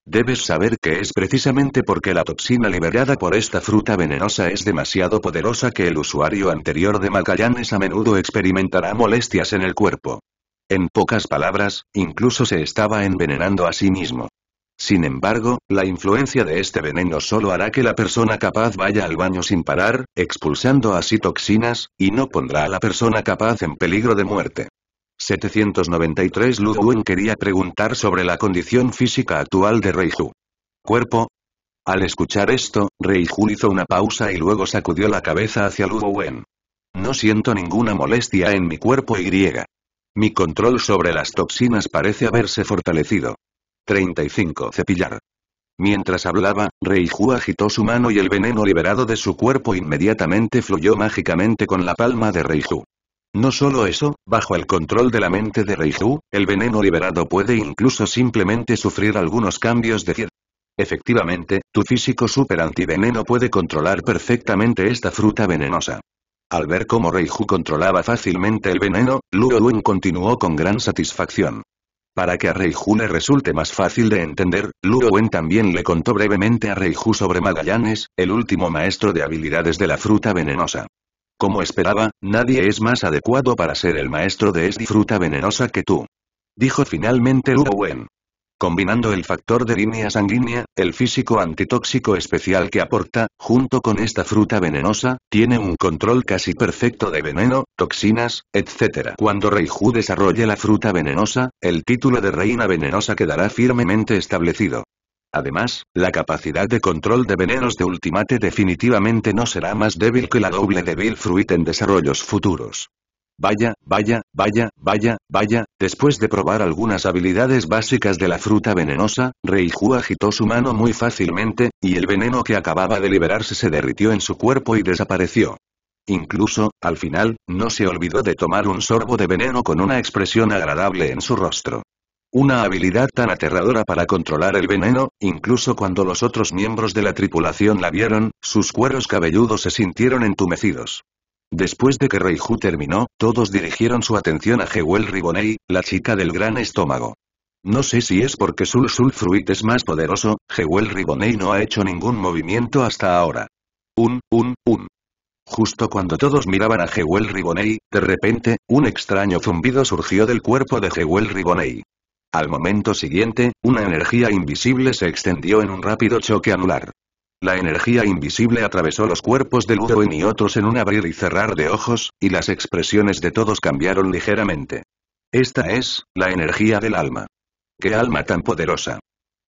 Debes saber que es precisamente porque la toxina liberada por esta fruta venenosa es demasiado poderosa que el usuario anterior de Magallanes a menudo experimentará molestias en el cuerpo. En pocas palabras, incluso se estaba envenenando a sí mismo. Sin embargo, la influencia de este veneno solo hará que la persona capaz vaya al baño sin parar, expulsando así toxinas, y no pondrá a la persona capaz en peligro de muerte. 793 Lu quería preguntar sobre la condición física actual de Reiju. ¿Cuerpo? Al escuchar esto, Reiju hizo una pausa y luego sacudió la cabeza hacia Lu No siento ninguna molestia en mi cuerpo y. Mi control sobre las toxinas parece haberse fortalecido. 35. Cepillar. Mientras hablaba, Reiju agitó su mano y el veneno liberado de su cuerpo inmediatamente fluyó mágicamente con la palma de Reiju. No solo eso, bajo el control de la mente de Reiju, el veneno liberado puede incluso simplemente sufrir algunos cambios de Efectivamente, tu físico super antiveneno puede controlar perfectamente esta fruta venenosa. Al ver cómo Reiju controlaba fácilmente el veneno, Luo Luen continuó con gran satisfacción. Para que a Reiju le resulte más fácil de entender, Luo Wen también le contó brevemente a Reiju sobre Magallanes, el último maestro de habilidades de la fruta venenosa. Como esperaba, nadie es más adecuado para ser el maestro de esta fruta venenosa que tú. Dijo finalmente Luo Wen. Combinando el factor de línea sanguínea, el físico antitóxico especial que aporta, junto con esta fruta venenosa, tiene un control casi perfecto de veneno, toxinas, etc. Cuando Reiju desarrolle la fruta venenosa, el título de reina venenosa quedará firmemente establecido. Además, la capacidad de control de venenos de Ultimate definitivamente no será más débil que la doble débil Fruit en desarrollos futuros. Vaya, vaya, vaya, vaya, vaya, después de probar algunas habilidades básicas de la fruta venenosa, Reiju agitó su mano muy fácilmente, y el veneno que acababa de liberarse se derritió en su cuerpo y desapareció. Incluso, al final, no se olvidó de tomar un sorbo de veneno con una expresión agradable en su rostro. Una habilidad tan aterradora para controlar el veneno, incluso cuando los otros miembros de la tripulación la vieron, sus cueros cabelludos se sintieron entumecidos. Después de que Reiju terminó, todos dirigieron su atención a Jewel Riboney, la chica del gran estómago. No sé si es porque Sul Sul Fruit es más poderoso, Jewel Riboney no ha hecho ningún movimiento hasta ahora. Un, un, un. Justo cuando todos miraban a Jewel Riboney, de repente, un extraño zumbido surgió del cuerpo de Jewel Riboney. Al momento siguiente, una energía invisible se extendió en un rápido choque anular. La energía invisible atravesó los cuerpos de Ludowen y otros en un abrir y cerrar de ojos, y las expresiones de todos cambiaron ligeramente. Esta es, la energía del alma. ¡Qué alma tan poderosa!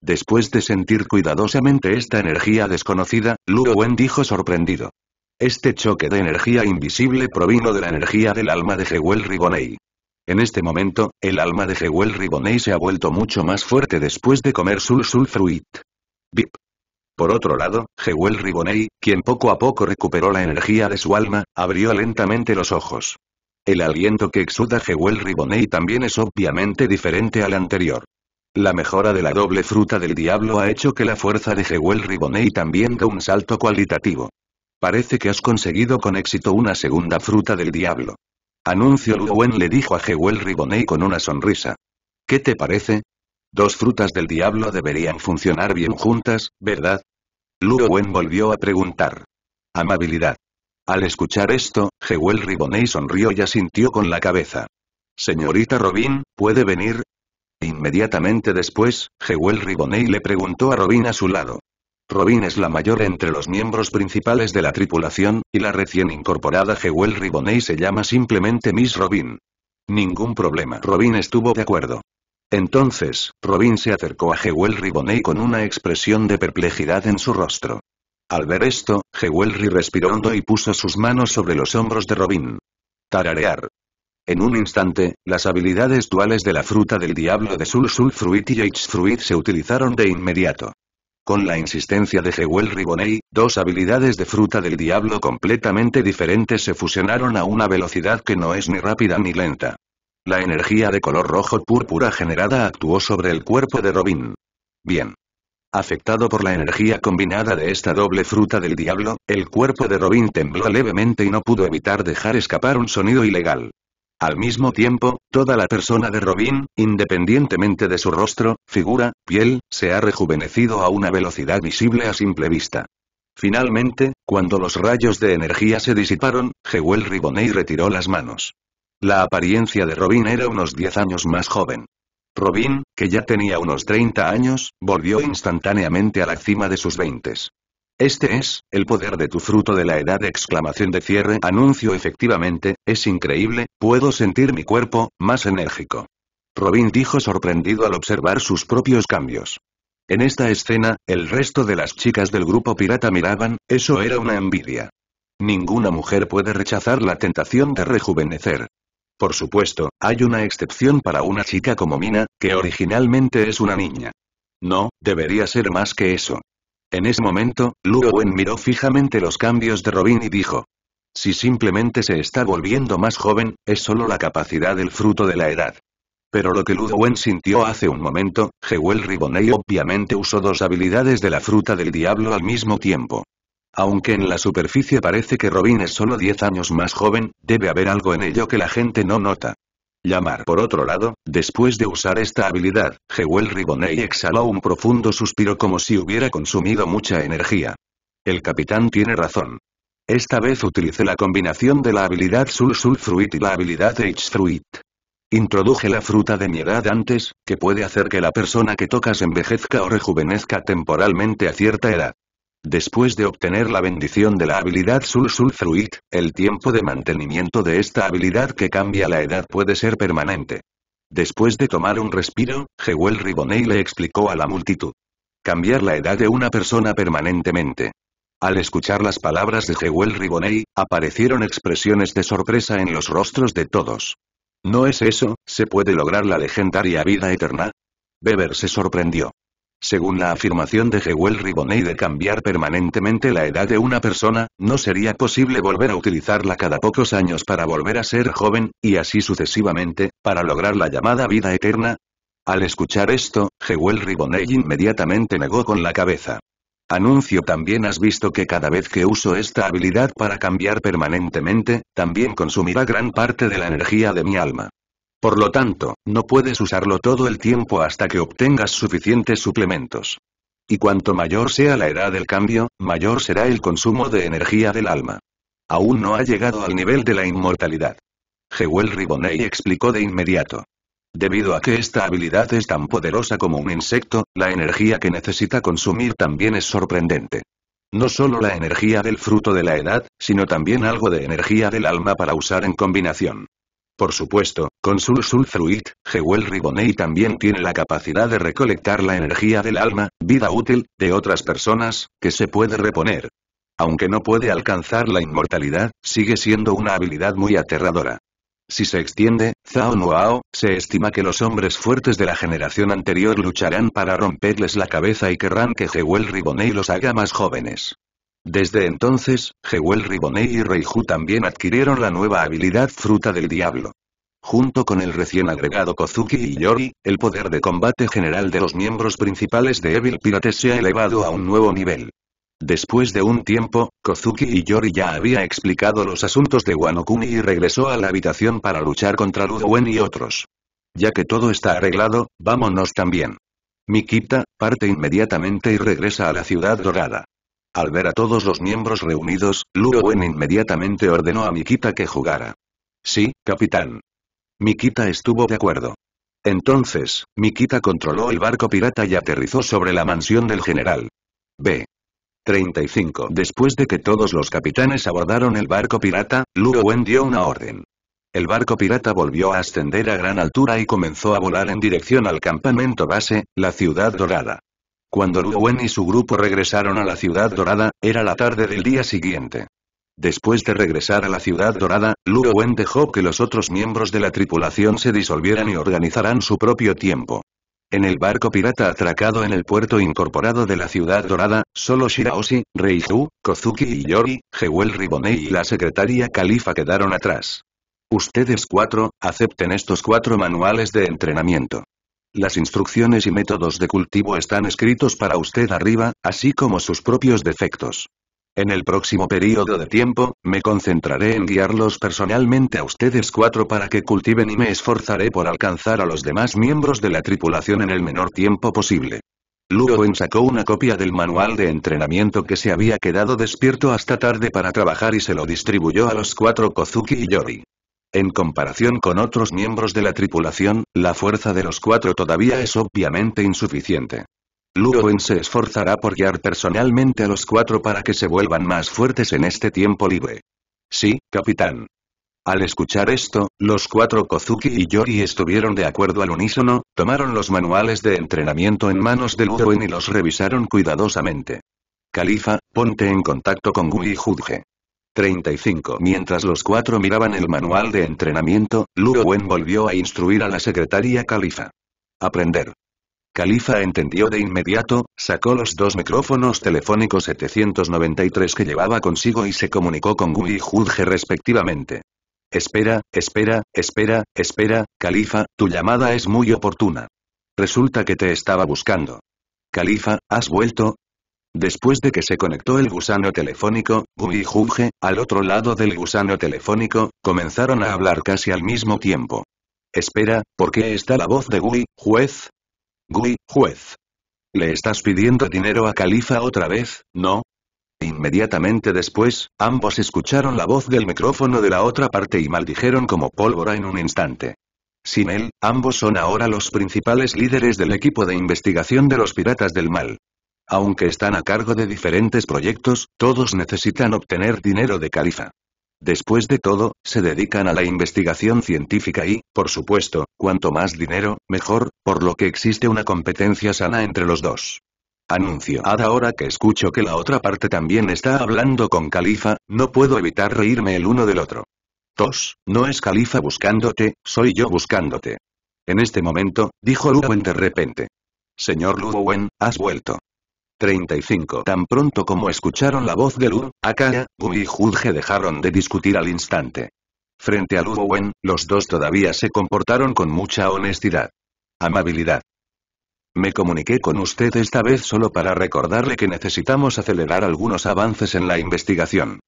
Después de sentir cuidadosamente esta energía desconocida, Luo dijo sorprendido. Este choque de energía invisible provino de la energía del alma de Jewel Riboney. En este momento, el alma de Jewel Riboney se ha vuelto mucho más fuerte después de comer Sul Sul Fruit. Bip. Por otro lado, Jewel Riboney, quien poco a poco recuperó la energía de su alma, abrió lentamente los ojos. El aliento que exuda Jewel Riboney también es obviamente diferente al anterior. La mejora de la doble fruta del diablo ha hecho que la fuerza de Jewel Riboney también dé un salto cualitativo. Parece que has conseguido con éxito una segunda fruta del diablo. Anuncio Luwen le dijo a Jewel Riboney con una sonrisa. ¿Qué te parece? Dos frutas del diablo deberían funcionar bien juntas, ¿verdad? Luo volvió a preguntar. Amabilidad. Al escuchar esto, Jewel Riboney sonrió y asintió con la cabeza. Señorita Robin, ¿puede venir? Inmediatamente después, Jewel Riboney le preguntó a Robin a su lado. Robin es la mayor entre los miembros principales de la tripulación, y la recién incorporada Jewel Riboney se llama simplemente Miss Robin. Ningún problema. Robin estuvo de acuerdo. Entonces, Robin se acercó a Jewelry Riboney con una expresión de perplejidad en su rostro. Al ver esto, Jewelry respiró hondo y puso sus manos sobre los hombros de Robin. Tararear. En un instante, las habilidades duales de la fruta del diablo de Sul Sul Fruit y H Fruit se utilizaron de inmediato. Con la insistencia de Jewel Riboney, dos habilidades de fruta del diablo completamente diferentes se fusionaron a una velocidad que no es ni rápida ni lenta. La energía de color rojo-púrpura generada actuó sobre el cuerpo de Robin. Bien. Afectado por la energía combinada de esta doble fruta del diablo, el cuerpo de Robin tembló levemente y no pudo evitar dejar escapar un sonido ilegal. Al mismo tiempo, toda la persona de Robin, independientemente de su rostro, figura, piel, se ha rejuvenecido a una velocidad visible a simple vista. Finalmente, cuando los rayos de energía se disiparon, Jewel Riboney retiró las manos. La apariencia de Robin era unos 10 años más joven. Robin, que ya tenía unos 30 años, volvió instantáneamente a la cima de sus veintes. Este es, el poder de tu fruto de la edad exclamación de cierre anuncio efectivamente, es increíble, puedo sentir mi cuerpo, más enérgico. Robin dijo sorprendido al observar sus propios cambios. En esta escena, el resto de las chicas del grupo pirata miraban, eso era una envidia. Ninguna mujer puede rechazar la tentación de rejuvenecer. Por supuesto, hay una excepción para una chica como Mina, que originalmente es una niña. No, debería ser más que eso. En ese momento, Luo miró fijamente los cambios de Robin y dijo. Si simplemente se está volviendo más joven, es solo la capacidad del fruto de la edad. Pero lo que Ludowen sintió hace un momento, Jewel Riboney obviamente usó dos habilidades de la fruta del diablo al mismo tiempo. Aunque en la superficie parece que Robin es solo 10 años más joven, debe haber algo en ello que la gente no nota. Llamar por otro lado, después de usar esta habilidad, Jewel Riboney exhaló un profundo suspiro como si hubiera consumido mucha energía. El capitán tiene razón. Esta vez utilicé la combinación de la habilidad Sul Sul Fruit y la habilidad H Fruit. Introduje la fruta de mi edad antes, que puede hacer que la persona que tocas envejezca o rejuvenezca temporalmente a cierta edad. Después de obtener la bendición de la habilidad Sul Sul Fruit, el tiempo de mantenimiento de esta habilidad que cambia la edad puede ser permanente. Después de tomar un respiro, Jewel Riboney le explicó a la multitud. Cambiar la edad de una persona permanentemente. Al escuchar las palabras de Jewel Riboney, aparecieron expresiones de sorpresa en los rostros de todos. ¿No es eso, se puede lograr la legendaria vida eterna? Beber se sorprendió. Según la afirmación de Jewel Riboney de cambiar permanentemente la edad de una persona, no sería posible volver a utilizarla cada pocos años para volver a ser joven, y así sucesivamente, para lograr la llamada vida eterna. Al escuchar esto, Jewel Riboney inmediatamente negó con la cabeza. Anuncio también has visto que cada vez que uso esta habilidad para cambiar permanentemente, también consumirá gran parte de la energía de mi alma. Por lo tanto, no puedes usarlo todo el tiempo hasta que obtengas suficientes suplementos. Y cuanto mayor sea la edad del cambio, mayor será el consumo de energía del alma. Aún no ha llegado al nivel de la inmortalidad. Jewel Riboney explicó de inmediato. Debido a que esta habilidad es tan poderosa como un insecto, la energía que necesita consumir también es sorprendente. No solo la energía del fruto de la edad, sino también algo de energía del alma para usar en combinación. Por supuesto, con Sul-Sul Fruit, Jewel Riboney también tiene la capacidad de recolectar la energía del alma, vida útil, de otras personas, que se puede reponer. Aunque no puede alcanzar la inmortalidad, sigue siendo una habilidad muy aterradora. Si se extiende, Zhao se estima que los hombres fuertes de la generación anterior lucharán para romperles la cabeza y querrán que Jewel Riboney los haga más jóvenes. Desde entonces, Jewel Ribone y Reiju también adquirieron la nueva habilidad Fruta del Diablo. Junto con el recién agregado Kozuki y Yori, el poder de combate general de los miembros principales de Evil Pirates se ha elevado a un nuevo nivel. Después de un tiempo, Kozuki y Yori ya había explicado los asuntos de Wanokuni y regresó a la habitación para luchar contra Ludwen y otros. Ya que todo está arreglado, vámonos también. Mikita, parte inmediatamente y regresa a la ciudad dorada. Al ver a todos los miembros reunidos, Lurowen inmediatamente ordenó a Mikita que jugara. Sí, capitán. Mikita estuvo de acuerdo. Entonces, Mikita controló el barco pirata y aterrizó sobre la mansión del general. B. 35. Después de que todos los capitanes abordaron el barco pirata, Luo dio una orden. El barco pirata volvió a ascender a gran altura y comenzó a volar en dirección al campamento base, la ciudad dorada. Cuando Luwen y su grupo regresaron a la Ciudad Dorada, era la tarde del día siguiente. Después de regresar a la Ciudad Dorada, Luwen dejó que los otros miembros de la tripulación se disolvieran y organizaran su propio tiempo. En el barco pirata atracado en el puerto incorporado de la Ciudad Dorada, solo Shiraoshi, Reizu, Kozuki y Yori, Jewel Riboney y la secretaria Califa quedaron atrás. Ustedes cuatro, acepten estos cuatro manuales de entrenamiento. Las instrucciones y métodos de cultivo están escritos para usted arriba, así como sus propios defectos. En el próximo periodo de tiempo, me concentraré en guiarlos personalmente a ustedes cuatro para que cultiven y me esforzaré por alcanzar a los demás miembros de la tripulación en el menor tiempo posible. Luo sacó una copia del manual de entrenamiento que se había quedado despierto hasta tarde para trabajar y se lo distribuyó a los cuatro Kozuki y Yori. En comparación con otros miembros de la tripulación, la fuerza de los cuatro todavía es obviamente insuficiente. Luowen se esforzará por guiar personalmente a los cuatro para que se vuelvan más fuertes en este tiempo libre. Sí, capitán. Al escuchar esto, los cuatro Kozuki y Yori estuvieron de acuerdo al unísono, tomaron los manuales de entrenamiento en manos de Luowen y los revisaron cuidadosamente. Califa, ponte en contacto con Gui y Judge. 35. Mientras los cuatro miraban el manual de entrenamiento, Luo Wen volvió a instruir a la secretaria Califa. Aprender. Califa entendió de inmediato, sacó los dos micrófonos telefónicos 793 que llevaba consigo y se comunicó con Gui y Judge respectivamente. Espera, espera, espera, espera, Califa, tu llamada es muy oportuna. Resulta que te estaba buscando. Califa, ¿has vuelto? Después de que se conectó el gusano telefónico, Gui y al otro lado del gusano telefónico, comenzaron a hablar casi al mismo tiempo. Espera, ¿por qué está la voz de Gui, juez? Gui, juez. ¿Le estás pidiendo dinero a Califa otra vez, no? Inmediatamente después, ambos escucharon la voz del micrófono de la otra parte y maldijeron como pólvora en un instante. Sin él, ambos son ahora los principales líderes del equipo de investigación de los piratas del mal. Aunque están a cargo de diferentes proyectos, todos necesitan obtener dinero de Califa. Después de todo, se dedican a la investigación científica y, por supuesto, cuanto más dinero, mejor, por lo que existe una competencia sana entre los dos. Anuncio. Ahora que escucho que la otra parte también está hablando con Califa, no puedo evitar reírme el uno del otro. Tos, no es Califa buscándote, soy yo buscándote. En este momento, dijo Luwen de repente. Señor Luwen, has vuelto. 35. Tan pronto como escucharon la voz de Lu, Akaya, Gu y Judge dejaron de discutir al instante. Frente a Lu Owen, los dos todavía se comportaron con mucha honestidad. Amabilidad. Me comuniqué con usted esta vez solo para recordarle que necesitamos acelerar algunos avances en la investigación.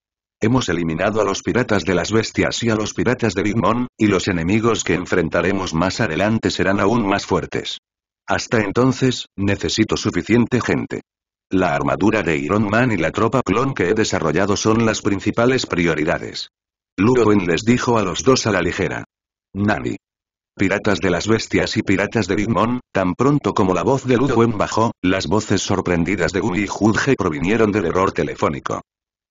Hemos eliminado a los piratas de las bestias y a los piratas de Big y los enemigos que enfrentaremos más adelante serán aún más fuertes. Hasta entonces, necesito suficiente gente. La armadura de Iron Man y la tropa clon que he desarrollado son las principales prioridades. Luowen les dijo a los dos a la ligera. Nani. Piratas de las bestias y piratas de Big tan pronto como la voz de Ludowen bajó, las voces sorprendidas de Gumi y Judge provinieron del error telefónico.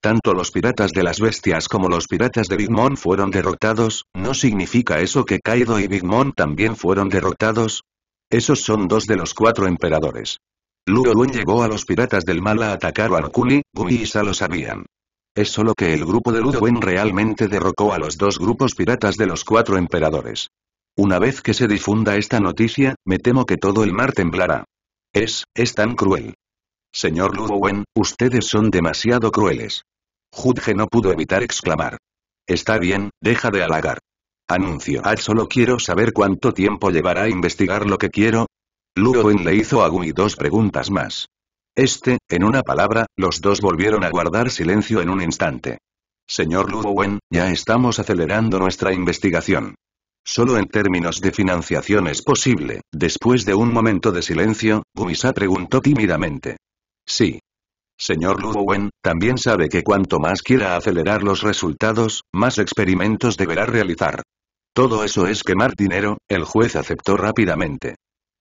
Tanto los piratas de las bestias como los piratas de Big fueron derrotados, ¿no significa eso que Kaido y Big Mom también fueron derrotados? Esos son dos de los cuatro emperadores. Luo Wen llegó a los piratas del mal a atacar a Nakuli. Gumi y Sa lo sabían. Es solo que el grupo de Luo realmente derrocó a los dos grupos piratas de los cuatro emperadores. Una vez que se difunda esta noticia, me temo que todo el mar temblará. Es, es tan cruel. Señor Luo ustedes son demasiado crueles. Judge no pudo evitar exclamar. Está bien, deja de halagar. Anuncio. Al ah, solo quiero saber cuánto tiempo llevará a investigar lo que quiero, Wen le hizo a Gumi dos preguntas más. Este, en una palabra, los dos volvieron a guardar silencio en un instante. Señor Lugowen, ya estamos acelerando nuestra investigación. Solo en términos de financiación es posible. Después de un momento de silencio, Gumisa preguntó tímidamente. Sí. Señor Lugowen, también sabe que cuanto más quiera acelerar los resultados, más experimentos deberá realizar. Todo eso es quemar dinero, el juez aceptó rápidamente.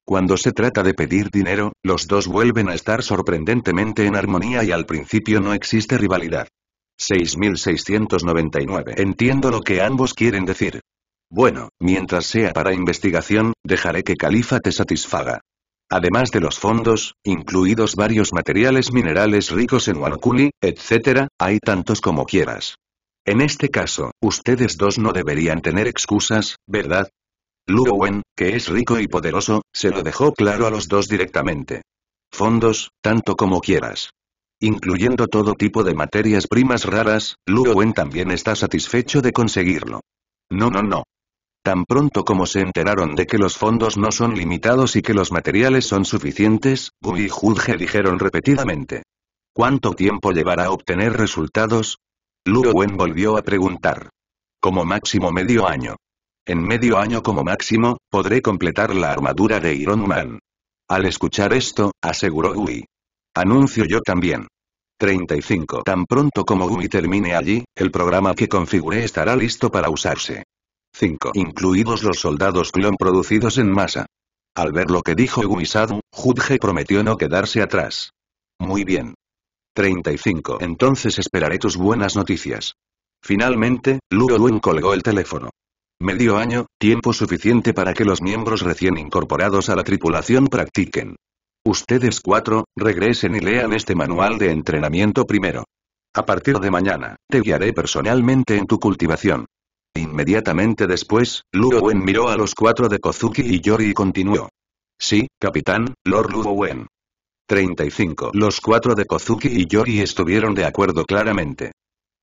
Cuando se trata de pedir dinero, los dos vuelven a estar sorprendentemente en armonía y al principio no existe rivalidad. 6699. Entiendo lo que ambos quieren decir. Bueno, mientras sea para investigación, dejaré que Califa te satisfaga. Además de los fondos, incluidos varios materiales minerales ricos en walculi, etc., hay tantos como quieras. En este caso, ustedes dos no deberían tener excusas, ¿verdad? Luo Wen, que es rico y poderoso, se lo dejó claro a los dos directamente. Fondos, tanto como quieras. Incluyendo todo tipo de materias primas raras, Luo Wen también está satisfecho de conseguirlo. No no no. Tan pronto como se enteraron de que los fondos no son limitados y que los materiales son suficientes, Gu y dijeron repetidamente. ¿Cuánto tiempo llevará a obtener resultados? Luo Wen volvió a preguntar. Como máximo medio año. En medio año como máximo, podré completar la armadura de Iron Man. Al escuchar esto, aseguró Gui. Anuncio yo también. 35. Tan pronto como Gui termine allí, el programa que configuré estará listo para usarse. 5. Incluidos los soldados clon producidos en masa. Al ver lo que dijo Sadu, Judge prometió no quedarse atrás. Muy bien. 35. Entonces esperaré tus buenas noticias. Finalmente, Luo colgó el teléfono. Medio año, tiempo suficiente para que los miembros recién incorporados a la tripulación practiquen. Ustedes cuatro, regresen y lean este manual de entrenamiento primero. A partir de mañana, te guiaré personalmente en tu cultivación. Inmediatamente después, Luo Wen miró a los cuatro de Kozuki y Yori y continuó. Sí, capitán, Lord Luo Wen. 35. Los cuatro de Kozuki y Yori estuvieron de acuerdo claramente.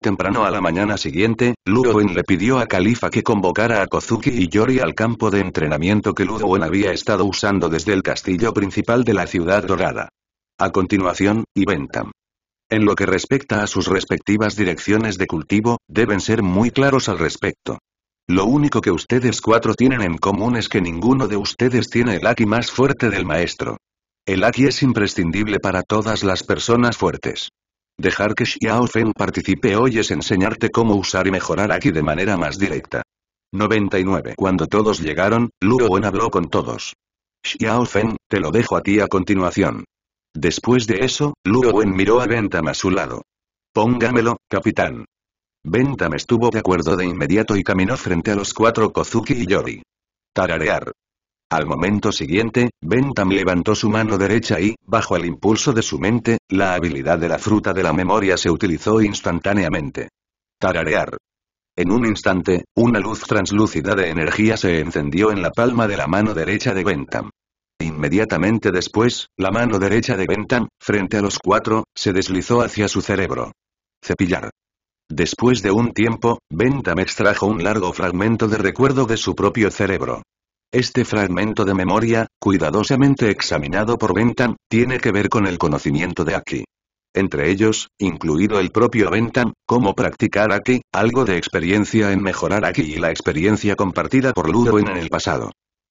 Temprano a la mañana siguiente, Ludoen le pidió a Califa que convocara a Kozuki y Yori al campo de entrenamiento que Ludoen había estado usando desde el castillo principal de la ciudad dorada. A continuación, Iventam. En lo que respecta a sus respectivas direcciones de cultivo, deben ser muy claros al respecto. Lo único que ustedes cuatro tienen en común es que ninguno de ustedes tiene el Aki más fuerte del maestro. El Aki es imprescindible para todas las personas fuertes. Dejar que Xiao participe hoy es enseñarte cómo usar y mejorar aquí de manera más directa. 99 Cuando todos llegaron, Luo Wen habló con todos. Xiao te lo dejo a ti a continuación. Después de eso, Luo Wen miró a Bentham a su lado. Póngamelo, capitán. Bentham estuvo de acuerdo de inmediato y caminó frente a los cuatro Kozuki y Yori. Tararear. Al momento siguiente, Bentham levantó su mano derecha y, bajo el impulso de su mente, la habilidad de la fruta de la memoria se utilizó instantáneamente. Tararear. En un instante, una luz translúcida de energía se encendió en la palma de la mano derecha de Bentham. Inmediatamente después, la mano derecha de Bentham, frente a los cuatro, se deslizó hacia su cerebro. Cepillar. Después de un tiempo, Bentham extrajo un largo fragmento de recuerdo de su propio cerebro. Este fragmento de memoria, cuidadosamente examinado por Bentham, tiene que ver con el conocimiento de Aki. Entre ellos, incluido el propio Bentham, cómo practicar Aki, algo de experiencia en mejorar Aki y la experiencia compartida por Ludowen en el pasado.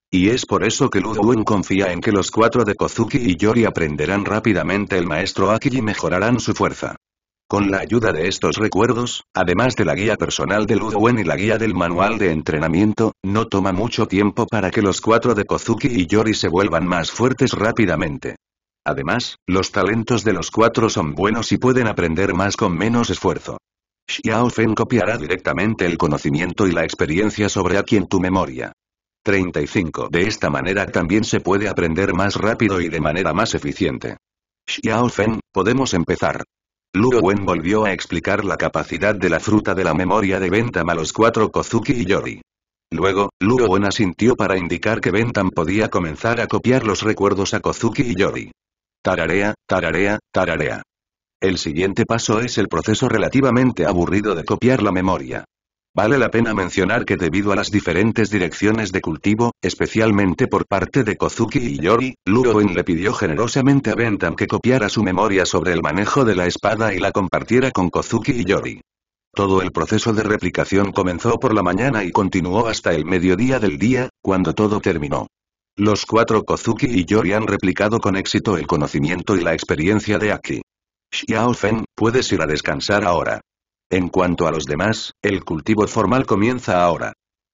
Y es por eso que Ludowen confía en que los cuatro de Kozuki y Yori aprenderán rápidamente el maestro Aki y mejorarán su fuerza. Con la ayuda de estos recuerdos, además de la guía personal de Ludwen y la guía del manual de entrenamiento, no toma mucho tiempo para que los cuatro de Kozuki y Yori se vuelvan más fuertes rápidamente. Además, los talentos de los cuatro son buenos y pueden aprender más con menos esfuerzo. Xiao Fen copiará directamente el conocimiento y la experiencia sobre aquí en tu memoria. 35. De esta manera también se puede aprender más rápido y de manera más eficiente. Xiao Fen, podemos empezar. Luo Wen volvió a explicar la capacidad de la fruta de la memoria de Bentham a los cuatro Kozuki y Yori. Luego, Luo Wen asintió para indicar que Bentham podía comenzar a copiar los recuerdos a Kozuki y Yori. Tararea, tararea, tararea. El siguiente paso es el proceso relativamente aburrido de copiar la memoria. Vale la pena mencionar que debido a las diferentes direcciones de cultivo, especialmente por parte de Kozuki y Yori, Luowen le pidió generosamente a Bentham que copiara su memoria sobre el manejo de la espada y la compartiera con Kozuki y Yori. Todo el proceso de replicación comenzó por la mañana y continuó hasta el mediodía del día, cuando todo terminó. Los cuatro Kozuki y Yori han replicado con éxito el conocimiento y la experiencia de Aki. Xiao puedes ir a descansar ahora. En cuanto a los demás, el cultivo formal comienza ahora.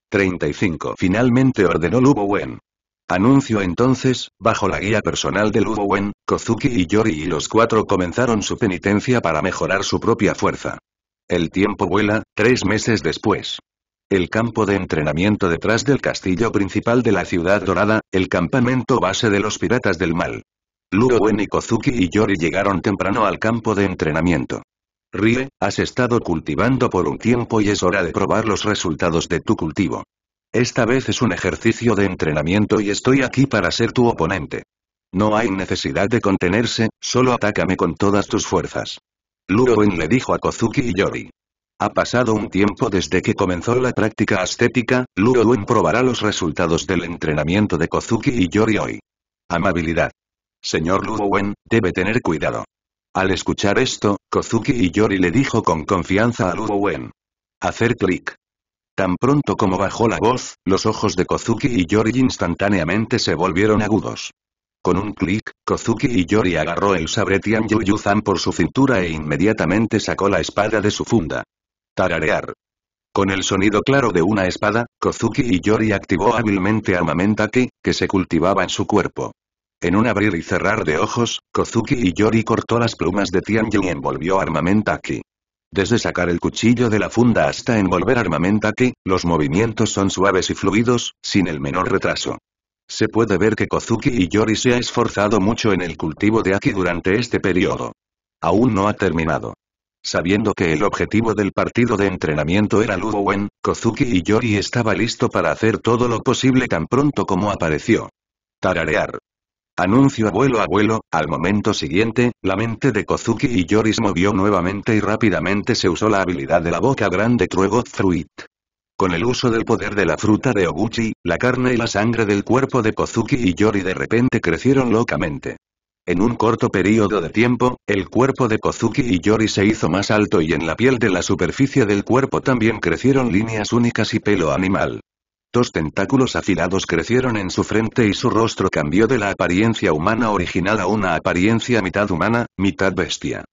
35. Finalmente ordenó Lubowen. Anuncio entonces, bajo la guía personal de Lubowen, Kozuki y Yori y los cuatro comenzaron su penitencia para mejorar su propia fuerza. El tiempo vuela, tres meses después. El campo de entrenamiento detrás del castillo principal de la ciudad dorada, el campamento base de los piratas del mal. Wen y Kozuki y Yori llegaron temprano al campo de entrenamiento. Rie, has estado cultivando por un tiempo y es hora de probar los resultados de tu cultivo. Esta vez es un ejercicio de entrenamiento y estoy aquí para ser tu oponente. No hay necesidad de contenerse, solo atácame con todas tus fuerzas. Luowen le dijo a Kozuki y Yori. Ha pasado un tiempo desde que comenzó la práctica ascética, Luowen probará los resultados del entrenamiento de Kozuki y Yori hoy. Amabilidad. Señor Luowen, debe tener cuidado. Al escuchar esto, Kozuki y Yori le dijo con confianza a Wen. Hacer clic. Tan pronto como bajó la voz, los ojos de Kozuki y Yori instantáneamente se volvieron agudos. Con un clic, Kozuki y Yori agarró el sabre Tian Yuyuzan por su cintura e inmediatamente sacó la espada de su funda. Tararear. Con el sonido claro de una espada, Kozuki y Yori activó hábilmente a Mamentake, que se cultivaba en su cuerpo. En un abrir y cerrar de ojos, Kozuki y Yori cortó las plumas de Tianjin y envolvió Armamentaki. Desde sacar el cuchillo de la funda hasta envolver Armamentaki, los movimientos son suaves y fluidos, sin el menor retraso. Se puede ver que Kozuki y Yori se ha esforzado mucho en el cultivo de Aki durante este periodo. Aún no ha terminado. Sabiendo que el objetivo del partido de entrenamiento era Lu Wen, Kozuki y Yori estaba listo para hacer todo lo posible tan pronto como apareció. Tararear. Anuncio abuelo abuelo, al momento siguiente, la mente de Kozuki y se movió nuevamente y rápidamente se usó la habilidad de la boca grande Truego Fruit. Con el uso del poder de la fruta de Oguchi, la carne y la sangre del cuerpo de Kozuki y Yori de repente crecieron locamente. En un corto periodo de tiempo, el cuerpo de Kozuki y Yori se hizo más alto y en la piel de la superficie del cuerpo también crecieron líneas únicas y pelo animal. Dos tentáculos afilados crecieron en su frente y su rostro cambió de la apariencia humana original a una apariencia mitad humana, mitad bestia.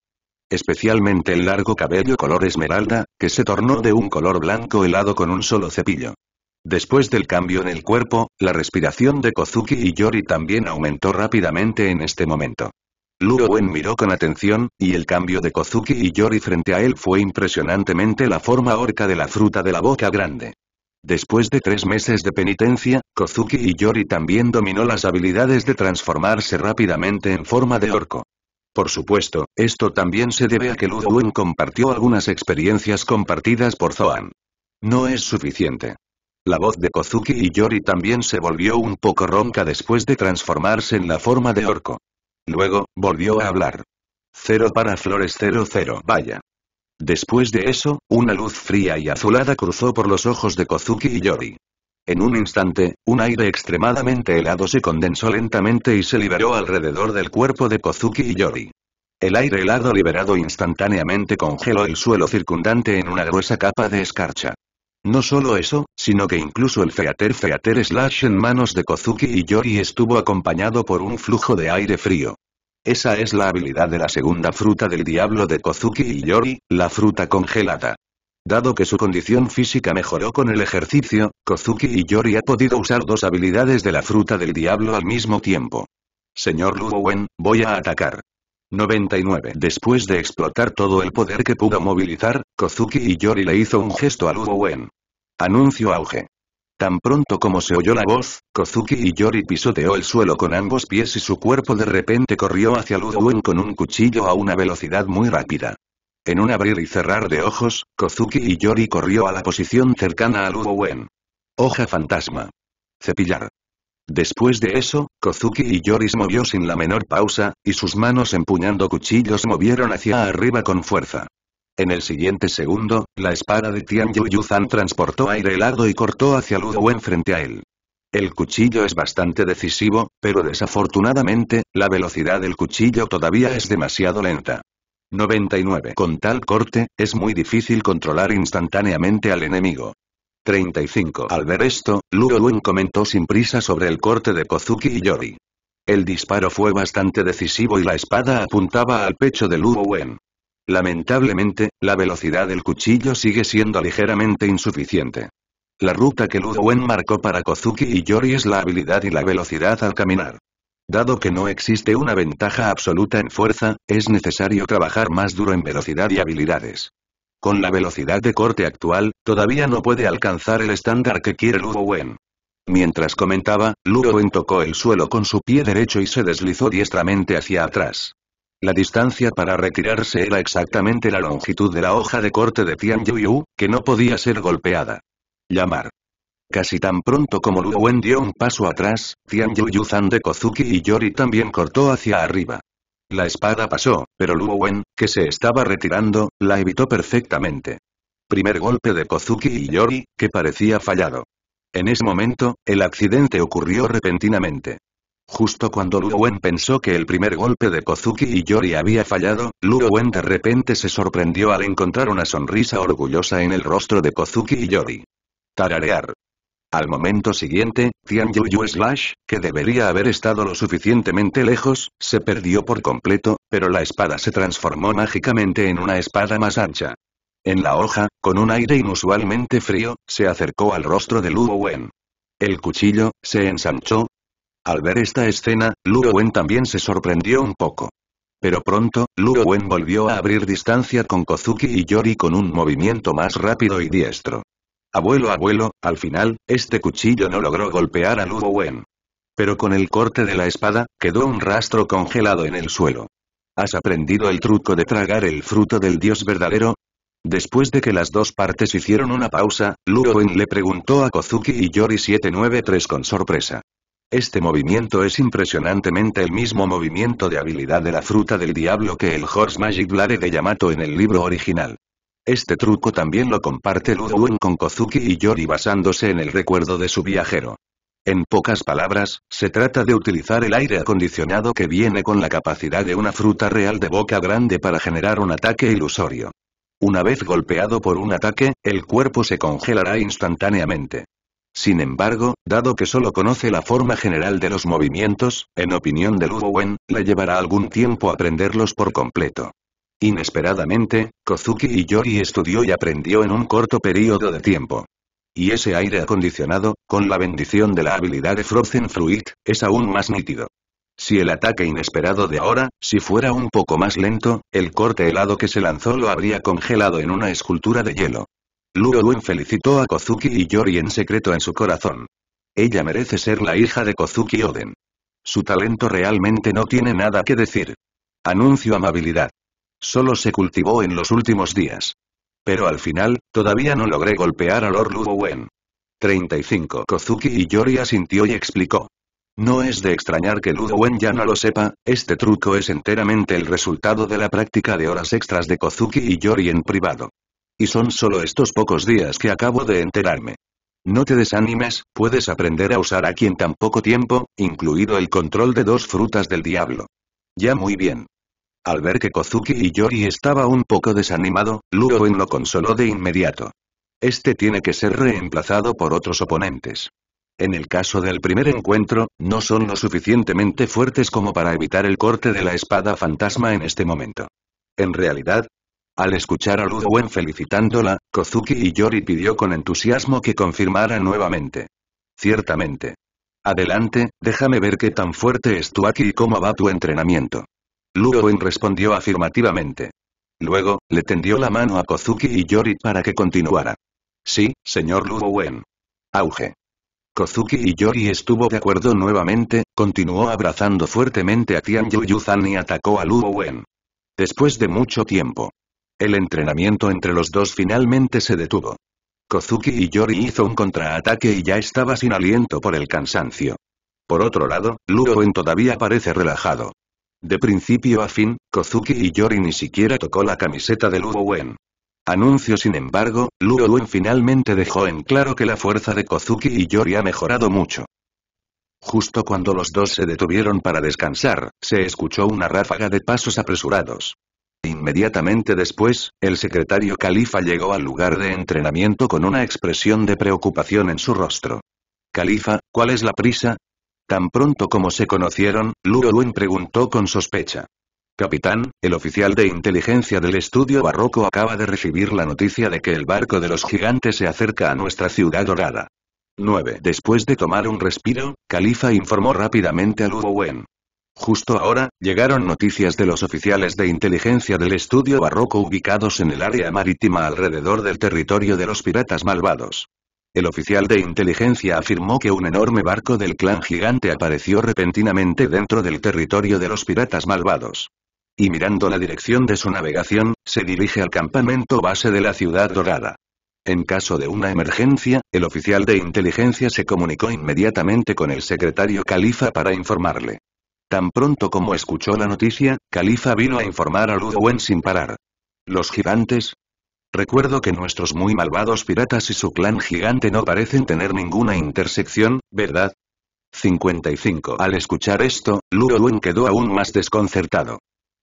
Especialmente el largo cabello color esmeralda, que se tornó de un color blanco helado con un solo cepillo. Después del cambio en el cuerpo, la respiración de Kozuki y Yori también aumentó rápidamente en este momento. Luo Wen miró con atención, y el cambio de Kozuki y Yori frente a él fue impresionantemente la forma orca de la fruta de la boca grande. Después de tres meses de penitencia, Kozuki y Yori también dominó las habilidades de transformarse rápidamente en forma de orco. Por supuesto, esto también se debe a que Ludwin compartió algunas experiencias compartidas por Zoan. No es suficiente. La voz de Kozuki y Yori también se volvió un poco ronca después de transformarse en la forma de orco. Luego, volvió a hablar. Cero para flores 00, vaya. Después de eso, una luz fría y azulada cruzó por los ojos de Kozuki y Yori. En un instante, un aire extremadamente helado se condensó lentamente y se liberó alrededor del cuerpo de Kozuki y Yori. El aire helado liberado instantáneamente congeló el suelo circundante en una gruesa capa de escarcha. No solo eso, sino que incluso el Feater Feater Slash en manos de Kozuki y Yori estuvo acompañado por un flujo de aire frío. Esa es la habilidad de la segunda fruta del diablo de Kozuki y Yori, la fruta congelada. Dado que su condición física mejoró con el ejercicio, Kozuki y Yori ha podido usar dos habilidades de la fruta del diablo al mismo tiempo. Señor Wen, voy a atacar. 99. Después de explotar todo el poder que pudo movilizar, Kozuki y Yori le hizo un gesto a Wen. Anuncio auge. Tan pronto como se oyó la voz, Kozuki y Yori pisoteó el suelo con ambos pies y su cuerpo de repente corrió hacia Ludowen con un cuchillo a una velocidad muy rápida. En un abrir y cerrar de ojos, Kozuki y Yori corrió a la posición cercana a Ludowen. Hoja fantasma. Cepillar. Después de eso, Kozuki y se movió sin la menor pausa, y sus manos empuñando cuchillos movieron hacia arriba con fuerza. En el siguiente segundo, la espada de Tian Yuzhan transportó aire helado y cortó hacia Lu Wen frente a él. El cuchillo es bastante decisivo, pero desafortunadamente, la velocidad del cuchillo todavía es demasiado lenta. 99. Con tal corte, es muy difícil controlar instantáneamente al enemigo. 35. Al ver esto, Luo Wen comentó sin prisa sobre el corte de Kozuki y Yori. El disparo fue bastante decisivo y la espada apuntaba al pecho de Luo Wen. Lamentablemente, la velocidad del cuchillo sigue siendo ligeramente insuficiente. La ruta que Ludwen marcó para Kozuki y Yori es la habilidad y la velocidad al caminar. Dado que no existe una ventaja absoluta en fuerza, es necesario trabajar más duro en velocidad y habilidades. Con la velocidad de corte actual, todavía no puede alcanzar el estándar que quiere Ludwen. Mientras comentaba, Ludwen tocó el suelo con su pie derecho y se deslizó diestramente hacia atrás. La distancia para retirarse era exactamente la longitud de la hoja de corte de Tian Yu, que no podía ser golpeada. Llamar. Casi tan pronto como Lu Wen dio un paso atrás, Tian Yu Zan de Kozuki y Yori también cortó hacia arriba. La espada pasó, pero Lu Wen, que se estaba retirando, la evitó perfectamente. Primer golpe de Kozuki y Yori, que parecía fallado. En ese momento, el accidente ocurrió repentinamente. Justo cuando Luo Wen pensó que el primer golpe de Kozuki y Yori había fallado, Luo Wen de repente se sorprendió al encontrar una sonrisa orgullosa en el rostro de Kozuki y Yori. Tararear. Al momento siguiente, Tian Yu Slash, que debería haber estado lo suficientemente lejos, se perdió por completo, pero la espada se transformó mágicamente en una espada más ancha. En la hoja, con un aire inusualmente frío, se acercó al rostro de Luo Wen. El cuchillo, se ensanchó, al ver esta escena, Luo Wen también se sorprendió un poco. Pero pronto, Luo Wen volvió a abrir distancia con Kozuki y Yori con un movimiento más rápido y diestro. Abuelo abuelo, al final, este cuchillo no logró golpear a Luo Wen. Pero con el corte de la espada, quedó un rastro congelado en el suelo. ¿Has aprendido el truco de tragar el fruto del dios verdadero? Después de que las dos partes hicieron una pausa, Luo le preguntó a Kozuki y Yori 793 con sorpresa. Este movimiento es impresionantemente el mismo movimiento de habilidad de la fruta del diablo que el Horse Magic Blade de Yamato en el libro original. Este truco también lo comparte Ludwin con Kozuki y Yori basándose en el recuerdo de su viajero. En pocas palabras, se trata de utilizar el aire acondicionado que viene con la capacidad de una fruta real de boca grande para generar un ataque ilusorio. Una vez golpeado por un ataque, el cuerpo se congelará instantáneamente. Sin embargo, dado que solo conoce la forma general de los movimientos, en opinión de Luo Wen, le llevará algún tiempo aprenderlos por completo. Inesperadamente, Kozuki y Yori estudió y aprendió en un corto periodo de tiempo. Y ese aire acondicionado, con la bendición de la habilidad de Frozen Fruit, es aún más nítido. Si el ataque inesperado de ahora, si fuera un poco más lento, el corte helado que se lanzó lo habría congelado en una escultura de hielo. Luo felicitó a Kozuki y Yori en secreto en su corazón. Ella merece ser la hija de Kozuki Oden. Su talento realmente no tiene nada que decir. Anuncio amabilidad. Solo se cultivó en los últimos días. Pero al final, todavía no logré golpear a Lord Luo Wen. 35 Kozuki y Yori asintió y explicó. No es de extrañar que Ludo Wen ya no lo sepa, este truco es enteramente el resultado de la práctica de horas extras de Kozuki y Yori en privado. Y son solo estos pocos días que acabo de enterarme. No te desanimes, puedes aprender a usar aquí en tan poco tiempo, incluido el control de dos frutas del diablo. Ya muy bien. Al ver que Kozuki y Yori estaba un poco desanimado, en lo consoló de inmediato. Este tiene que ser reemplazado por otros oponentes. En el caso del primer encuentro, no son lo suficientemente fuertes como para evitar el corte de la espada fantasma en este momento. En realidad, al escuchar a Wen felicitándola, Kozuki y Yori pidió con entusiasmo que confirmara nuevamente. Ciertamente. Adelante, déjame ver qué tan fuerte es tu aquí y cómo va tu entrenamiento. wen respondió afirmativamente. Luego, le tendió la mano a Kozuki y Yori para que continuara. Sí, señor wen Auge. Kozuki y Yori estuvo de acuerdo nuevamente, continuó abrazando fuertemente a Tian Yuyuzan y atacó a Luo Wen. Después de mucho tiempo, el entrenamiento entre los dos finalmente se detuvo. Kozuki y Yori hizo un contraataque y ya estaba sin aliento por el cansancio. Por otro lado, Luowen todavía parece relajado. De principio a fin, Kozuki y Yori ni siquiera tocó la camiseta de Wen. Anuncio sin embargo, Luowen finalmente dejó en claro que la fuerza de Kozuki y Yori ha mejorado mucho. Justo cuando los dos se detuvieron para descansar, se escuchó una ráfaga de pasos apresurados. Inmediatamente después, el secretario Califa llegó al lugar de entrenamiento con una expresión de preocupación en su rostro. Califa, ¿cuál es la prisa? Tan pronto como se conocieron, Luowen preguntó con sospecha. Capitán, el oficial de inteligencia del estudio barroco acaba de recibir la noticia de que el barco de los gigantes se acerca a nuestra ciudad dorada. 9. Después de tomar un respiro, Califa informó rápidamente a Wen. Justo ahora, llegaron noticias de los oficiales de inteligencia del estudio barroco ubicados en el área marítima alrededor del territorio de los piratas malvados. El oficial de inteligencia afirmó que un enorme barco del clan gigante apareció repentinamente dentro del territorio de los piratas malvados. Y mirando la dirección de su navegación, se dirige al campamento base de la ciudad dorada. En caso de una emergencia, el oficial de inteligencia se comunicó inmediatamente con el secretario califa para informarle. Tan pronto como escuchó la noticia, Califa vino a informar a Ludwen sin parar. Los gigantes, Recuerdo que nuestros muy malvados piratas y su clan gigante no parecen tener ninguna intersección, ¿verdad? 55. Al escuchar esto, Ludwen quedó aún más desconcertado.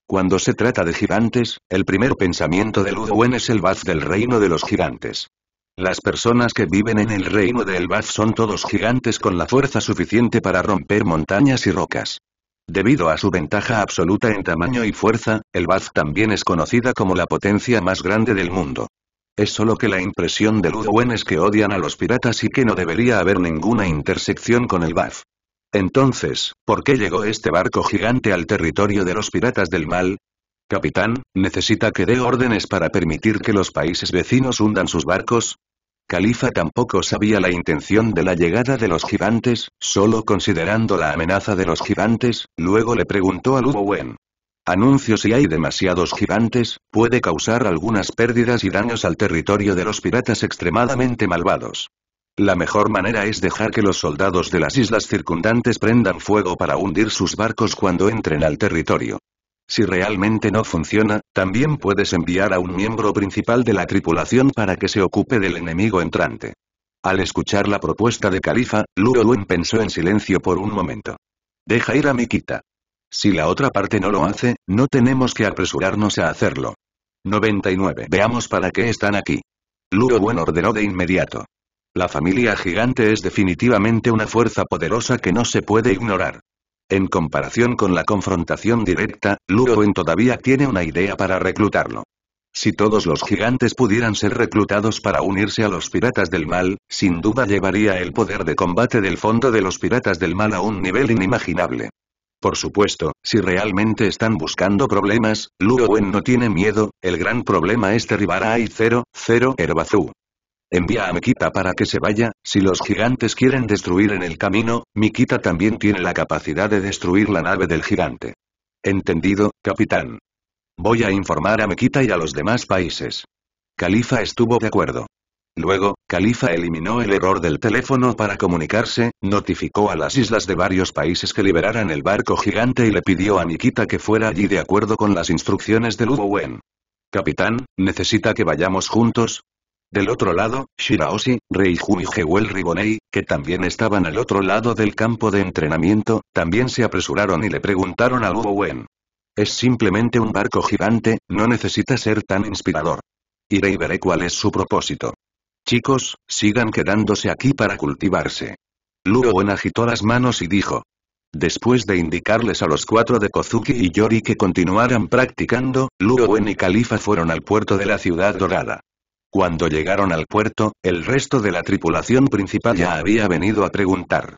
Cuando se trata de gigantes, el primer pensamiento de Ludwen es el Baz del reino de los gigantes. Las personas que viven en el reino del baz son todos gigantes con la fuerza suficiente para romper montañas y rocas. Debido a su ventaja absoluta en tamaño y fuerza, el BAF también es conocida como la potencia más grande del mundo. Es solo que la impresión de Ludwen es que odian a los piratas y que no debería haber ninguna intersección con el BAF. Entonces, ¿por qué llegó este barco gigante al territorio de los piratas del mal? Capitán, necesita que dé órdenes para permitir que los países vecinos hundan sus barcos, Califa tampoco sabía la intención de la llegada de los gigantes, solo considerando la amenaza de los gigantes, luego le preguntó a Luo Wen. Anuncio si hay demasiados gigantes, puede causar algunas pérdidas y daños al territorio de los piratas extremadamente malvados. La mejor manera es dejar que los soldados de las islas circundantes prendan fuego para hundir sus barcos cuando entren al territorio. Si realmente no funciona, también puedes enviar a un miembro principal de la tripulación para que se ocupe del enemigo entrante. Al escuchar la propuesta de Califa, Luo pensó en silencio por un momento. Deja ir a Miquita. Si la otra parte no lo hace, no tenemos que apresurarnos a hacerlo. 99. Veamos para qué están aquí. Luo ordenó de inmediato. La familia gigante es definitivamente una fuerza poderosa que no se puede ignorar. En comparación con la confrontación directa, Wen todavía tiene una idea para reclutarlo. Si todos los gigantes pudieran ser reclutados para unirse a los piratas del mal, sin duda llevaría el poder de combate del fondo de los piratas del mal a un nivel inimaginable. Por supuesto, si realmente están buscando problemas, Luo Wen no tiene miedo, el gran problema es derribar a I-0, 0 Envía a Mikita para que se vaya, si los gigantes quieren destruir en el camino, Mikita también tiene la capacidad de destruir la nave del gigante. Entendido, capitán. Voy a informar a Miquita y a los demás países. Califa estuvo de acuerdo. Luego, Califa eliminó el error del teléfono para comunicarse, notificó a las islas de varios países que liberaran el barco gigante y le pidió a Miquita que fuera allí de acuerdo con las instrucciones de Wen. Capitán, ¿necesita que vayamos juntos? Del otro lado, Shiraoshi, Reiju y Jewel Ribonei, que también estaban al otro lado del campo de entrenamiento, también se apresuraron y le preguntaron a Luo Wen. Es simplemente un barco gigante, no necesita ser tan inspirador. Iré y veré cuál es su propósito. Chicos, sigan quedándose aquí para cultivarse. Luo Wen agitó las manos y dijo. Después de indicarles a los cuatro de Kozuki y Yori que continuaran practicando, Luo Wen y Califa fueron al puerto de la ciudad dorada. Cuando llegaron al puerto, el resto de la tripulación principal ya había venido a preguntar.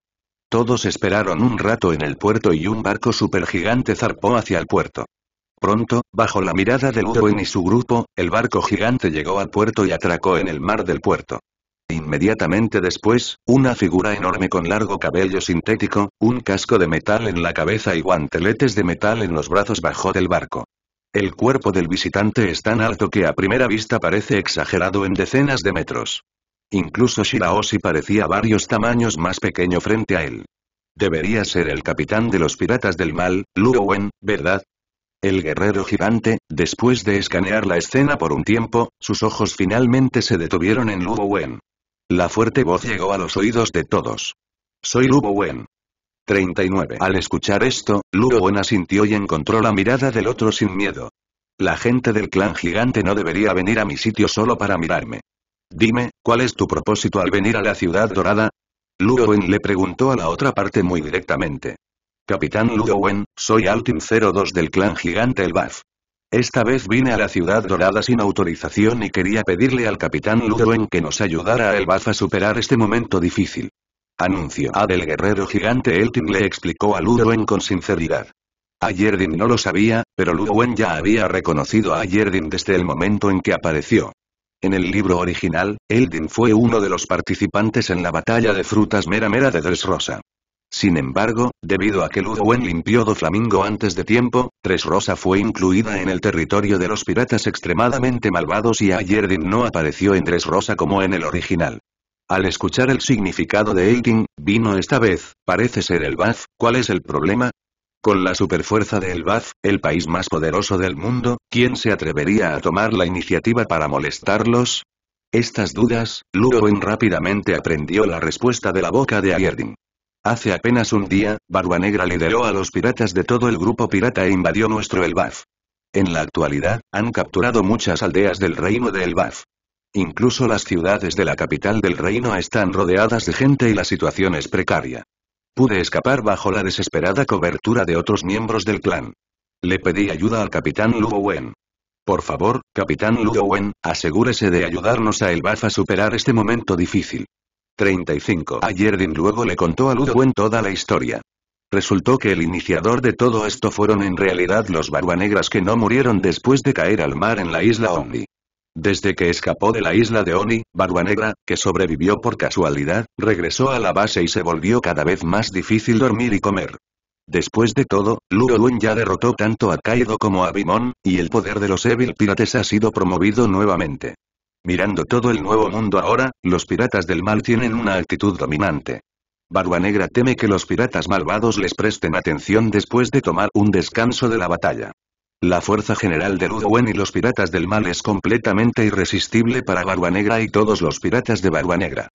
Todos esperaron un rato en el puerto y un barco supergigante zarpó hacia el puerto. Pronto, bajo la mirada de Ludwig y su grupo, el barco gigante llegó al puerto y atracó en el mar del puerto. Inmediatamente después, una figura enorme con largo cabello sintético, un casco de metal en la cabeza y guanteletes de metal en los brazos bajó del barco. El cuerpo del visitante es tan alto que a primera vista parece exagerado en decenas de metros. Incluso Shiraoshi parecía varios tamaños más pequeño frente a él. Debería ser el capitán de los piratas del mal, Lu ¿verdad? El guerrero gigante, después de escanear la escena por un tiempo, sus ojos finalmente se detuvieron en Lu La fuerte voz llegó a los oídos de todos. Soy Lu Wen. 39. Al escuchar esto, Luowen asintió y encontró la mirada del otro sin miedo. La gente del clan gigante no debería venir a mi sitio solo para mirarme. Dime, ¿cuál es tu propósito al venir a la ciudad dorada? Luowen le preguntó a la otra parte muy directamente. Capitán Luowen, soy Altin 02 del clan gigante El Esta vez vine a la ciudad dorada sin autorización y quería pedirle al capitán Ludowen que nos ayudara a El a superar este momento difícil. Anuncio A del guerrero gigante Eldin le explicó a Ludowen con sinceridad. Ayerdin no lo sabía, pero Ludowen ya había reconocido a Ayerdin desde el momento en que apareció. En el libro original, Eldin fue uno de los participantes en la batalla de frutas mera mera de Dressrosa. Sin embargo, debido a que Ludowen limpió do Flamingo antes de tiempo, Rosa fue incluida en el territorio de los piratas extremadamente malvados y Ayerdin no apareció en Dressrosa como en el original. Al escuchar el significado de Eiting, vino esta vez, parece ser el BAF, ¿cuál es el problema? Con la superfuerza de El BAF, el país más poderoso del mundo, ¿quién se atrevería a tomar la iniciativa para molestarlos? Estas dudas, Lugowin rápidamente aprendió la respuesta de la boca de Ayerdin. Hace apenas un día, Barba Negra lideró a los piratas de todo el grupo pirata e invadió nuestro Baf. En la actualidad, han capturado muchas aldeas del reino de Baf. Incluso las ciudades de la capital del reino están rodeadas de gente y la situación es precaria. Pude escapar bajo la desesperada cobertura de otros miembros del clan. Le pedí ayuda al capitán Wen. Por favor, capitán Wen, asegúrese de ayudarnos a Elbaf a superar este momento difícil. 35. Din luego le contó a Ludowen toda la historia. Resultó que el iniciador de todo esto fueron en realidad los barbanegras que no murieron después de caer al mar en la isla Omni. Desde que escapó de la isla de Oni, Negra, que sobrevivió por casualidad, regresó a la base y se volvió cada vez más difícil dormir y comer. Después de todo, Luo Lun ya derrotó tanto a Kaido como a Bimon, y el poder de los Evil Pirates ha sido promovido nuevamente. Mirando todo el nuevo mundo ahora, los piratas del mal tienen una actitud dominante. Barba Negra teme que los piratas malvados les presten atención después de tomar un descanso de la batalla. La fuerza general de Ludwen y los piratas del mal es completamente irresistible para Barbanegra y todos los piratas de Barbanegra.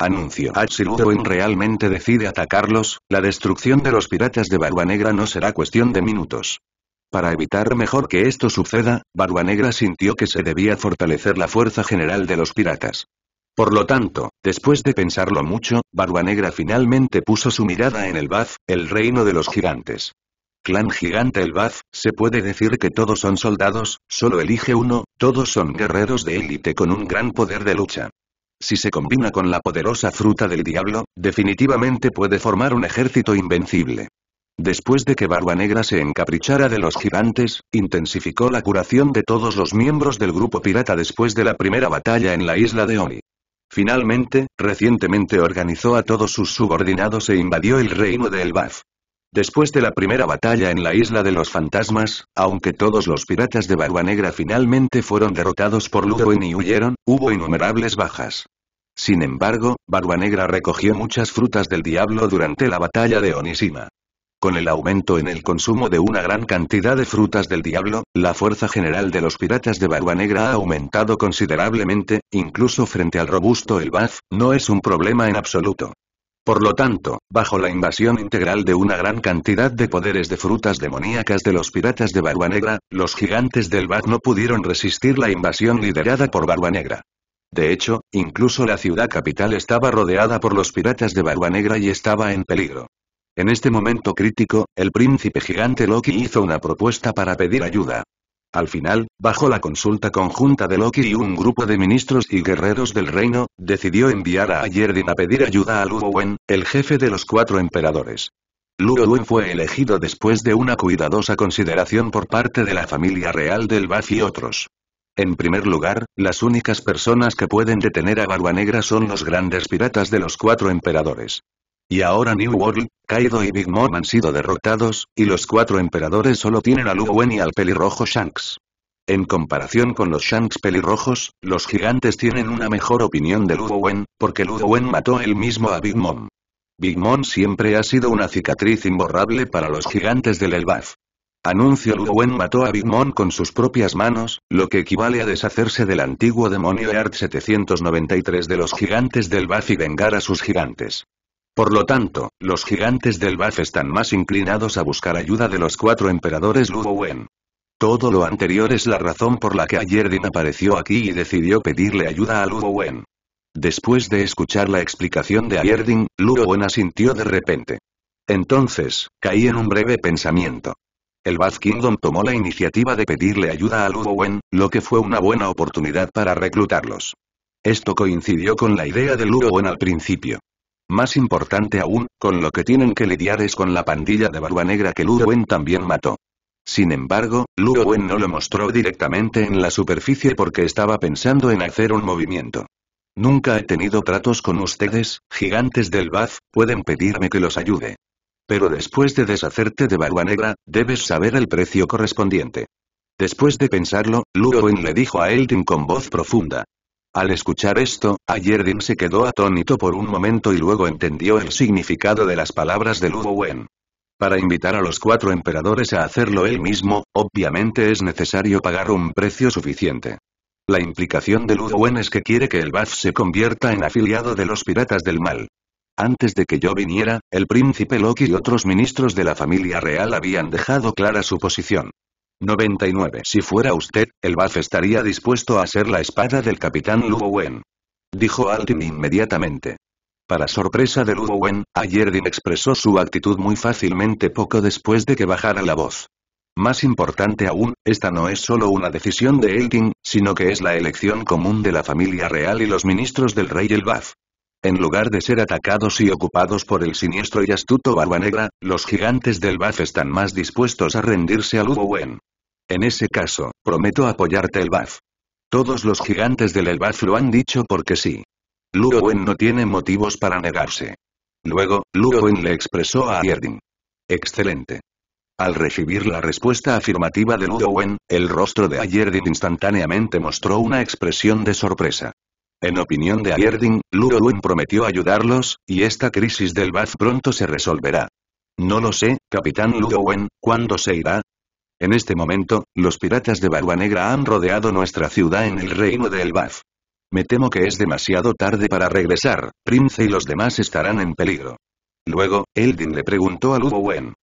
Anuncio. si realmente decide atacarlos, la destrucción de los piratas de Barbanegra no será cuestión de minutos. Para evitar mejor que esto suceda, Barbanegra sintió que se debía fortalecer la fuerza general de los piratas. Por lo tanto, después de pensarlo mucho, Barbanegra finalmente puso su mirada en el Bath, el reino de los gigantes. Clan gigante el se puede decir que todos son soldados, solo elige uno, todos son guerreros de élite con un gran poder de lucha. Si se combina con la poderosa fruta del diablo, definitivamente puede formar un ejército invencible. Después de que Barba Negra se encaprichara de los gigantes, intensificó la curación de todos los miembros del grupo pirata después de la primera batalla en la isla de Oni. Finalmente, recientemente organizó a todos sus subordinados e invadió el reino de Elbaf. Después de la primera batalla en la Isla de los Fantasmas, aunque todos los piratas de Barba Negra finalmente fueron derrotados por Ludwin y huyeron, hubo innumerables bajas. Sin embargo, Barba Negra recogió muchas frutas del diablo durante la batalla de Onisima. Con el aumento en el consumo de una gran cantidad de frutas del diablo, la fuerza general de los piratas de Barba Negra ha aumentado considerablemente, incluso frente al robusto Elbaf, no es un problema en absoluto. Por lo tanto, bajo la invasión integral de una gran cantidad de poderes de frutas demoníacas de los piratas de Barbanegra, los gigantes del Bat no pudieron resistir la invasión liderada por Barbanegra. De hecho, incluso la ciudad capital estaba rodeada por los piratas de Barbanegra y estaba en peligro. En este momento crítico, el príncipe gigante Loki hizo una propuesta para pedir ayuda. Al final, bajo la consulta conjunta de Loki y un grupo de ministros y guerreros del reino, decidió enviar a Ayerdin a pedir ayuda a Luo el jefe de los cuatro emperadores. Luo fue elegido después de una cuidadosa consideración por parte de la familia real del Baf y otros. En primer lugar, las únicas personas que pueden detener a Barba Negra son los grandes piratas de los cuatro emperadores. Y ahora New World, Kaido y Big Mom han sido derrotados, y los cuatro emperadores solo tienen a Lu y al pelirrojo Shanks. En comparación con los Shanks pelirrojos, los gigantes tienen una mejor opinión de Lu porque Lu mató él mismo a Big Mom. Big Mom siempre ha sido una cicatriz imborrable para los gigantes del Elbaf. Anuncio Lu mató a Big Mom con sus propias manos, lo que equivale a deshacerse del antiguo demonio Art 793 de los gigantes del Baf y vengar a sus gigantes. Por lo tanto, los gigantes del Bath están más inclinados a buscar ayuda de los cuatro emperadores Wen. Todo lo anterior es la razón por la que ayerdin apareció aquí y decidió pedirle ayuda a Lugowen. Después de escuchar la explicación de Ayerdin, Wen asintió de repente. Entonces, caí en un breve pensamiento. El Bath Kingdom tomó la iniciativa de pedirle ayuda a Wen, lo que fue una buena oportunidad para reclutarlos. Esto coincidió con la idea de Wen al principio. Más importante aún, con lo que tienen que lidiar es con la pandilla de Barba Negra que Luo también mató. Sin embargo, Luo no lo mostró directamente en la superficie porque estaba pensando en hacer un movimiento. Nunca he tenido tratos con ustedes, gigantes del bath pueden pedirme que los ayude. Pero después de deshacerte de Barba Negra, debes saber el precio correspondiente. Después de pensarlo, Luo le dijo a Eldin con voz profunda, al escuchar esto, Ayerdin se quedó atónito por un momento y luego entendió el significado de las palabras de Ludowen. Para invitar a los cuatro emperadores a hacerlo él mismo, obviamente es necesario pagar un precio suficiente. La implicación de Ludowen Wen es que quiere que el Baf se convierta en afiliado de los piratas del mal. Antes de que yo viniera, el príncipe Loki y otros ministros de la familia real habían dejado clara su posición. 99. Si fuera usted, el BAF estaría dispuesto a ser la espada del capitán Lubowen. Dijo Altin inmediatamente. Para sorpresa de Lubowen, Ayerdin expresó su actitud muy fácilmente poco después de que bajara la voz. Más importante aún, esta no es solo una decisión de Elting, sino que es la elección común de la familia real y los ministros del rey el BAF. En lugar de ser atacados y ocupados por el siniestro y astuto Barba Negra, los gigantes del BAF están más dispuestos a rendirse a wen En ese caso, prometo apoyarte el BAF. Todos los gigantes del Baf lo han dicho porque sí. Wen no tiene motivos para negarse. Luego, Wen le expresó a Ayerdin. Excelente. Al recibir la respuesta afirmativa de Wen, el rostro de Ayerdin instantáneamente mostró una expresión de sorpresa. En opinión de Ayerdin, Lugowen prometió ayudarlos, y esta crisis del Baf pronto se resolverá. No lo sé, Capitán Lugowen, ¿cuándo se irá? En este momento, los piratas de Barua Negra han rodeado nuestra ciudad en el reino del Baf. Me temo que es demasiado tarde para regresar, Prince y los demás estarán en peligro. Luego, Eldin le preguntó a Lugowen.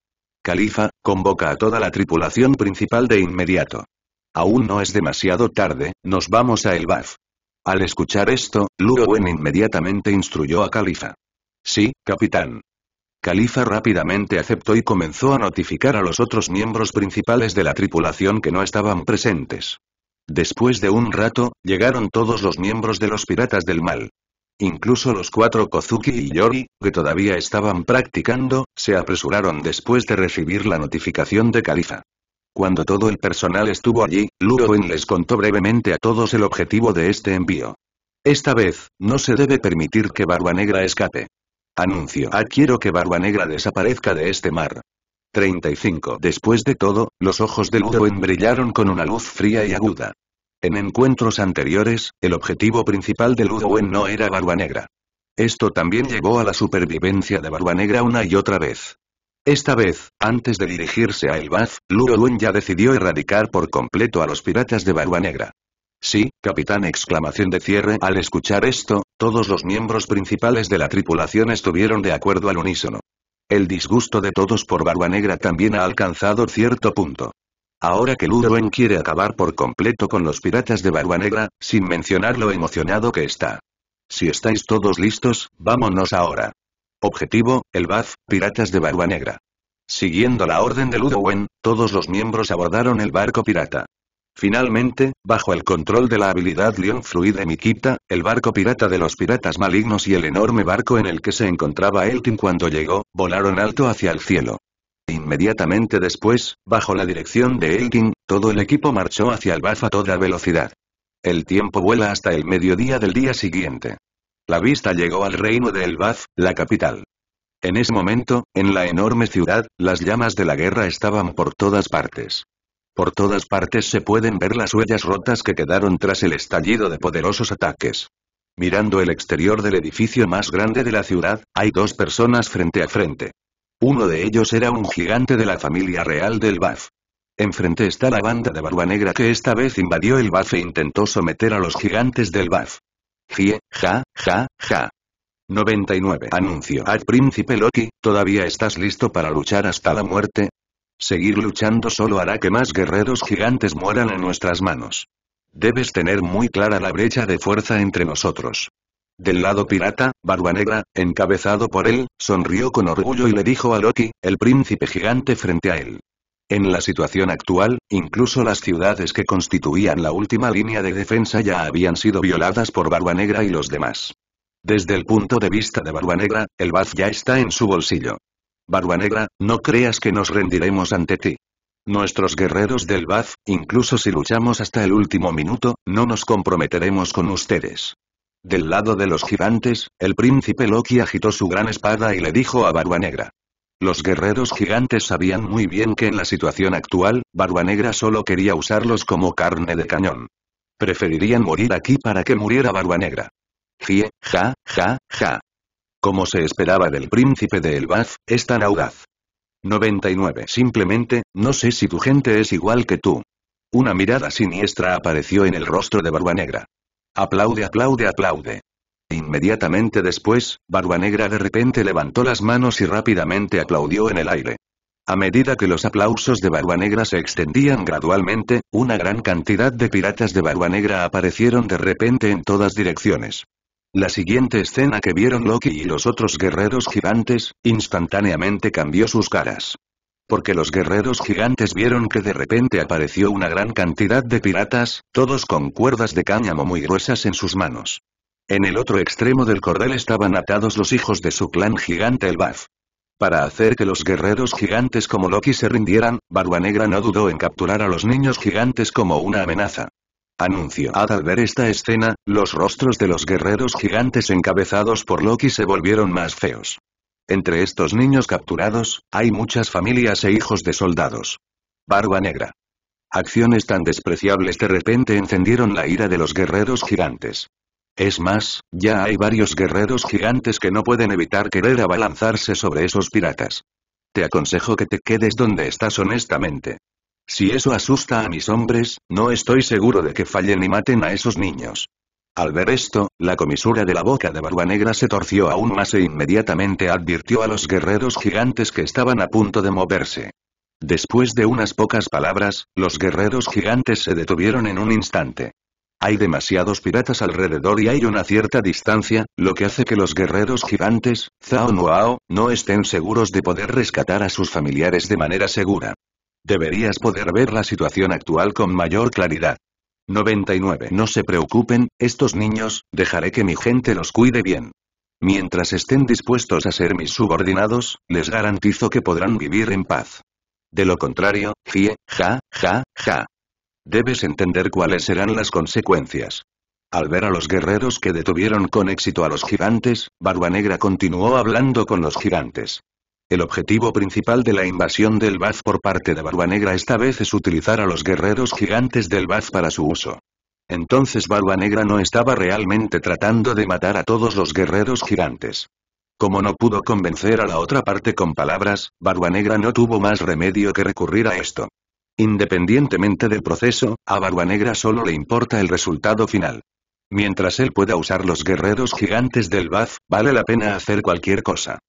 Califa, convoca a toda la tripulación principal de inmediato. Aún no es demasiado tarde, nos vamos a El Baf. Al escuchar esto, Luo inmediatamente instruyó a Califa. Sí, capitán. Califa rápidamente aceptó y comenzó a notificar a los otros miembros principales de la tripulación que no estaban presentes. Después de un rato, llegaron todos los miembros de los piratas del mal. Incluso los cuatro Kozuki y Yori, que todavía estaban practicando, se apresuraron después de recibir la notificación de Califa. Cuando todo el personal estuvo allí, Ludowen les contó brevemente a todos el objetivo de este envío. Esta vez, no se debe permitir que Barba Negra escape. Anuncio. Adquiero quiero que Barba Negra desaparezca de este mar. 35. Después de todo, los ojos de Ludowen brillaron con una luz fría y aguda. En encuentros anteriores, el objetivo principal de Ludowen no era Barba Negra. Esto también llevó a la supervivencia de Barba Negra una y otra vez. Esta vez, antes de dirigirse a Elbaz, Luo ya decidió erradicar por completo a los piratas de Barba Negra. Sí, capitán exclamación de cierre al escuchar esto, todos los miembros principales de la tripulación estuvieron de acuerdo al unísono. El disgusto de todos por Barba Negra también ha alcanzado cierto punto. Ahora que Lurowen quiere acabar por completo con los piratas de Barba Negra, sin mencionar lo emocionado que está. Si estáis todos listos, vámonos ahora. Objetivo, el BAF, piratas de Barba Negra. Siguiendo la orden de Ludowen, todos los miembros abordaron el barco pirata. Finalmente, bajo el control de la habilidad León de Miquita, el barco pirata de los piratas malignos y el enorme barco en el que se encontraba Elting cuando llegó, volaron alto hacia el cielo. Inmediatamente después, bajo la dirección de Elkin, todo el equipo marchó hacia el BAF a toda velocidad. El tiempo vuela hasta el mediodía del día siguiente. La vista llegó al reino de Elbaz, la capital. En ese momento, en la enorme ciudad, las llamas de la guerra estaban por todas partes. Por todas partes se pueden ver las huellas rotas que quedaron tras el estallido de poderosos ataques. Mirando el exterior del edificio más grande de la ciudad, hay dos personas frente a frente. Uno de ellos era un gigante de la familia real del Baf. Enfrente está la banda de Barba Negra que esta vez invadió el Baf e intentó someter a los gigantes del Baf. Jie, ja, ja, ja. 99. Anuncio al príncipe Loki, ¿todavía estás listo para luchar hasta la muerte? Seguir luchando solo hará que más guerreros gigantes mueran en nuestras manos. Debes tener muy clara la brecha de fuerza entre nosotros. Del lado pirata, Barba Negra, encabezado por él, sonrió con orgullo y le dijo a Loki, el príncipe gigante frente a él. En la situación actual, incluso las ciudades que constituían la última línea de defensa ya habían sido violadas por Barba Negra y los demás. Desde el punto de vista de Barba Negra, el Baz ya está en su bolsillo. Barba Negra, no creas que nos rendiremos ante ti. Nuestros guerreros del Baz, incluso si luchamos hasta el último minuto, no nos comprometeremos con ustedes. Del lado de los gigantes, el príncipe Loki agitó su gran espada y le dijo a Barba Negra. Los guerreros gigantes sabían muy bien que en la situación actual, Barba Negra solo quería usarlos como carne de cañón. Preferirían morir aquí para que muriera Barba Negra. Jie, ja, ja, ja. Como se esperaba del príncipe de Elbaf, es tan audaz. 99. Simplemente, no sé si tu gente es igual que tú. Una mirada siniestra apareció en el rostro de Barba Negra. Aplaude, aplaude, aplaude inmediatamente después, Barba Negra de repente levantó las manos y rápidamente aplaudió en el aire. A medida que los aplausos de Barba Negra se extendían gradualmente, una gran cantidad de piratas de Barba Negra aparecieron de repente en todas direcciones. La siguiente escena que vieron Loki y los otros guerreros gigantes, instantáneamente cambió sus caras. Porque los guerreros gigantes vieron que de repente apareció una gran cantidad de piratas, todos con cuerdas de cáñamo muy gruesas en sus manos. En el otro extremo del cordel estaban atados los hijos de su clan gigante el Baf. Para hacer que los guerreros gigantes como Loki se rindieran, Barba Negra no dudó en capturar a los niños gigantes como una amenaza. Anuncio. Al ver esta escena, los rostros de los guerreros gigantes encabezados por Loki se volvieron más feos. Entre estos niños capturados, hay muchas familias e hijos de soldados. Barba Negra. Acciones tan despreciables de repente encendieron la ira de los guerreros gigantes. Es más, ya hay varios guerreros gigantes que no pueden evitar querer abalanzarse sobre esos piratas. Te aconsejo que te quedes donde estás honestamente. Si eso asusta a mis hombres, no estoy seguro de que fallen y maten a esos niños. Al ver esto, la comisura de la boca de Barba Negra se torció aún más e inmediatamente advirtió a los guerreros gigantes que estaban a punto de moverse. Después de unas pocas palabras, los guerreros gigantes se detuvieron en un instante. Hay demasiados piratas alrededor y hay una cierta distancia, lo que hace que los guerreros gigantes, Zhao Nuao, no estén seguros de poder rescatar a sus familiares de manera segura. Deberías poder ver la situación actual con mayor claridad. 99 No se preocupen, estos niños, dejaré que mi gente los cuide bien. Mientras estén dispuestos a ser mis subordinados, les garantizo que podrán vivir en paz. De lo contrario, jie, ja, ja, ja. Debes entender cuáles serán las consecuencias. Al ver a los guerreros que detuvieron con éxito a los gigantes, Barba Negra continuó hablando con los gigantes. El objetivo principal de la invasión del Baz por parte de Barba Negra esta vez es utilizar a los guerreros gigantes del Baz para su uso. Entonces Barba Negra no estaba realmente tratando de matar a todos los guerreros gigantes. Como no pudo convencer a la otra parte con palabras, Barba Negra no tuvo más remedio que recurrir a esto. Independientemente del proceso, a Barba Negra solo le importa el resultado final. Mientras él pueda usar los guerreros gigantes del BAF, vale la pena hacer cualquier cosa.